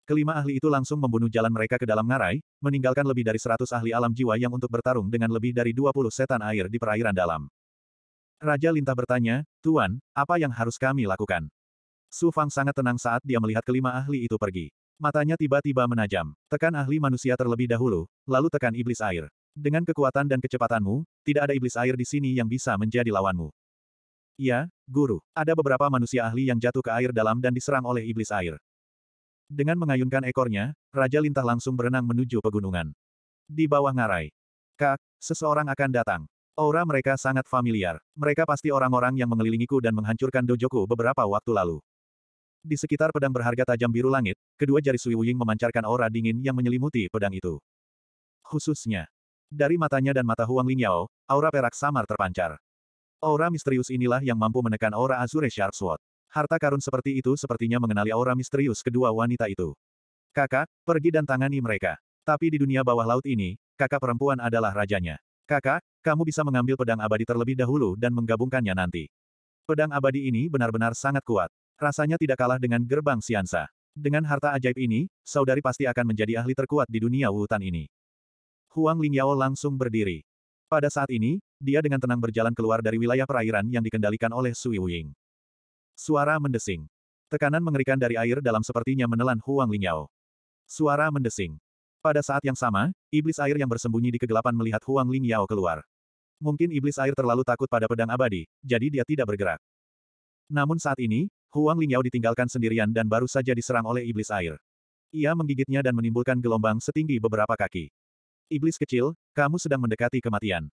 Kelima ahli itu langsung membunuh jalan mereka ke dalam ngarai, meninggalkan lebih dari 100 ahli alam jiwa yang untuk bertarung dengan lebih dari 20 setan air di perairan dalam. Raja Lintah bertanya, Tuan, apa yang harus kami lakukan? Su Fang sangat tenang saat dia melihat kelima ahli itu pergi. Matanya tiba-tiba menajam. Tekan ahli manusia terlebih dahulu, lalu tekan iblis air. Dengan kekuatan dan kecepatanmu, tidak ada iblis air di sini yang bisa menjadi lawanmu. Ya, guru. Ada beberapa manusia ahli yang jatuh ke air dalam dan diserang oleh iblis air. Dengan mengayunkan ekornya, Raja Lintah langsung berenang menuju pegunungan. Di bawah ngarai. Kak, seseorang akan datang. Aura mereka sangat familiar. Mereka pasti orang-orang yang mengelilingiku dan menghancurkan dojoku beberapa waktu lalu. Di sekitar pedang berharga tajam biru langit, kedua jari Sui Wuying memancarkan aura dingin yang menyelimuti pedang itu. Khususnya, dari matanya dan mata Huang Lingyao, aura perak samar terpancar. Aura misterius inilah yang mampu menekan aura Azure Sharp Sword. Harta karun seperti itu sepertinya mengenali aura misterius kedua wanita itu. Kakak, pergi dan tangani mereka. Tapi di dunia bawah laut ini, kakak perempuan adalah rajanya. Kakak, kamu bisa mengambil pedang abadi terlebih dahulu dan menggabungkannya nanti. Pedang abadi ini benar-benar sangat kuat rasanya tidak kalah dengan gerbang Siansa. Dengan harta ajaib ini, saudari pasti akan menjadi ahli terkuat di dunia hutan ini. Huang Lingyao langsung berdiri. Pada saat ini, dia dengan tenang berjalan keluar dari wilayah perairan yang dikendalikan oleh Sui Wuying. Suara mendesing. Tekanan mengerikan dari air dalam sepertinya menelan Huang Lingyao. Suara mendesing. Pada saat yang sama, iblis air yang bersembunyi di kegelapan melihat Huang Lingyao keluar. Mungkin iblis air terlalu takut pada pedang abadi, jadi dia tidak bergerak. Namun saat ini, Huang Lingyao ditinggalkan sendirian dan baru saja diserang oleh iblis air. Ia menggigitnya dan menimbulkan gelombang setinggi beberapa kaki. Iblis kecil, kamu sedang mendekati kematian.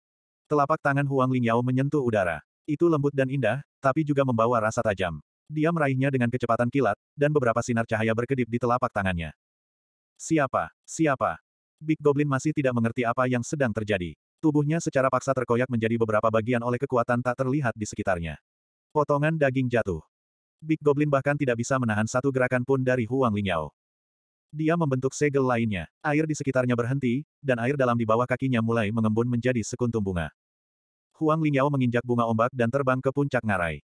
Telapak tangan Huang Lingyao menyentuh udara. Itu lembut dan indah, tapi juga membawa rasa tajam. Dia meraihnya dengan kecepatan kilat, dan beberapa sinar cahaya berkedip di telapak tangannya. Siapa? Siapa? Big Goblin masih tidak mengerti apa yang sedang terjadi. Tubuhnya secara paksa terkoyak menjadi beberapa bagian oleh kekuatan tak terlihat di sekitarnya. Potongan daging jatuh. Big Goblin bahkan tidak bisa menahan satu gerakan pun dari Huang Lingyao. Dia membentuk segel lainnya. Air di sekitarnya berhenti, dan air dalam di bawah kakinya mulai mengembun menjadi sekuntum bunga. Huang Lingyao menginjak bunga ombak dan terbang ke puncak ngarai.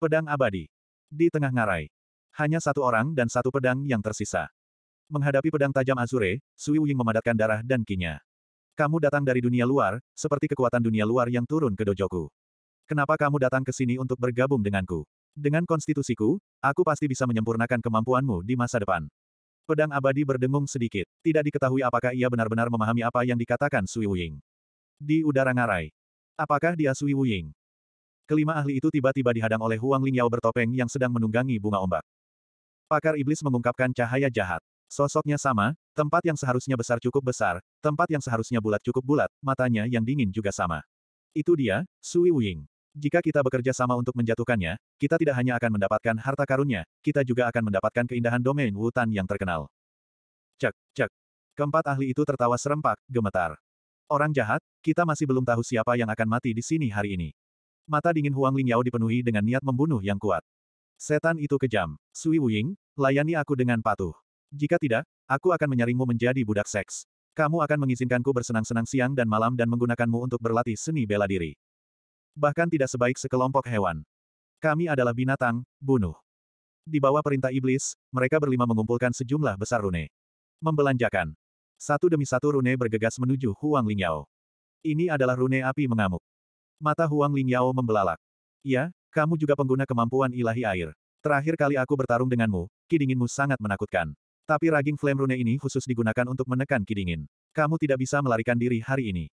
Pedang abadi. Di tengah ngarai. Hanya satu orang dan satu pedang yang tersisa. Menghadapi pedang tajam Azure, Sui Wuying memadatkan darah dan kinya. Kamu datang dari dunia luar, seperti kekuatan dunia luar yang turun ke dojoku. Kenapa kamu datang ke sini untuk bergabung denganku? Dengan konstitusiku, aku pasti bisa menyempurnakan kemampuanmu di masa depan. Pedang abadi berdengung sedikit. Tidak diketahui apakah ia benar-benar memahami apa yang dikatakan Sui Wuying. Di udara ngarai. Apakah dia Sui Wuying? Kelima ahli itu tiba-tiba dihadang oleh Huang Lingyao bertopeng yang sedang menunggangi bunga ombak. Pakar iblis mengungkapkan cahaya jahat. Sosoknya sama, tempat yang seharusnya besar cukup besar, tempat yang seharusnya bulat cukup bulat, matanya yang dingin juga sama. Itu dia, Sui Wuying. Jika kita bekerja sama untuk menjatuhkannya, kita tidak hanya akan mendapatkan harta karunnya, kita juga akan mendapatkan keindahan domain hutan yang terkenal. Cek, cek. Keempat ahli itu tertawa serempak, gemetar. Orang jahat, kita masih belum tahu siapa yang akan mati di sini hari ini. Mata dingin Huang Lingyao dipenuhi dengan niat membunuh yang kuat. Setan itu kejam. Sui Wuying, layani aku dengan patuh. Jika tidak, aku akan menyaringmu menjadi budak seks. Kamu akan mengizinkanku bersenang-senang siang dan malam dan menggunakanmu untuk berlatih seni bela diri. Bahkan tidak sebaik sekelompok hewan. Kami adalah binatang, bunuh. Di bawah perintah iblis, mereka berlima mengumpulkan sejumlah besar rune. Membelanjakan. Satu demi satu rune bergegas menuju Huang Lingyao. Ini adalah rune api mengamuk. Mata Huang Lingyao membelalak. Ya, kamu juga pengguna kemampuan ilahi air. Terakhir kali aku bertarung denganmu, kidinginmu sangat menakutkan. Tapi raging flame rune ini khusus digunakan untuk menekan kidingin. Kamu tidak bisa melarikan diri hari ini.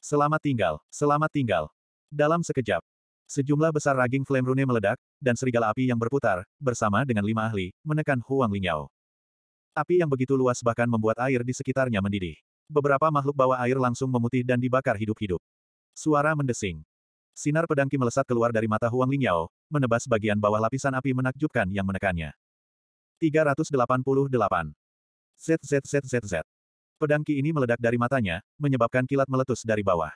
Selamat tinggal, selamat tinggal. Dalam sekejap, sejumlah besar raging flame rune meledak, dan serigala api yang berputar, bersama dengan lima ahli, menekan Huang Lingyao. Api yang begitu luas bahkan membuat air di sekitarnya mendidih. Beberapa makhluk bawah air langsung memutih dan dibakar hidup-hidup. Suara mendesing. Sinar pedangki melesat keluar dari mata Huang Lingyao, menebas bagian bawah lapisan api menakjubkan yang menekannya. 388. Z. Pedangki ini meledak dari matanya, menyebabkan kilat meletus dari bawah.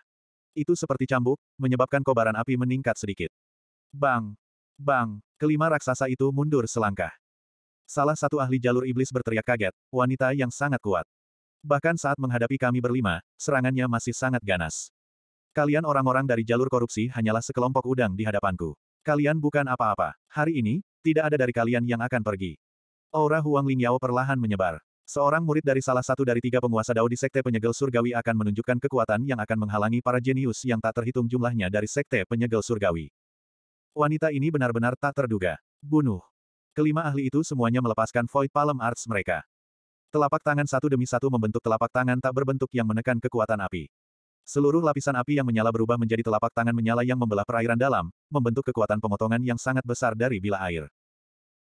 Itu seperti cambuk, menyebabkan kobaran api meningkat sedikit. Bang! Bang! Kelima raksasa itu mundur selangkah. Salah satu ahli jalur iblis berteriak kaget, wanita yang sangat kuat. Bahkan saat menghadapi kami berlima, serangannya masih sangat ganas. Kalian orang-orang dari jalur korupsi hanyalah sekelompok udang di hadapanku. Kalian bukan apa-apa. Hari ini, tidak ada dari kalian yang akan pergi. Aura Huang Lingyao perlahan menyebar. Seorang murid dari salah satu dari tiga penguasa Dao di Sekte Penyegel Surgawi akan menunjukkan kekuatan yang akan menghalangi para jenius yang tak terhitung jumlahnya dari Sekte Penyegel Surgawi. Wanita ini benar-benar tak terduga. Bunuh. Kelima ahli itu semuanya melepaskan Void Palm Arts mereka. Telapak tangan satu demi satu membentuk telapak tangan tak berbentuk yang menekan kekuatan api. Seluruh lapisan api yang menyala berubah menjadi telapak tangan menyala yang membelah perairan dalam, membentuk kekuatan pemotongan yang sangat besar dari bila air.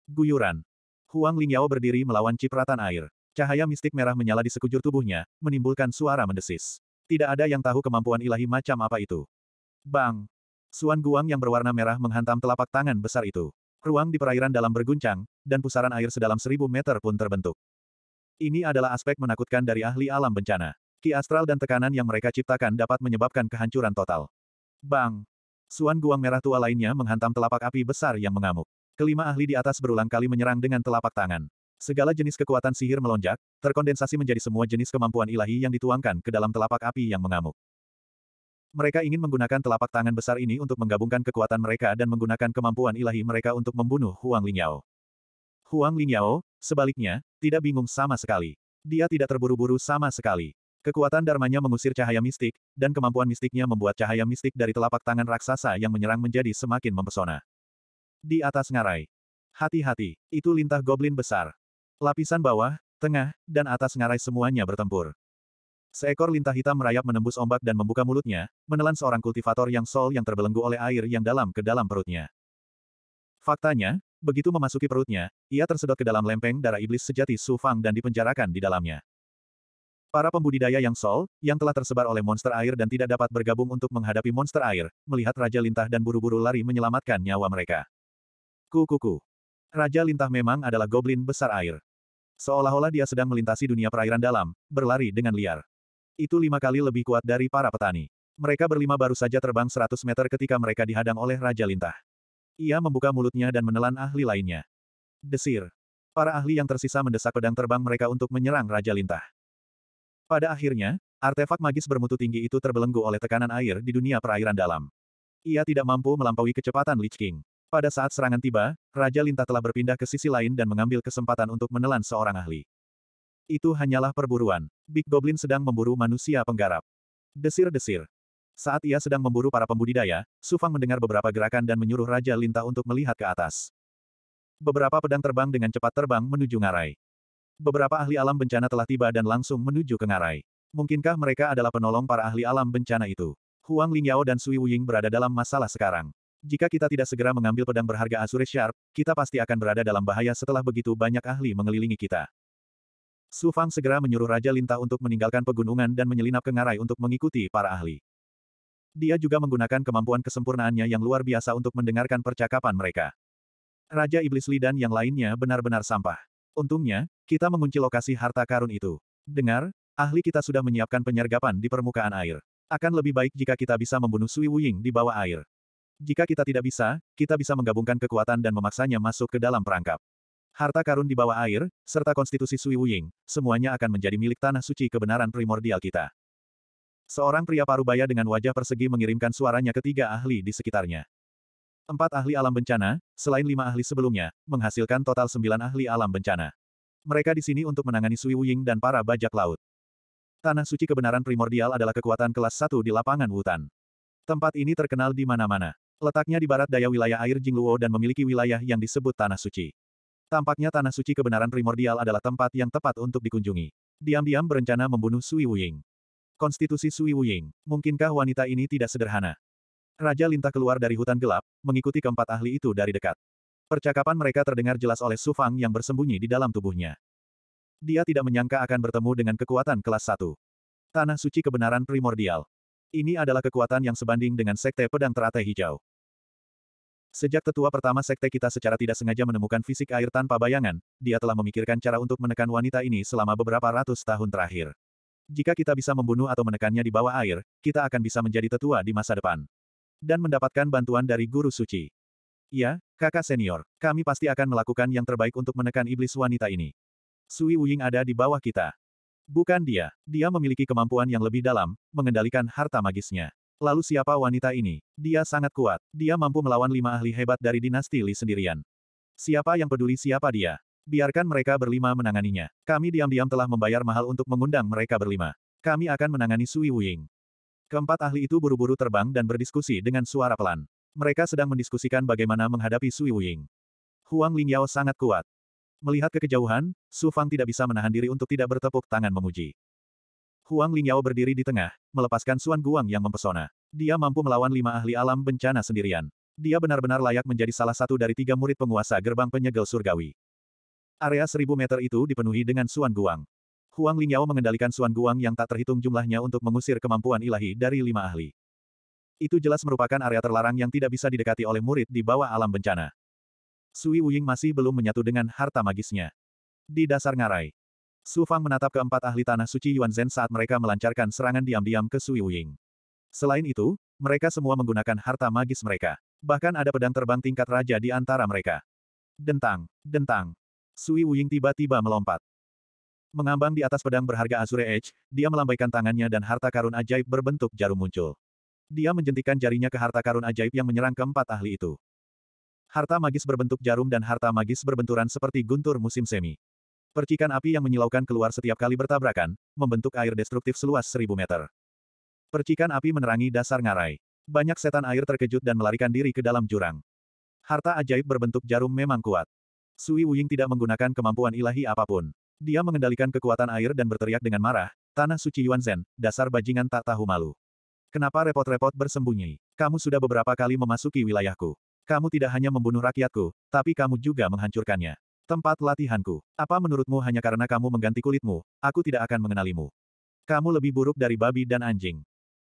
Guyuran. Huang Lingyao berdiri melawan cipratan air. Cahaya mistik merah menyala di sekujur tubuhnya, menimbulkan suara mendesis. Tidak ada yang tahu kemampuan ilahi macam apa itu. Bang! Suan guang yang berwarna merah menghantam telapak tangan besar itu. Ruang di perairan dalam berguncang, dan pusaran air sedalam seribu meter pun terbentuk. Ini adalah aspek menakutkan dari ahli alam bencana. Ki astral dan tekanan yang mereka ciptakan dapat menyebabkan kehancuran total. Bang! Suan guang merah tua lainnya menghantam telapak api besar yang mengamuk. Kelima ahli di atas berulang kali menyerang dengan telapak tangan. Segala jenis kekuatan sihir melonjak, terkondensasi menjadi semua jenis kemampuan ilahi yang dituangkan ke dalam telapak api yang mengamuk. Mereka ingin menggunakan telapak tangan besar ini untuk menggabungkan kekuatan mereka dan menggunakan kemampuan ilahi mereka untuk membunuh Huang Lingyao. Huang Lingyao, sebaliknya, tidak bingung sama sekali. Dia tidak terburu-buru sama sekali. Kekuatan darmanya mengusir cahaya mistik, dan kemampuan mistiknya membuat cahaya mistik dari telapak tangan raksasa yang menyerang menjadi semakin mempesona. Di atas ngarai. Hati-hati, itu lintah goblin besar. Lapisan bawah, tengah, dan atas ngarai semuanya bertempur. Seekor lintah hitam merayap menembus ombak dan membuka mulutnya, menelan seorang kultivator yang sol yang terbelenggu oleh air yang dalam ke dalam perutnya. Faktanya, begitu memasuki perutnya, ia tersedot ke dalam lempeng darah iblis sejati Su Fang dan dipenjarakan di dalamnya. Para pembudidaya yang sol, yang telah tersebar oleh monster air dan tidak dapat bergabung untuk menghadapi monster air, melihat Raja Lintah dan buru-buru lari menyelamatkan nyawa mereka. Ku-ku-ku. Raja Lintah memang adalah goblin besar air. Seolah-olah dia sedang melintasi dunia perairan dalam, berlari dengan liar. Itu lima kali lebih kuat dari para petani. Mereka berlima baru saja terbang 100 meter ketika mereka dihadang oleh Raja Lintah. Ia membuka mulutnya dan menelan ahli lainnya. Desir. Para ahli yang tersisa mendesak pedang terbang mereka untuk menyerang Raja Lintah. Pada akhirnya, artefak magis bermutu tinggi itu terbelenggu oleh tekanan air di dunia perairan dalam. Ia tidak mampu melampaui kecepatan Lich King. Pada saat serangan tiba, Raja Lintah telah berpindah ke sisi lain dan mengambil kesempatan untuk menelan seorang ahli. Itu hanyalah perburuan. Big Goblin sedang memburu manusia penggarap. Desir-desir. Saat ia sedang memburu para pembudidaya, Sufang mendengar beberapa gerakan dan menyuruh Raja Lintah untuk melihat ke atas. Beberapa pedang terbang dengan cepat terbang menuju ngarai. Beberapa ahli alam bencana telah tiba dan langsung menuju ke ngarai. Mungkinkah mereka adalah penolong para ahli alam bencana itu? Huang Lingyao dan Sui Wuying berada dalam masalah sekarang. Jika kita tidak segera mengambil pedang berharga Azure Sharp, kita pasti akan berada dalam bahaya setelah begitu banyak ahli mengelilingi kita. Su Fang segera menyuruh Raja Linta untuk meninggalkan pegunungan dan menyelinap ke ngarai untuk mengikuti para ahli. Dia juga menggunakan kemampuan kesempurnaannya yang luar biasa untuk mendengarkan percakapan mereka. Raja Iblis Li dan yang lainnya benar-benar sampah. Untungnya, kita mengunci lokasi harta karun itu. Dengar, ahli kita sudah menyiapkan penyergapan di permukaan air. Akan lebih baik jika kita bisa membunuh Sui Wuying di bawah air. Jika kita tidak bisa, kita bisa menggabungkan kekuatan dan memaksanya masuk ke dalam perangkap. Harta karun di bawah air, serta konstitusi Sui Wuying, semuanya akan menjadi milik tanah suci kebenaran primordial kita. Seorang pria parubaya dengan wajah persegi mengirimkan suaranya ke tiga ahli di sekitarnya. Empat ahli alam bencana, selain lima ahli sebelumnya, menghasilkan total sembilan ahli alam bencana. Mereka di sini untuk menangani Sui Wuying dan para bajak laut. Tanah suci kebenaran primordial adalah kekuatan kelas satu di lapangan hutan. Tempat ini terkenal di mana-mana. Letaknya di barat daya wilayah air Jingluo dan memiliki wilayah yang disebut Tanah Suci. Tampaknya Tanah Suci kebenaran primordial adalah tempat yang tepat untuk dikunjungi. Diam-diam berencana membunuh Sui Wuying. Konstitusi Sui Wuying, mungkinkah wanita ini tidak sederhana? Raja Lintah keluar dari hutan gelap, mengikuti keempat ahli itu dari dekat. Percakapan mereka terdengar jelas oleh Su Fang yang bersembunyi di dalam tubuhnya. Dia tidak menyangka akan bertemu dengan kekuatan kelas 1. Tanah suci kebenaran primordial. Ini adalah kekuatan yang sebanding dengan Sekte Pedang Teratai Hijau. Sejak tetua pertama Sekte kita secara tidak sengaja menemukan fisik air tanpa bayangan, dia telah memikirkan cara untuk menekan wanita ini selama beberapa ratus tahun terakhir. Jika kita bisa membunuh atau menekannya di bawah air, kita akan bisa menjadi tetua di masa depan. Dan mendapatkan bantuan dari Guru Suci. Ya, kakak senior, kami pasti akan melakukan yang terbaik untuk menekan iblis wanita ini. Sui Wuying ada di bawah kita. Bukan dia. Dia memiliki kemampuan yang lebih dalam, mengendalikan harta magisnya. Lalu siapa wanita ini? Dia sangat kuat. Dia mampu melawan lima ahli hebat dari dinasti Li sendirian. Siapa yang peduli siapa dia? Biarkan mereka berlima menanganinya. Kami diam-diam telah membayar mahal untuk mengundang mereka berlima. Kami akan menangani Sui Wuying. Keempat ahli itu buru-buru terbang dan berdiskusi dengan suara pelan. Mereka sedang mendiskusikan bagaimana menghadapi Sui Wuying. Huang Lingyao sangat kuat. Melihat ke kejauhan, Su Fang tidak bisa menahan diri untuk tidak bertepuk tangan memuji. Huang Lingyao berdiri di tengah, melepaskan Suan Guang yang mempesona. Dia mampu melawan lima ahli alam bencana sendirian. Dia benar-benar layak menjadi salah satu dari tiga murid penguasa gerbang penyegel surgawi. Area seribu meter itu dipenuhi dengan Suan Guang. Huang Lingyao mengendalikan Suan Guang yang tak terhitung jumlahnya untuk mengusir kemampuan ilahi dari lima ahli. Itu jelas merupakan area terlarang yang tidak bisa didekati oleh murid di bawah alam bencana. Sui Wuying masih belum menyatu dengan harta magisnya. Di dasar ngarai, Su Fang menatap keempat ahli tanah suci Yuan Zhen saat mereka melancarkan serangan diam-diam ke Sui Wuying. Selain itu, mereka semua menggunakan harta magis mereka. Bahkan ada pedang terbang tingkat raja di antara mereka. Dentang, dentang. Sui Wuying tiba-tiba melompat. Mengambang di atas pedang berharga Azure Edge, dia melambaikan tangannya dan harta karun ajaib berbentuk jarum muncul. Dia menjentikan jarinya ke harta karun ajaib yang menyerang keempat ahli itu. Harta magis berbentuk jarum dan harta magis berbenturan seperti guntur musim semi. Percikan api yang menyilaukan keluar setiap kali bertabrakan, membentuk air destruktif seluas seribu meter. Percikan api menerangi dasar ngarai. Banyak setan air terkejut dan melarikan diri ke dalam jurang. Harta ajaib berbentuk jarum memang kuat. Sui Wuying tidak menggunakan kemampuan ilahi apapun. Dia mengendalikan kekuatan air dan berteriak dengan marah, Tanah suci Yuan Zen, dasar bajingan tak tahu malu. Kenapa repot-repot bersembunyi? Kamu sudah beberapa kali memasuki wilayahku. Kamu tidak hanya membunuh rakyatku, tapi kamu juga menghancurkannya. Tempat latihanku. Apa menurutmu hanya karena kamu mengganti kulitmu, aku tidak akan mengenalimu. Kamu lebih buruk dari babi dan anjing.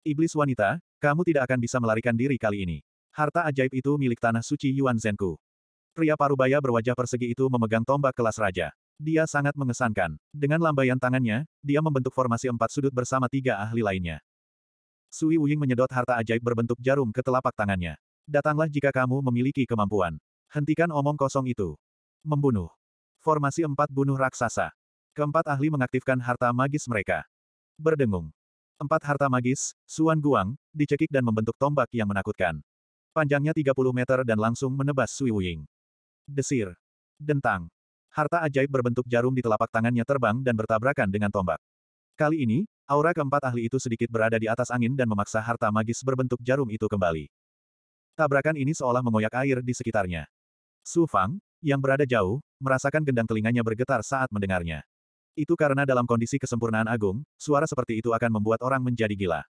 Iblis wanita, kamu tidak akan bisa melarikan diri kali ini. Harta ajaib itu milik tanah suci Yuan Zenku. Pria parubaya berwajah persegi itu memegang tombak kelas raja. Dia sangat mengesankan. Dengan lambaian tangannya, dia membentuk formasi empat sudut bersama tiga ahli lainnya. Sui Wuying menyedot harta ajaib berbentuk jarum ke telapak tangannya. Datanglah jika kamu memiliki kemampuan. Hentikan omong kosong itu. Membunuh. Formasi empat bunuh raksasa. Keempat ahli mengaktifkan harta magis mereka. Berdengung. Empat harta magis, Suan Guang, dicekik dan membentuk tombak yang menakutkan. Panjangnya 30 meter dan langsung menebas Sui Wuying. Desir. Dentang. Harta ajaib berbentuk jarum di telapak tangannya terbang dan bertabrakan dengan tombak. Kali ini, aura keempat ahli itu sedikit berada di atas angin dan memaksa harta magis berbentuk jarum itu kembali. Tabrakan ini seolah mengoyak air di sekitarnya. Su Fang, yang berada jauh, merasakan gendang telinganya bergetar saat mendengarnya. Itu karena dalam kondisi kesempurnaan agung, suara seperti itu akan membuat orang menjadi gila.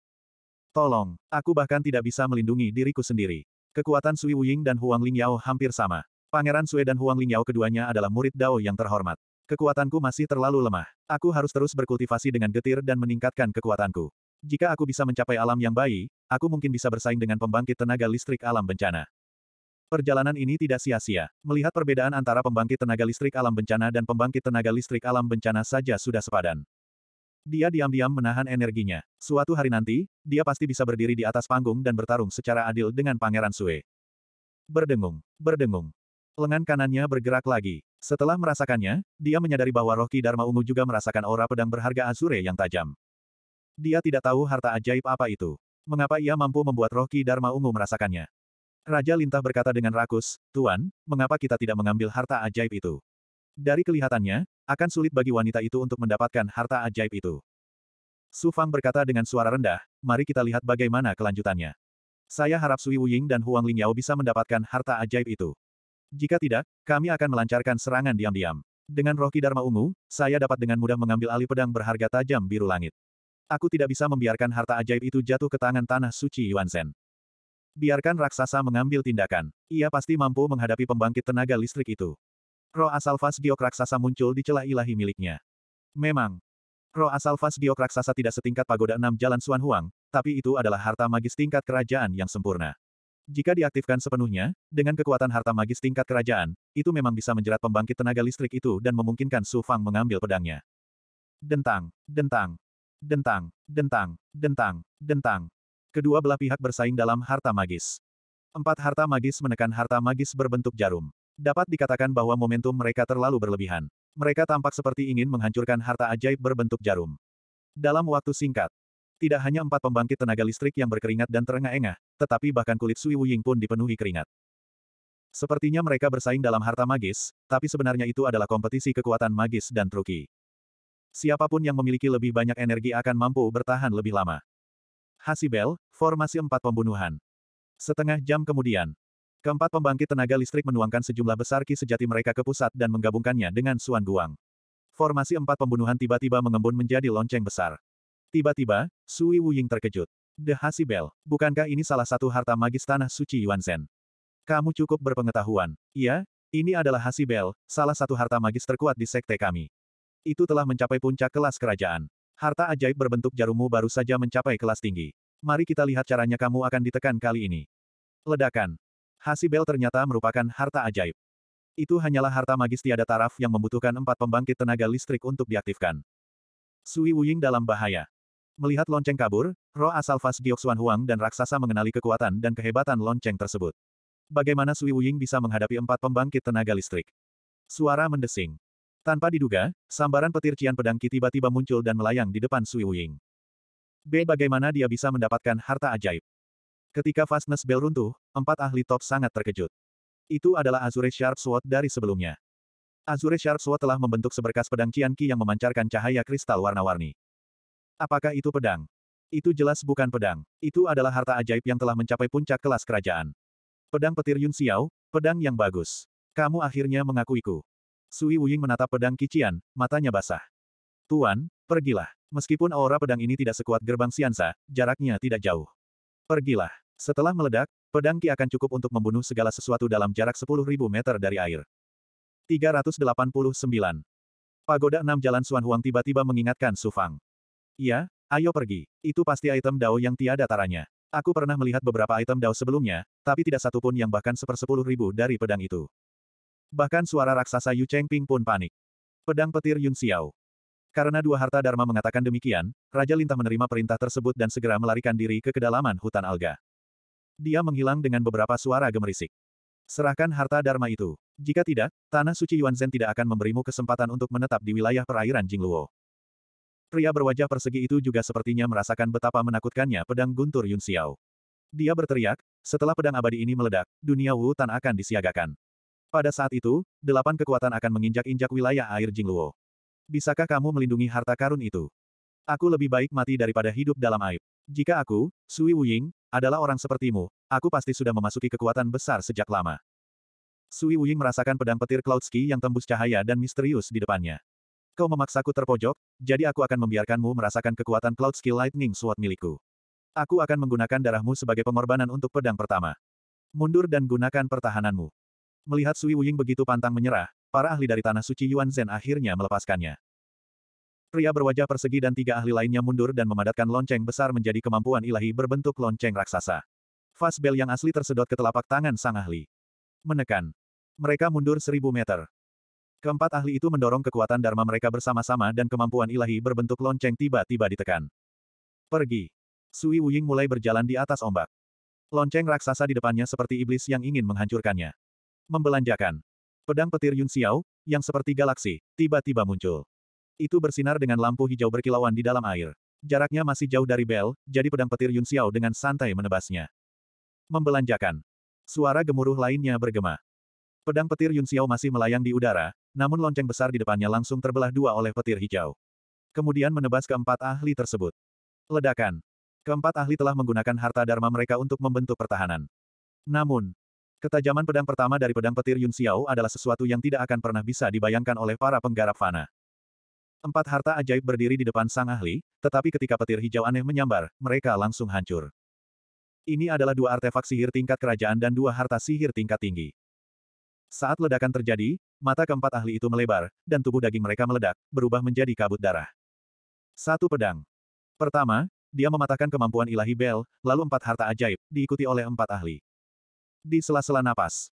Tolong, aku bahkan tidak bisa melindungi diriku sendiri. Kekuatan Sui Wuying dan Huang Lingyao hampir sama. Pangeran Sui dan Huang Lingyao keduanya adalah murid Dao yang terhormat. Kekuatanku masih terlalu lemah. Aku harus terus berkultivasi dengan getir dan meningkatkan kekuatanku. Jika aku bisa mencapai alam yang baik, aku mungkin bisa bersaing dengan pembangkit tenaga listrik alam bencana. Perjalanan ini tidak sia-sia. Melihat perbedaan antara pembangkit tenaga listrik alam bencana dan pembangkit tenaga listrik alam bencana saja sudah sepadan. Dia diam-diam menahan energinya. Suatu hari nanti, dia pasti bisa berdiri di atas panggung dan bertarung secara adil dengan Pangeran Sue. Berdengung, berdengung. Lengan kanannya bergerak lagi. Setelah merasakannya, dia menyadari bahwa Rocky Dharma Ungu juga merasakan aura pedang berharga Azure yang tajam. Dia tidak tahu harta ajaib apa itu. Mengapa ia mampu membuat roh Ki Dharma Ungu merasakannya? Raja Lintah berkata dengan rakus, Tuan, mengapa kita tidak mengambil harta ajaib itu? Dari kelihatannya, akan sulit bagi wanita itu untuk mendapatkan harta ajaib itu. Su Fang berkata dengan suara rendah, mari kita lihat bagaimana kelanjutannya. Saya harap Sui Wuying dan Huang Lingyao bisa mendapatkan harta ajaib itu. Jika tidak, kami akan melancarkan serangan diam-diam. Dengan roh Dharma Ungu, saya dapat dengan mudah mengambil alih pedang berharga tajam biru langit. Aku tidak bisa membiarkan harta ajaib itu jatuh ke tangan tanah suci Yuan Zhen. Biarkan raksasa mengambil tindakan. Ia pasti mampu menghadapi pembangkit tenaga listrik itu. Roh asal Fas Giok raksasa muncul di celah ilahi miliknya. Memang, roh asal Fas Giok raksasa tidak setingkat pagoda enam jalan Suan Huang, tapi itu adalah harta magis tingkat kerajaan yang sempurna. Jika diaktifkan sepenuhnya, dengan kekuatan harta magis tingkat kerajaan, itu memang bisa menjerat pembangkit tenaga listrik itu dan memungkinkan Su Fang mengambil pedangnya. Dentang, dentang, Dentang, dentang, dentang, dentang. Kedua belah pihak bersaing dalam harta magis. Empat harta magis menekan harta magis berbentuk jarum. Dapat dikatakan bahwa momentum mereka terlalu berlebihan. Mereka tampak seperti ingin menghancurkan harta ajaib berbentuk jarum. Dalam waktu singkat, tidak hanya empat pembangkit tenaga listrik yang berkeringat dan terengah-engah, tetapi bahkan kulit Sui Wuying pun dipenuhi keringat. Sepertinya mereka bersaing dalam harta magis, tapi sebenarnya itu adalah kompetisi kekuatan magis dan truki. Siapapun yang memiliki lebih banyak energi akan mampu bertahan lebih lama. Hasibel, formasi empat pembunuhan. Setengah jam kemudian, keempat pembangkit tenaga listrik menuangkan sejumlah besar ki sejati mereka ke pusat dan menggabungkannya dengan Suan Guang. Formasi empat pembunuhan tiba-tiba mengembun menjadi lonceng besar. Tiba-tiba, Sui Wuying terkejut. The Hasibel, bukankah ini salah satu harta magis tanah suci Yuan Zhen? Kamu cukup berpengetahuan. Iya, ini adalah Hasibel, salah satu harta magis terkuat di sekte kami. Itu telah mencapai puncak kelas kerajaan. Harta ajaib berbentuk jarummu baru saja mencapai kelas tinggi. Mari kita lihat caranya kamu akan ditekan kali ini. Ledakan. Hasibel ternyata merupakan harta ajaib. Itu hanyalah harta magis tiada taraf yang membutuhkan empat pembangkit tenaga listrik untuk diaktifkan. Sui Wuying dalam bahaya. Melihat lonceng kabur, roh asal Fas Gioxuan Huang dan raksasa mengenali kekuatan dan kehebatan lonceng tersebut. Bagaimana Sui Wuying bisa menghadapi empat pembangkit tenaga listrik? Suara mendesing. Tanpa diduga, sambaran petir Cian Pedang Ki tiba-tiba muncul dan melayang di depan Sui Wuying. B. Bagaimana dia bisa mendapatkan harta ajaib? Ketika Fastness Bell runtuh, empat ahli top sangat terkejut. Itu adalah Azure Sharp Sword dari sebelumnya. Azure Sharp Sword telah membentuk seberkas pedang Cian Ki yang memancarkan cahaya kristal warna-warni. Apakah itu pedang? Itu jelas bukan pedang. Itu adalah harta ajaib yang telah mencapai puncak kelas kerajaan. Pedang petir Yun Xiao, pedang yang bagus. Kamu akhirnya mengakuiku. Sui Wuying menatap pedang Kician, matanya basah. Tuan, pergilah. Meskipun aura pedang ini tidak sekuat gerbang siansa, jaraknya tidak jauh. Pergilah. Setelah meledak, pedang Ki akan cukup untuk membunuh segala sesuatu dalam jarak 10.000 meter dari air. 389. Pagoda 6 Jalan Suan Huang tiba-tiba mengingatkan Su Fang. Iya, ayo pergi. Itu pasti item Dao yang tiada taranya. Aku pernah melihat beberapa item Dao sebelumnya, tapi tidak satupun yang bahkan sepersepuluh ribu dari pedang itu. Bahkan suara raksasa Yu Chengping pun panik. Pedang petir Yun Xiao. Karena dua harta Dharma mengatakan demikian, Raja Lintah menerima perintah tersebut dan segera melarikan diri ke kedalaman hutan alga. Dia menghilang dengan beberapa suara gemerisik. Serahkan harta Dharma itu. Jika tidak, Tanah Suci Yuan Zhen tidak akan memberimu kesempatan untuk menetap di wilayah perairan Jingluo. Pria berwajah persegi itu juga sepertinya merasakan betapa menakutkannya pedang guntur Yun Xiao. Dia berteriak, setelah pedang abadi ini meledak, dunia Wu Tan akan disiagakan. Pada saat itu, delapan kekuatan akan menginjak-injak wilayah air Jingluo. Bisakah kamu melindungi harta karun itu? Aku lebih baik mati daripada hidup dalam aib. Jika aku, Sui Wuying, adalah orang sepertimu, aku pasti sudah memasuki kekuatan besar sejak lama. Sui Wuying merasakan pedang petir Cloudski yang tembus cahaya dan misterius di depannya. Kau memaksaku terpojok, jadi aku akan membiarkanmu merasakan kekuatan Cloudski Lightning Sword milikku. Aku akan menggunakan darahmu sebagai pengorbanan untuk pedang pertama. Mundur dan gunakan pertahananmu. Melihat Sui Wuying begitu pantang menyerah, para ahli dari Tanah Suci Yuan Zhen akhirnya melepaskannya. Pria berwajah persegi dan tiga ahli lainnya mundur dan memadatkan lonceng besar menjadi kemampuan ilahi berbentuk lonceng raksasa. Fast Bell yang asli tersedot ke telapak tangan sang ahli. Menekan. Mereka mundur seribu meter. Keempat ahli itu mendorong kekuatan Dharma mereka bersama-sama dan kemampuan ilahi berbentuk lonceng tiba-tiba ditekan. Pergi. Sui Wuying mulai berjalan di atas ombak. Lonceng raksasa di depannya seperti iblis yang ingin menghancurkannya. Membelanjakan. Pedang petir Yun Xiao, yang seperti galaksi, tiba-tiba muncul. Itu bersinar dengan lampu hijau berkilauan di dalam air. Jaraknya masih jauh dari bel, jadi pedang petir Yun Xiao dengan santai menebasnya. Membelanjakan. Suara gemuruh lainnya bergema. Pedang petir Yun Xiao masih melayang di udara, namun lonceng besar di depannya langsung terbelah dua oleh petir hijau. Kemudian menebas keempat ahli tersebut. Ledakan. Keempat ahli telah menggunakan harta dharma mereka untuk membentuk pertahanan. Namun, Ketajaman pedang pertama dari pedang petir Yun Xiao adalah sesuatu yang tidak akan pernah bisa dibayangkan oleh para penggarap fana. Empat harta ajaib berdiri di depan sang ahli, tetapi ketika petir hijau aneh menyambar, mereka langsung hancur. Ini adalah dua artefak sihir tingkat kerajaan dan dua harta sihir tingkat tinggi. Saat ledakan terjadi, mata keempat ahli itu melebar, dan tubuh daging mereka meledak, berubah menjadi kabut darah. Satu pedang. Pertama, dia mematahkan kemampuan ilahi Bel, lalu empat harta ajaib, diikuti oleh empat ahli di sela-sela napas.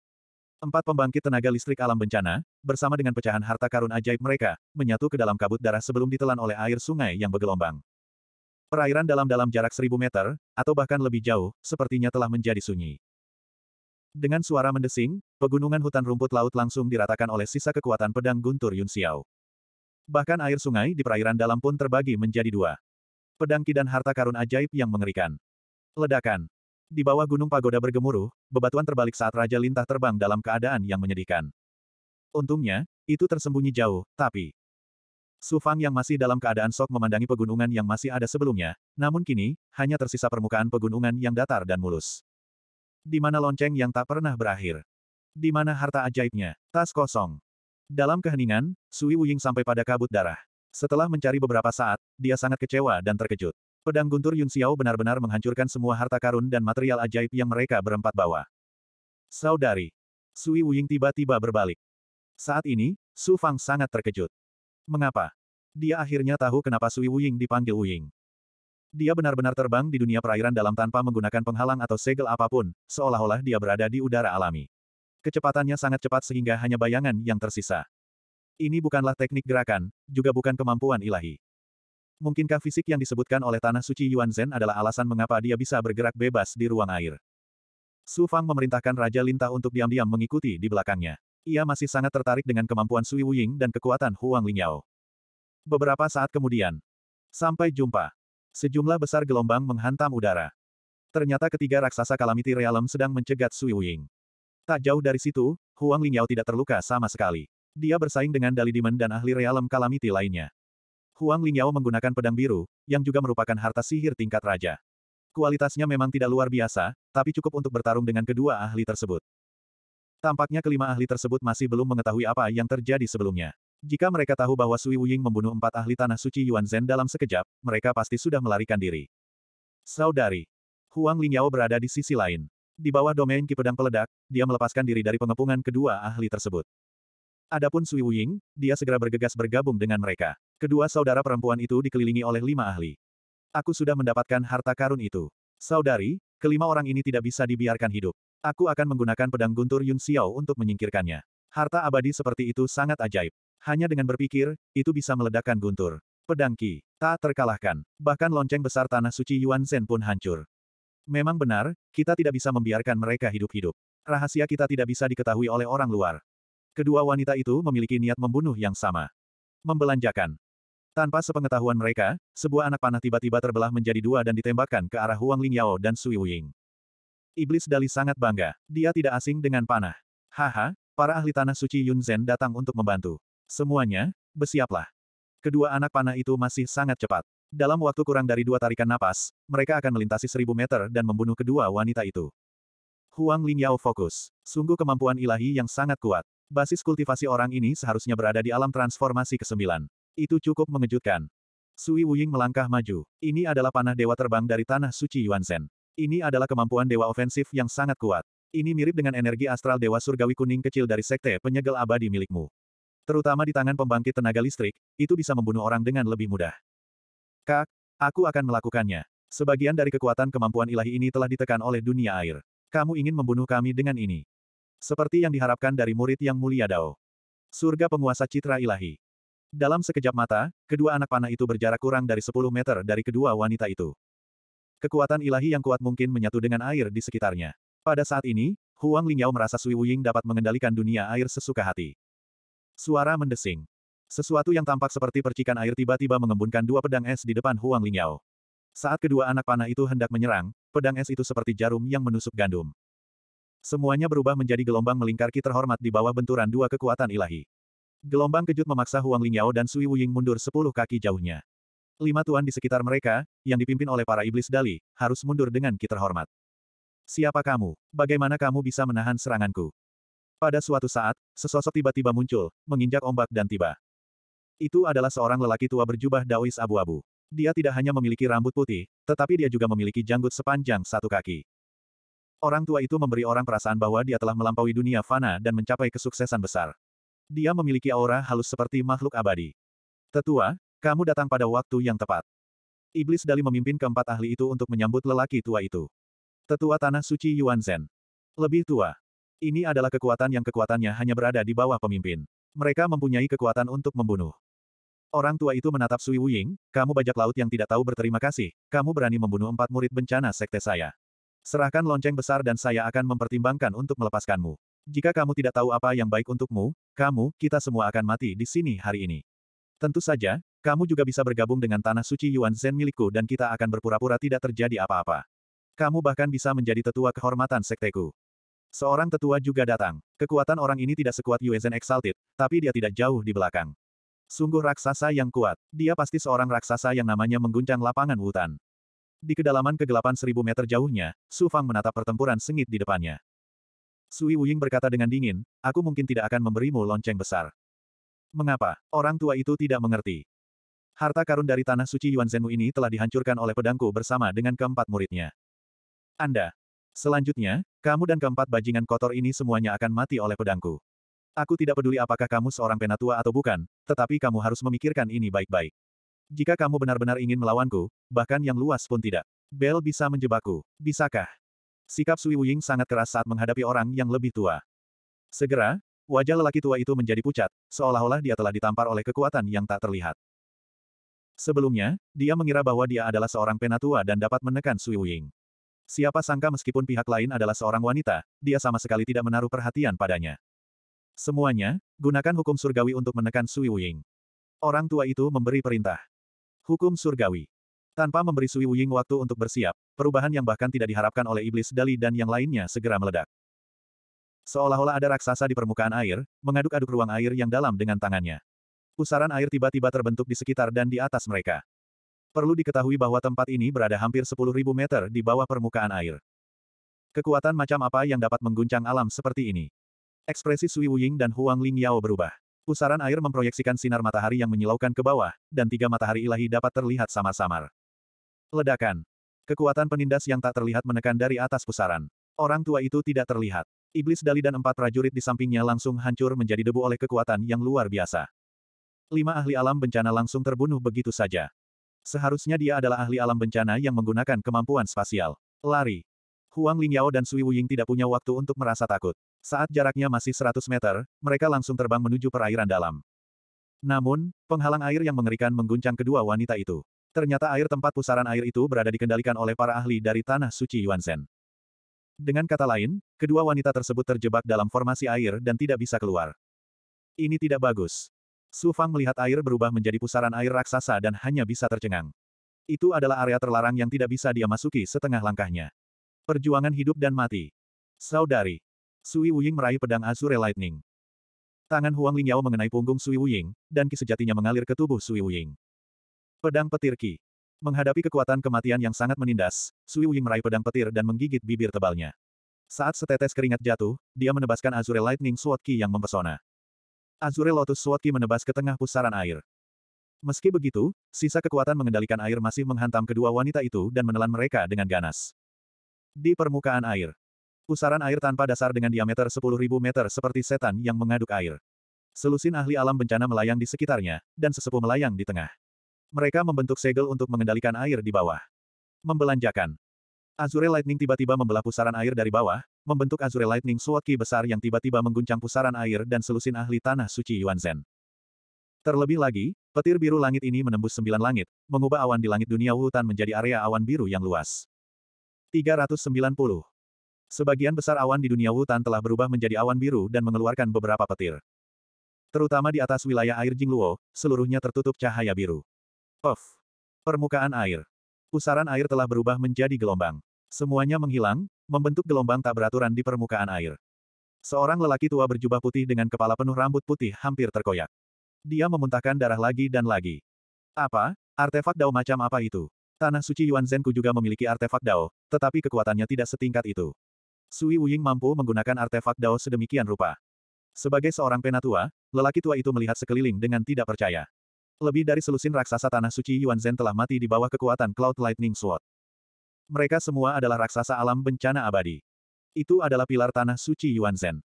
Empat pembangkit tenaga listrik alam bencana, bersama dengan pecahan harta karun ajaib mereka, menyatu ke dalam kabut darah sebelum ditelan oleh air sungai yang bergelombang. Perairan dalam-dalam jarak seribu meter, atau bahkan lebih jauh, sepertinya telah menjadi sunyi. Dengan suara mendesing, pegunungan hutan rumput laut langsung diratakan oleh sisa kekuatan pedang guntur Yun Xiao. Bahkan air sungai di perairan dalam pun terbagi menjadi dua. Pedang ki dan harta karun ajaib yang mengerikan. Ledakan. Di bawah gunung pagoda bergemuruh, bebatuan terbalik saat Raja Lintah terbang dalam keadaan yang menyedihkan. Untungnya, itu tersembunyi jauh, tapi... Su Fang yang masih dalam keadaan sok memandangi pegunungan yang masih ada sebelumnya, namun kini, hanya tersisa permukaan pegunungan yang datar dan mulus. Di mana lonceng yang tak pernah berakhir? Di mana harta ajaibnya? Tas kosong. Dalam keheningan, Sui Wuying sampai pada kabut darah. Setelah mencari beberapa saat, dia sangat kecewa dan terkejut. Pedang guntur Yun Xiao benar-benar menghancurkan semua harta karun dan material ajaib yang mereka berempat bawa. Saudari. Sui Wuying tiba-tiba berbalik. Saat ini, Su Fang sangat terkejut. Mengapa? Dia akhirnya tahu kenapa Sui Wuying dipanggil Wuying. Dia benar-benar terbang di dunia perairan dalam tanpa menggunakan penghalang atau segel apapun, seolah-olah dia berada di udara alami. Kecepatannya sangat cepat sehingga hanya bayangan yang tersisa. Ini bukanlah teknik gerakan, juga bukan kemampuan ilahi. Mungkinkah fisik yang disebutkan oleh Tanah Suci Yuan Zhen adalah alasan mengapa dia bisa bergerak bebas di ruang air? Su Fang memerintahkan Raja Lintah untuk diam-diam mengikuti di belakangnya. Ia masih sangat tertarik dengan kemampuan Sui Wuying dan kekuatan Huang Lingyao. Beberapa saat kemudian. Sampai jumpa. Sejumlah besar gelombang menghantam udara. Ternyata ketiga raksasa Kalamiti Realem sedang mencegat Sui Wuying. Tak jauh dari situ, Huang Lingyao tidak terluka sama sekali. Dia bersaing dengan Dali Demon dan ahli Realem Kalamiti lainnya. Huang Lingyao menggunakan pedang biru, yang juga merupakan harta sihir tingkat raja. Kualitasnya memang tidak luar biasa, tapi cukup untuk bertarung dengan kedua ahli tersebut. Tampaknya kelima ahli tersebut masih belum mengetahui apa yang terjadi sebelumnya. Jika mereka tahu bahwa Sui Wuying membunuh empat ahli tanah suci Yuan Zhen dalam sekejap, mereka pasti sudah melarikan diri. Saudari. Huang Lingyao berada di sisi lain. Di bawah domain Ki Pedang Peledak, dia melepaskan diri dari pengepungan kedua ahli tersebut. Adapun Sui Wuying, dia segera bergegas bergabung dengan mereka. Kedua saudara perempuan itu dikelilingi oleh lima ahli. Aku sudah mendapatkan harta karun itu. Saudari, kelima orang ini tidak bisa dibiarkan hidup. Aku akan menggunakan pedang guntur Yun Xiao untuk menyingkirkannya. Harta abadi seperti itu sangat ajaib. Hanya dengan berpikir, itu bisa meledakkan guntur. Pedang Qi, tak terkalahkan. Bahkan lonceng besar tanah suci Yuan Zhen pun hancur. Memang benar, kita tidak bisa membiarkan mereka hidup-hidup. Rahasia kita tidak bisa diketahui oleh orang luar. Kedua wanita itu memiliki niat membunuh yang sama. Membelanjakan. Tanpa sepengetahuan mereka, sebuah anak panah tiba-tiba terbelah menjadi dua dan ditembakkan ke arah Huang Lingyao dan Sui Wuying. Iblis Dali sangat bangga. Dia tidak asing dengan panah. Haha, para ahli tanah suci Yun Zhen datang untuk membantu. Semuanya, bersiaplah. Kedua anak panah itu masih sangat cepat. Dalam waktu kurang dari dua tarikan napas, mereka akan melintasi seribu meter dan membunuh kedua wanita itu. Huang Lingyao fokus. Sungguh kemampuan ilahi yang sangat kuat. Basis kultivasi orang ini seharusnya berada di alam transformasi ke-9. Itu cukup mengejutkan. Sui Wuying melangkah maju. Ini adalah panah dewa terbang dari tanah suci Yuanzhen. Ini adalah kemampuan dewa ofensif yang sangat kuat. Ini mirip dengan energi astral dewa surgawi kuning kecil dari sekte penyegel abadi milikmu. Terutama di tangan pembangkit tenaga listrik, itu bisa membunuh orang dengan lebih mudah. Kak, aku akan melakukannya. Sebagian dari kekuatan kemampuan ilahi ini telah ditekan oleh dunia air. Kamu ingin membunuh kami dengan ini. Seperti yang diharapkan dari murid yang mulia Dao. Surga penguasa citra ilahi. Dalam sekejap mata, kedua anak panah itu berjarak kurang dari 10 meter dari kedua wanita itu. Kekuatan ilahi yang kuat mungkin menyatu dengan air di sekitarnya. Pada saat ini, Huang Lingyao merasa Sui Wuying dapat mengendalikan dunia air sesuka hati. Suara mendesing. Sesuatu yang tampak seperti percikan air tiba-tiba mengembunkan dua pedang es di depan Huang Lingyao. Saat kedua anak panah itu hendak menyerang, pedang es itu seperti jarum yang menusuk gandum. Semuanya berubah menjadi gelombang melingkar ki terhormat di bawah benturan dua kekuatan ilahi. Gelombang kejut memaksa Huang Lingyao dan Sui Wuying mundur sepuluh kaki jauhnya. Lima tuan di sekitar mereka, yang dipimpin oleh para iblis Dali, harus mundur dengan kiter hormat. Siapa kamu? Bagaimana kamu bisa menahan seranganku? Pada suatu saat, sesosok tiba-tiba muncul, menginjak ombak dan tiba. Itu adalah seorang lelaki tua berjubah dawis abu-abu. Dia tidak hanya memiliki rambut putih, tetapi dia juga memiliki janggut sepanjang satu kaki. Orang tua itu memberi orang perasaan bahwa dia telah melampaui dunia fana dan mencapai kesuksesan besar. Dia memiliki aura halus seperti makhluk abadi. Tetua, kamu datang pada waktu yang tepat. Iblis Dali memimpin keempat ahli itu untuk menyambut lelaki tua itu. Tetua Tanah Suci Yuan Zhen. Lebih tua. Ini adalah kekuatan yang kekuatannya hanya berada di bawah pemimpin. Mereka mempunyai kekuatan untuk membunuh. Orang tua itu menatap Sui Wuying, kamu bajak laut yang tidak tahu berterima kasih, kamu berani membunuh empat murid bencana sekte saya. Serahkan lonceng besar dan saya akan mempertimbangkan untuk melepaskanmu. Jika kamu tidak tahu apa yang baik untukmu, kamu, kita semua akan mati di sini hari ini. Tentu saja, kamu juga bisa bergabung dengan tanah suci Yuan Zen milikku dan kita akan berpura-pura tidak terjadi apa-apa. Kamu bahkan bisa menjadi tetua kehormatan sekteku. Seorang tetua juga datang. Kekuatan orang ini tidak sekuat Yuan Zen Exalted, tapi dia tidak jauh di belakang. Sungguh raksasa yang kuat. Dia pasti seorang raksasa yang namanya mengguncang lapangan hutan. Di kedalaman kegelapan seribu meter jauhnya, Su Fang menatap pertempuran sengit di depannya. Sui Wuying berkata dengan dingin, aku mungkin tidak akan memberimu lonceng besar. Mengapa? Orang tua itu tidak mengerti. Harta karun dari tanah suci Yuan Zhenmu ini telah dihancurkan oleh pedangku bersama dengan keempat muridnya. Anda. Selanjutnya, kamu dan keempat bajingan kotor ini semuanya akan mati oleh pedangku. Aku tidak peduli apakah kamu seorang penatua atau bukan, tetapi kamu harus memikirkan ini baik-baik. Jika kamu benar-benar ingin melawanku, bahkan yang luas pun tidak. Bel bisa menjebakku. Bisakah? Sikap Sui Wuying sangat keras saat menghadapi orang yang lebih tua. Segera, wajah lelaki tua itu menjadi pucat, seolah-olah dia telah ditampar oleh kekuatan yang tak terlihat. Sebelumnya, dia mengira bahwa dia adalah seorang penatua dan dapat menekan Sui Wuying. Siapa sangka meskipun pihak lain adalah seorang wanita, dia sama sekali tidak menaruh perhatian padanya. Semuanya, gunakan hukum surgawi untuk menekan Sui Wuying. Orang tua itu memberi perintah. Hukum surgawi. Tanpa memberi Sui Wuying waktu untuk bersiap, perubahan yang bahkan tidak diharapkan oleh iblis Dali dan yang lainnya segera meledak. Seolah-olah ada raksasa di permukaan air, mengaduk-aduk ruang air yang dalam dengan tangannya. Pusaran air tiba-tiba terbentuk di sekitar dan di atas mereka. Perlu diketahui bahwa tempat ini berada hampir 10.000 meter di bawah permukaan air. Kekuatan macam apa yang dapat mengguncang alam seperti ini? Ekspresi Sui Wuying dan Huang Ling Yao berubah. Pusaran air memproyeksikan sinar matahari yang menyilaukan ke bawah, dan tiga matahari ilahi dapat terlihat samar-samar. Ledakan. Kekuatan penindas yang tak terlihat menekan dari atas pusaran. Orang tua itu tidak terlihat. Iblis Dali dan empat prajurit di sampingnya langsung hancur menjadi debu oleh kekuatan yang luar biasa. Lima ahli alam bencana langsung terbunuh begitu saja. Seharusnya dia adalah ahli alam bencana yang menggunakan kemampuan spasial. Lari. Huang Lingyao dan Sui Wuying tidak punya waktu untuk merasa takut. Saat jaraknya masih 100 meter, mereka langsung terbang menuju perairan dalam. Namun, penghalang air yang mengerikan mengguncang kedua wanita itu. Ternyata air tempat pusaran air itu berada dikendalikan oleh para ahli dari tanah suci Yuan Shen. Dengan kata lain, kedua wanita tersebut terjebak dalam formasi air dan tidak bisa keluar. Ini tidak bagus. Su Fang melihat air berubah menjadi pusaran air raksasa dan hanya bisa tercengang. Itu adalah area terlarang yang tidak bisa dia masuki setengah langkahnya. Perjuangan hidup dan mati. Saudari. Sui Wuying meraih pedang Azure Lightning. Tangan Huang Lingyao mengenai punggung Sui Wuying, dan kisejatinya mengalir ke tubuh Sui Wuying. Pedang petir Ki. Menghadapi kekuatan kematian yang sangat menindas, Sui Wing meraih pedang petir dan menggigit bibir tebalnya. Saat setetes keringat jatuh, dia menebaskan Azure Lightning Sword Ki yang mempesona. Azure Lotus Sword Ki menebas ke tengah pusaran air. Meski begitu, sisa kekuatan mengendalikan air masih menghantam kedua wanita itu dan menelan mereka dengan ganas. Di permukaan air, pusaran air tanpa dasar dengan diameter 10.000 meter seperti setan yang mengaduk air. Selusin ahli alam bencana melayang di sekitarnya, dan sesepuh melayang di tengah. Mereka membentuk segel untuk mengendalikan air di bawah. Membelanjakan. Azure Lightning tiba-tiba membelah pusaran air dari bawah, membentuk Azure Lightning Sword Ki besar yang tiba-tiba mengguncang pusaran air dan selusin ahli tanah suci Yuan Zhen. Terlebih lagi, petir biru langit ini menembus sembilan langit, mengubah awan di langit dunia hutan menjadi area awan biru yang luas. 390. Sebagian besar awan di dunia hutan telah berubah menjadi awan biru dan mengeluarkan beberapa petir. Terutama di atas wilayah air Jingluo, seluruhnya tertutup cahaya biru. Of. Permukaan air. Pusaran air telah berubah menjadi gelombang. Semuanya menghilang, membentuk gelombang tak beraturan di permukaan air. Seorang lelaki tua berjubah putih dengan kepala penuh rambut putih hampir terkoyak. Dia memuntahkan darah lagi dan lagi. Apa? Artefak Dao macam apa itu? Tanah suci Yuan Zenku juga memiliki artefak Dao, tetapi kekuatannya tidak setingkat itu. Sui Wuying mampu menggunakan artefak Dao sedemikian rupa. Sebagai seorang penatua, lelaki tua itu melihat sekeliling dengan tidak percaya. Lebih dari selusin raksasa tanah suci Yuan Zhen telah mati di bawah kekuatan Cloud Lightning Sword. Mereka semua adalah raksasa alam bencana abadi. Itu adalah pilar tanah suci Yuan Zhen.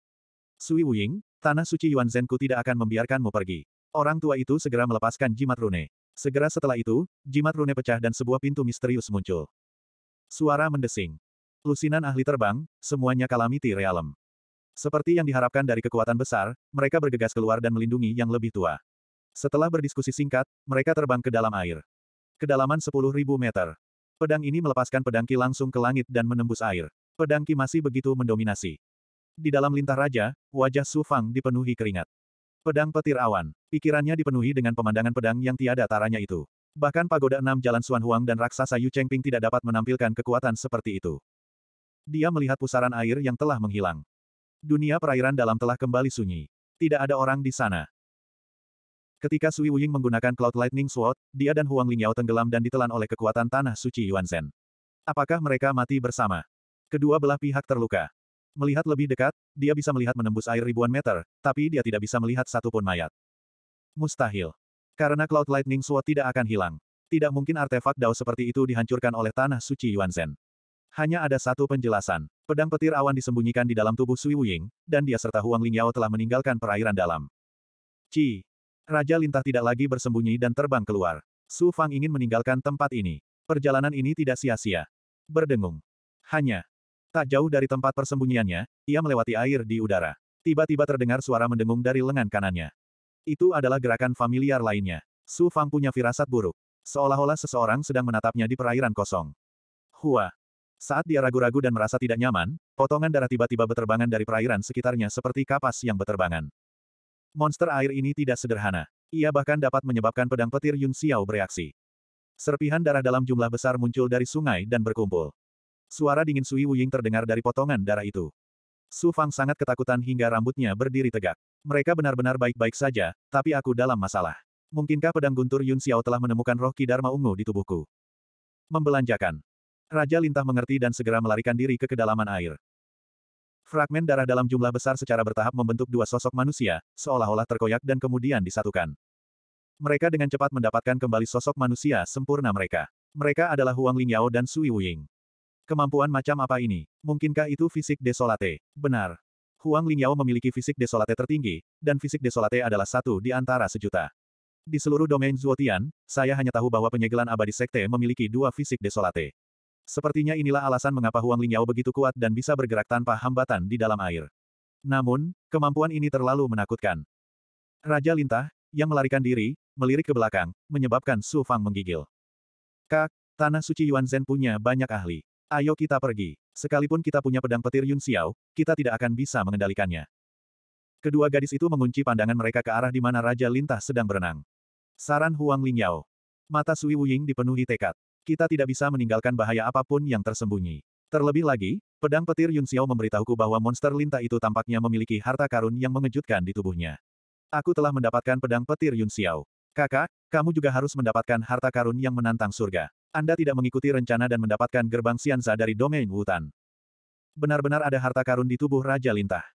Sui Wuying, tanah suci Yuan ku tidak akan membiarkanmu pergi. Orang tua itu segera melepaskan jimat rune. Segera setelah itu, jimat rune pecah dan sebuah pintu misterius muncul. Suara mendesing. Lusinan ahli terbang, semuanya kalamiti realem. Seperti yang diharapkan dari kekuatan besar, mereka bergegas keluar dan melindungi yang lebih tua. Setelah berdiskusi singkat, mereka terbang ke dalam air. Kedalaman 10.000 meter. Pedang ini melepaskan pedangki langsung ke langit dan menembus air. Pedangki masih begitu mendominasi. Di dalam lintah raja, wajah Su Fang dipenuhi keringat. Pedang petir awan. Pikirannya dipenuhi dengan pemandangan pedang yang tiada taranya itu. Bahkan pagoda enam jalan Suan Huang dan raksasa Yu Chengping tidak dapat menampilkan kekuatan seperti itu. Dia melihat pusaran air yang telah menghilang. Dunia perairan dalam telah kembali sunyi. Tidak ada orang di sana. Ketika Sui Wuying menggunakan Cloud Lightning Sword, dia dan Huang Lingyao tenggelam dan ditelan oleh kekuatan tanah suci Yuan Zhen. Apakah mereka mati bersama? Kedua belah pihak terluka. Melihat lebih dekat, dia bisa melihat menembus air ribuan meter, tapi dia tidak bisa melihat satupun mayat. Mustahil. Karena Cloud Lightning Sword tidak akan hilang. Tidak mungkin artefak Dao seperti itu dihancurkan oleh tanah suci Yuan Zhen. Hanya ada satu penjelasan. Pedang petir awan disembunyikan di dalam tubuh Sui Wuying, dan dia serta Huang Lingyao telah meninggalkan perairan dalam. Ci, Raja Lintah tidak lagi bersembunyi dan terbang keluar. Su Fang ingin meninggalkan tempat ini. Perjalanan ini tidak sia-sia. Berdengung. Hanya. Tak jauh dari tempat persembunyiannya, ia melewati air di udara. Tiba-tiba terdengar suara mendengung dari lengan kanannya. Itu adalah gerakan familiar lainnya. Su Fang punya firasat buruk. Seolah-olah seseorang sedang menatapnya di perairan kosong. Hua. Saat dia ragu-ragu dan merasa tidak nyaman, potongan darah tiba-tiba beterbangan dari perairan sekitarnya seperti kapas yang beterbangan. Monster air ini tidak sederhana. Ia bahkan dapat menyebabkan pedang petir Yun Xiao bereaksi. Serpihan darah dalam jumlah besar muncul dari sungai dan berkumpul. Suara dingin Sui Wuying terdengar dari potongan darah itu. Su Fang sangat ketakutan hingga rambutnya berdiri tegak. Mereka benar-benar baik-baik saja, tapi aku dalam masalah. Mungkinkah pedang guntur Yun Xiao telah menemukan roh Kidarma Ungu di tubuhku? Membelanjakan. Raja Lintah mengerti dan segera melarikan diri ke kedalaman air. Fragmen darah dalam jumlah besar secara bertahap membentuk dua sosok manusia, seolah-olah terkoyak dan kemudian disatukan. Mereka dengan cepat mendapatkan kembali sosok manusia sempurna mereka. Mereka adalah Huang Lingyao dan Sui Wuying. Kemampuan macam apa ini? Mungkinkah itu fisik desolate? Benar. Huang Lingyao memiliki fisik desolate tertinggi, dan fisik desolate adalah satu di antara sejuta. Di seluruh domain Zuotian, saya hanya tahu bahwa penyegelan abadi sekte memiliki dua fisik desolate. Sepertinya inilah alasan mengapa Huang Lingyao begitu kuat dan bisa bergerak tanpa hambatan di dalam air. Namun, kemampuan ini terlalu menakutkan. Raja Lintah, yang melarikan diri, melirik ke belakang, menyebabkan Su Fang menggigil. Kak, Tanah Suci Yuan Zhen punya banyak ahli. Ayo kita pergi. Sekalipun kita punya pedang petir Yun Xiao, kita tidak akan bisa mengendalikannya. Kedua gadis itu mengunci pandangan mereka ke arah di mana Raja Lintah sedang berenang. Saran Huang Lingyao. Mata Sui Wuying dipenuhi tekad kita tidak bisa meninggalkan bahaya apapun yang tersembunyi. Terlebih lagi, pedang petir Yun Xiao memberitahuku bahwa monster lintah itu tampaknya memiliki harta karun yang mengejutkan di tubuhnya. Aku telah mendapatkan pedang petir Yun Xiao. Kakak, kamu juga harus mendapatkan harta karun yang menantang surga. Anda tidak mengikuti rencana dan mendapatkan gerbang Xianza dari domain Wutan. Benar-benar ada harta karun di tubuh Raja Lintah.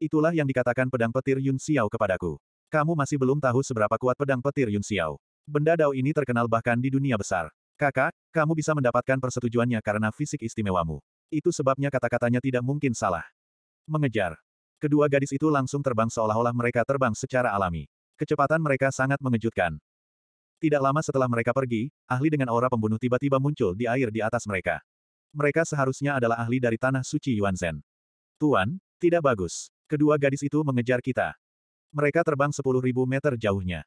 Itulah yang dikatakan pedang petir Yun Xiao kepadaku. Kamu masih belum tahu seberapa kuat pedang petir Yun Xiao. Benda Dao ini terkenal bahkan di dunia besar. Kakak, kamu bisa mendapatkan persetujuannya karena fisik istimewamu. Itu sebabnya kata-katanya tidak mungkin salah. Mengejar. Kedua gadis itu langsung terbang seolah-olah mereka terbang secara alami. Kecepatan mereka sangat mengejutkan. Tidak lama setelah mereka pergi, ahli dengan aura pembunuh tiba-tiba muncul di air di atas mereka. Mereka seharusnya adalah ahli dari tanah suci Yuan Zhen. Tuan, tidak bagus. Kedua gadis itu mengejar kita. Mereka terbang 10.000 meter jauhnya.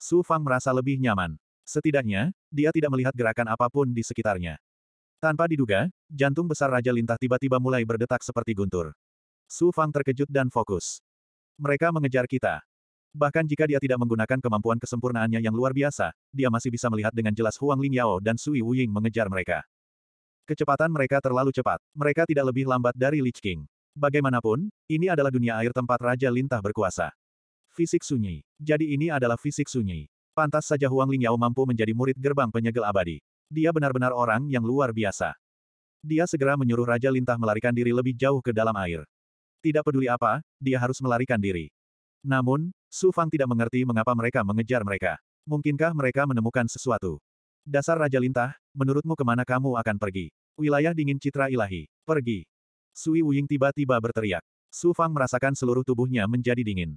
Su Fang merasa lebih nyaman. Setidaknya, dia tidak melihat gerakan apapun di sekitarnya. Tanpa diduga, jantung besar Raja Lintah tiba-tiba mulai berdetak seperti guntur. Su Fang terkejut dan fokus. Mereka mengejar kita. Bahkan jika dia tidak menggunakan kemampuan kesempurnaannya yang luar biasa, dia masih bisa melihat dengan jelas Huang Ling Yao dan Sui Wuying mengejar mereka. Kecepatan mereka terlalu cepat. Mereka tidak lebih lambat dari Lich King. Bagaimanapun, ini adalah dunia air tempat Raja Lintah berkuasa. Fisik sunyi. Jadi ini adalah fisik sunyi. Pantas saja Huang Lingyao mampu menjadi murid gerbang penyegel abadi. Dia benar-benar orang yang luar biasa. Dia segera menyuruh Raja Lintah melarikan diri lebih jauh ke dalam air. Tidak peduli apa, dia harus melarikan diri. Namun, Su Fang tidak mengerti mengapa mereka mengejar mereka. Mungkinkah mereka menemukan sesuatu? Dasar Raja Lintah, menurutmu kemana kamu akan pergi? Wilayah dingin citra ilahi. Pergi. Sui Wuying tiba-tiba berteriak. Su Fang merasakan seluruh tubuhnya menjadi dingin.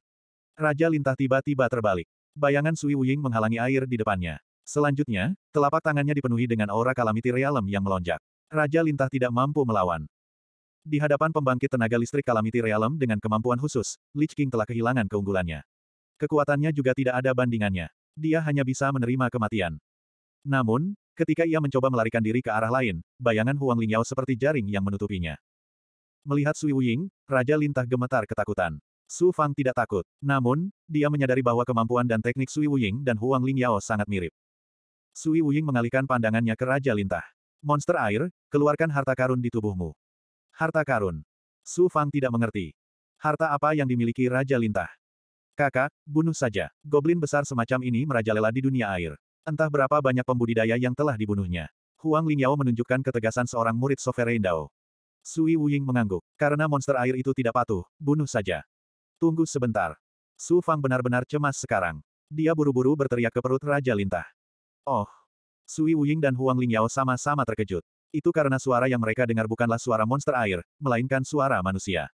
Raja Lintah tiba-tiba terbalik. Bayangan Sui Wuying menghalangi air di depannya. Selanjutnya, telapak tangannya dipenuhi dengan aura Kalamiti Realm yang melonjak. Raja Lintah tidak mampu melawan. Di hadapan pembangkit tenaga listrik Kalamiti Realm dengan kemampuan khusus, Lich King telah kehilangan keunggulannya. Kekuatannya juga tidak ada bandingannya. Dia hanya bisa menerima kematian. Namun, ketika ia mencoba melarikan diri ke arah lain, bayangan Huang Lingyao seperti jaring yang menutupinya. Melihat Sui Wuying, Raja Lintah gemetar ketakutan. Su Fang tidak takut. Namun, dia menyadari bahwa kemampuan dan teknik Sui Wuying dan Huang Ling Yao sangat mirip. Sui Wuying mengalihkan pandangannya ke Raja Lintah. Monster air, keluarkan harta karun di tubuhmu. Harta karun. Su Fang tidak mengerti. Harta apa yang dimiliki Raja Lintah? Kakak, bunuh saja. Goblin besar semacam ini merajalela di dunia air. Entah berapa banyak pembudidaya yang telah dibunuhnya. Huang Yao menunjukkan ketegasan seorang murid Sovereign Dao. Sui Wuying mengangguk. Karena monster air itu tidak patuh, bunuh saja. Tunggu sebentar. Su Fang benar-benar cemas sekarang. Dia buru-buru berteriak ke perut Raja Lintah. Oh. Sui Wuying dan Huang Lingyao sama-sama terkejut. Itu karena suara yang mereka dengar bukanlah suara monster air, melainkan suara manusia.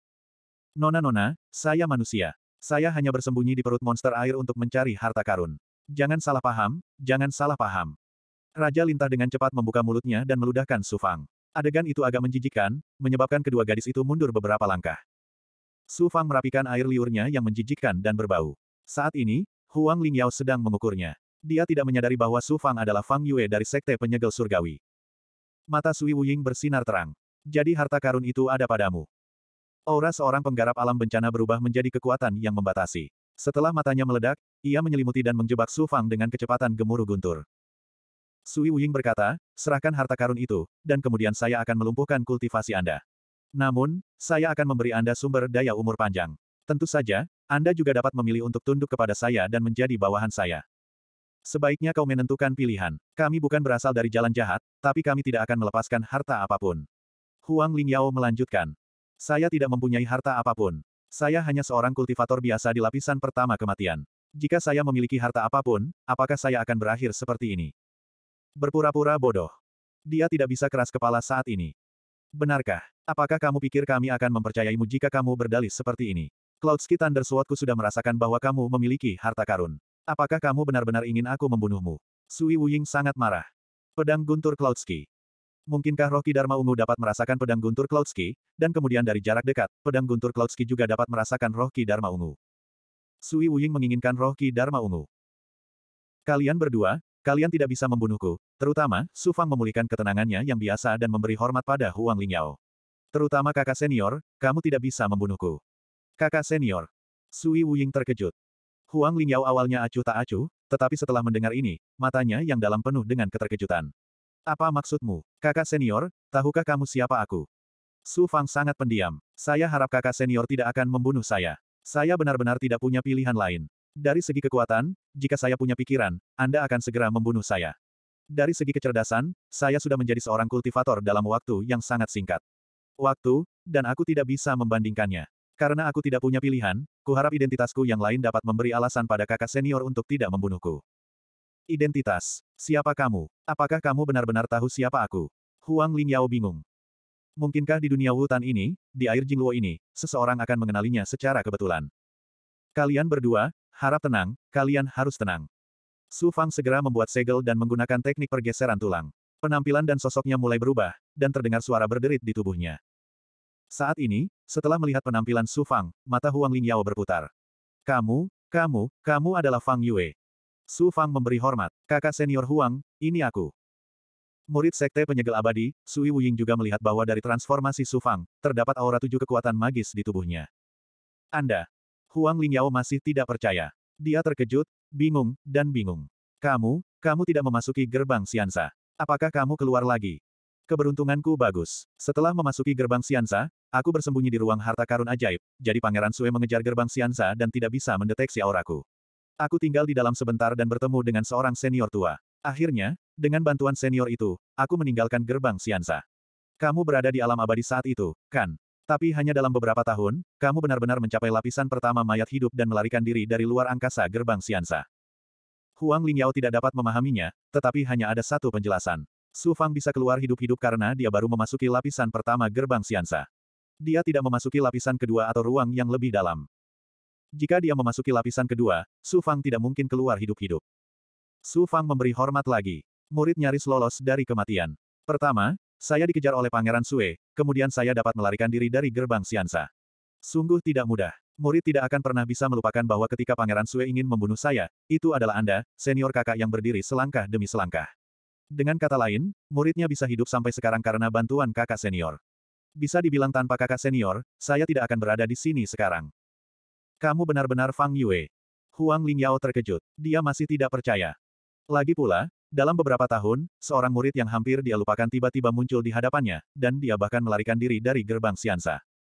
Nona-nona, saya manusia. Saya hanya bersembunyi di perut monster air untuk mencari harta karun. Jangan salah paham, jangan salah paham. Raja Lintah dengan cepat membuka mulutnya dan meludahkan Sufang. Adegan itu agak menjijikan, menyebabkan kedua gadis itu mundur beberapa langkah. Su Fang merapikan air liurnya yang menjijikkan dan berbau. Saat ini, Huang Lingyao sedang mengukurnya. Dia tidak menyadari bahwa Su Fang adalah Fang Yue dari Sekte Penyegel Surgawi. Mata Sui Wuying bersinar terang. Jadi harta karun itu ada padamu. Aura seorang penggarap alam bencana berubah menjadi kekuatan yang membatasi. Setelah matanya meledak, ia menyelimuti dan menjebak Su Fang dengan kecepatan gemuruh guntur. Sui Wuying berkata, serahkan harta karun itu, dan kemudian saya akan melumpuhkan kultivasi Anda. Namun, saya akan memberi Anda sumber daya umur panjang. Tentu saja, Anda juga dapat memilih untuk tunduk kepada saya dan menjadi bawahan saya. Sebaiknya kau menentukan pilihan. Kami bukan berasal dari jalan jahat, tapi kami tidak akan melepaskan harta apapun. Huang Lingyao melanjutkan. Saya tidak mempunyai harta apapun. Saya hanya seorang kultivator biasa di lapisan pertama kematian. Jika saya memiliki harta apapun, apakah saya akan berakhir seperti ini? Berpura-pura bodoh. Dia tidak bisa keras kepala saat ini. Benarkah? Apakah kamu pikir kami akan mempercayaimu jika kamu berdalih seperti ini? Cloud Ski Thunder Swordku sudah merasakan bahwa kamu memiliki harta karun. Apakah kamu benar-benar ingin aku membunuhmu? Sui Wuying sangat marah. Pedang Guntur Cloud Mungkinkah Rocky Dharma Ungu dapat merasakan pedang Guntur Cloud dan kemudian dari jarak dekat, pedang Guntur Cloud juga dapat merasakan Rocky Dharma Ungu. Sui Wuying menginginkan Rocky Dharma Ungu. Kalian berdua, kalian tidak bisa membunuhku, terutama, Sufang memulihkan ketenangannya yang biasa dan memberi hormat pada Huang Lingyao. Terutama kakak senior, kamu tidak bisa membunuhku. Kakak senior. Sui Wuying terkejut. Huang Lingyao awalnya acuh tak acuh, tetapi setelah mendengar ini, matanya yang dalam penuh dengan keterkejutan. Apa maksudmu, kakak senior, tahukah kamu siapa aku? Su Fang sangat pendiam. Saya harap kakak senior tidak akan membunuh saya. Saya benar-benar tidak punya pilihan lain. Dari segi kekuatan, jika saya punya pikiran, Anda akan segera membunuh saya. Dari segi kecerdasan, saya sudah menjadi seorang kultivator dalam waktu yang sangat singkat waktu, dan aku tidak bisa membandingkannya. Karena aku tidak punya pilihan, kuharap identitasku yang lain dapat memberi alasan pada kakak senior untuk tidak membunuhku. Identitas. Siapa kamu? Apakah kamu benar-benar tahu siapa aku? Huang Lingyao bingung. Mungkinkah di dunia hutan ini, di air Jingluo ini, seseorang akan mengenalinya secara kebetulan. Kalian berdua, harap tenang, kalian harus tenang. Su Fang segera membuat segel dan menggunakan teknik pergeseran tulang. Penampilan dan sosoknya mulai berubah, dan terdengar suara berderit di tubuhnya. Saat ini, setelah melihat penampilan Su Fang, mata Huang Yao berputar. Kamu, kamu, kamu adalah Fang Yue. Su Fang memberi hormat. Kakak senior Huang, ini aku. Murid Sekte Penyegel Abadi, Sui Wuying juga melihat bahwa dari transformasi Su Fang, terdapat aura tujuh kekuatan magis di tubuhnya. Anda. Huang Yao masih tidak percaya. Dia terkejut, bingung, dan bingung. Kamu, kamu tidak memasuki gerbang Siansa. Apakah kamu keluar lagi? Keberuntunganku bagus. Setelah memasuki gerbang Siansa, aku bersembunyi di ruang harta karun ajaib, jadi Pangeran Sue mengejar gerbang Siansa dan tidak bisa mendeteksi auraku. Aku tinggal di dalam sebentar dan bertemu dengan seorang senior tua. Akhirnya, dengan bantuan senior itu, aku meninggalkan gerbang Siansa. Kamu berada di alam abadi saat itu, kan? Tapi hanya dalam beberapa tahun, kamu benar-benar mencapai lapisan pertama mayat hidup dan melarikan diri dari luar angkasa gerbang Siansa. Huang Lingyao tidak dapat memahaminya, tetapi hanya ada satu penjelasan. Su Fang bisa keluar hidup-hidup karena dia baru memasuki lapisan pertama gerbang Siansa. Dia tidak memasuki lapisan kedua atau ruang yang lebih dalam. Jika dia memasuki lapisan kedua, Su Fang tidak mungkin keluar hidup-hidup. Su Fang memberi hormat lagi. Murid nyaris lolos dari kematian. Pertama, saya dikejar oleh Pangeran Sue, kemudian saya dapat melarikan diri dari gerbang Siansa. Sungguh tidak mudah. Murid tidak akan pernah bisa melupakan bahwa ketika Pangeran Sue ingin membunuh saya, itu adalah Anda, senior kakak yang berdiri selangkah demi selangkah. Dengan kata lain, muridnya bisa hidup sampai sekarang karena bantuan kakak senior. Bisa dibilang tanpa kakak senior, saya tidak akan berada di sini sekarang. Kamu benar-benar Fang Yue. Huang Lingyao terkejut. Dia masih tidak percaya. Lagi pula, dalam beberapa tahun, seorang murid yang hampir dia lupakan tiba-tiba muncul di hadapannya, dan dia bahkan melarikan diri dari gerbang Siansa.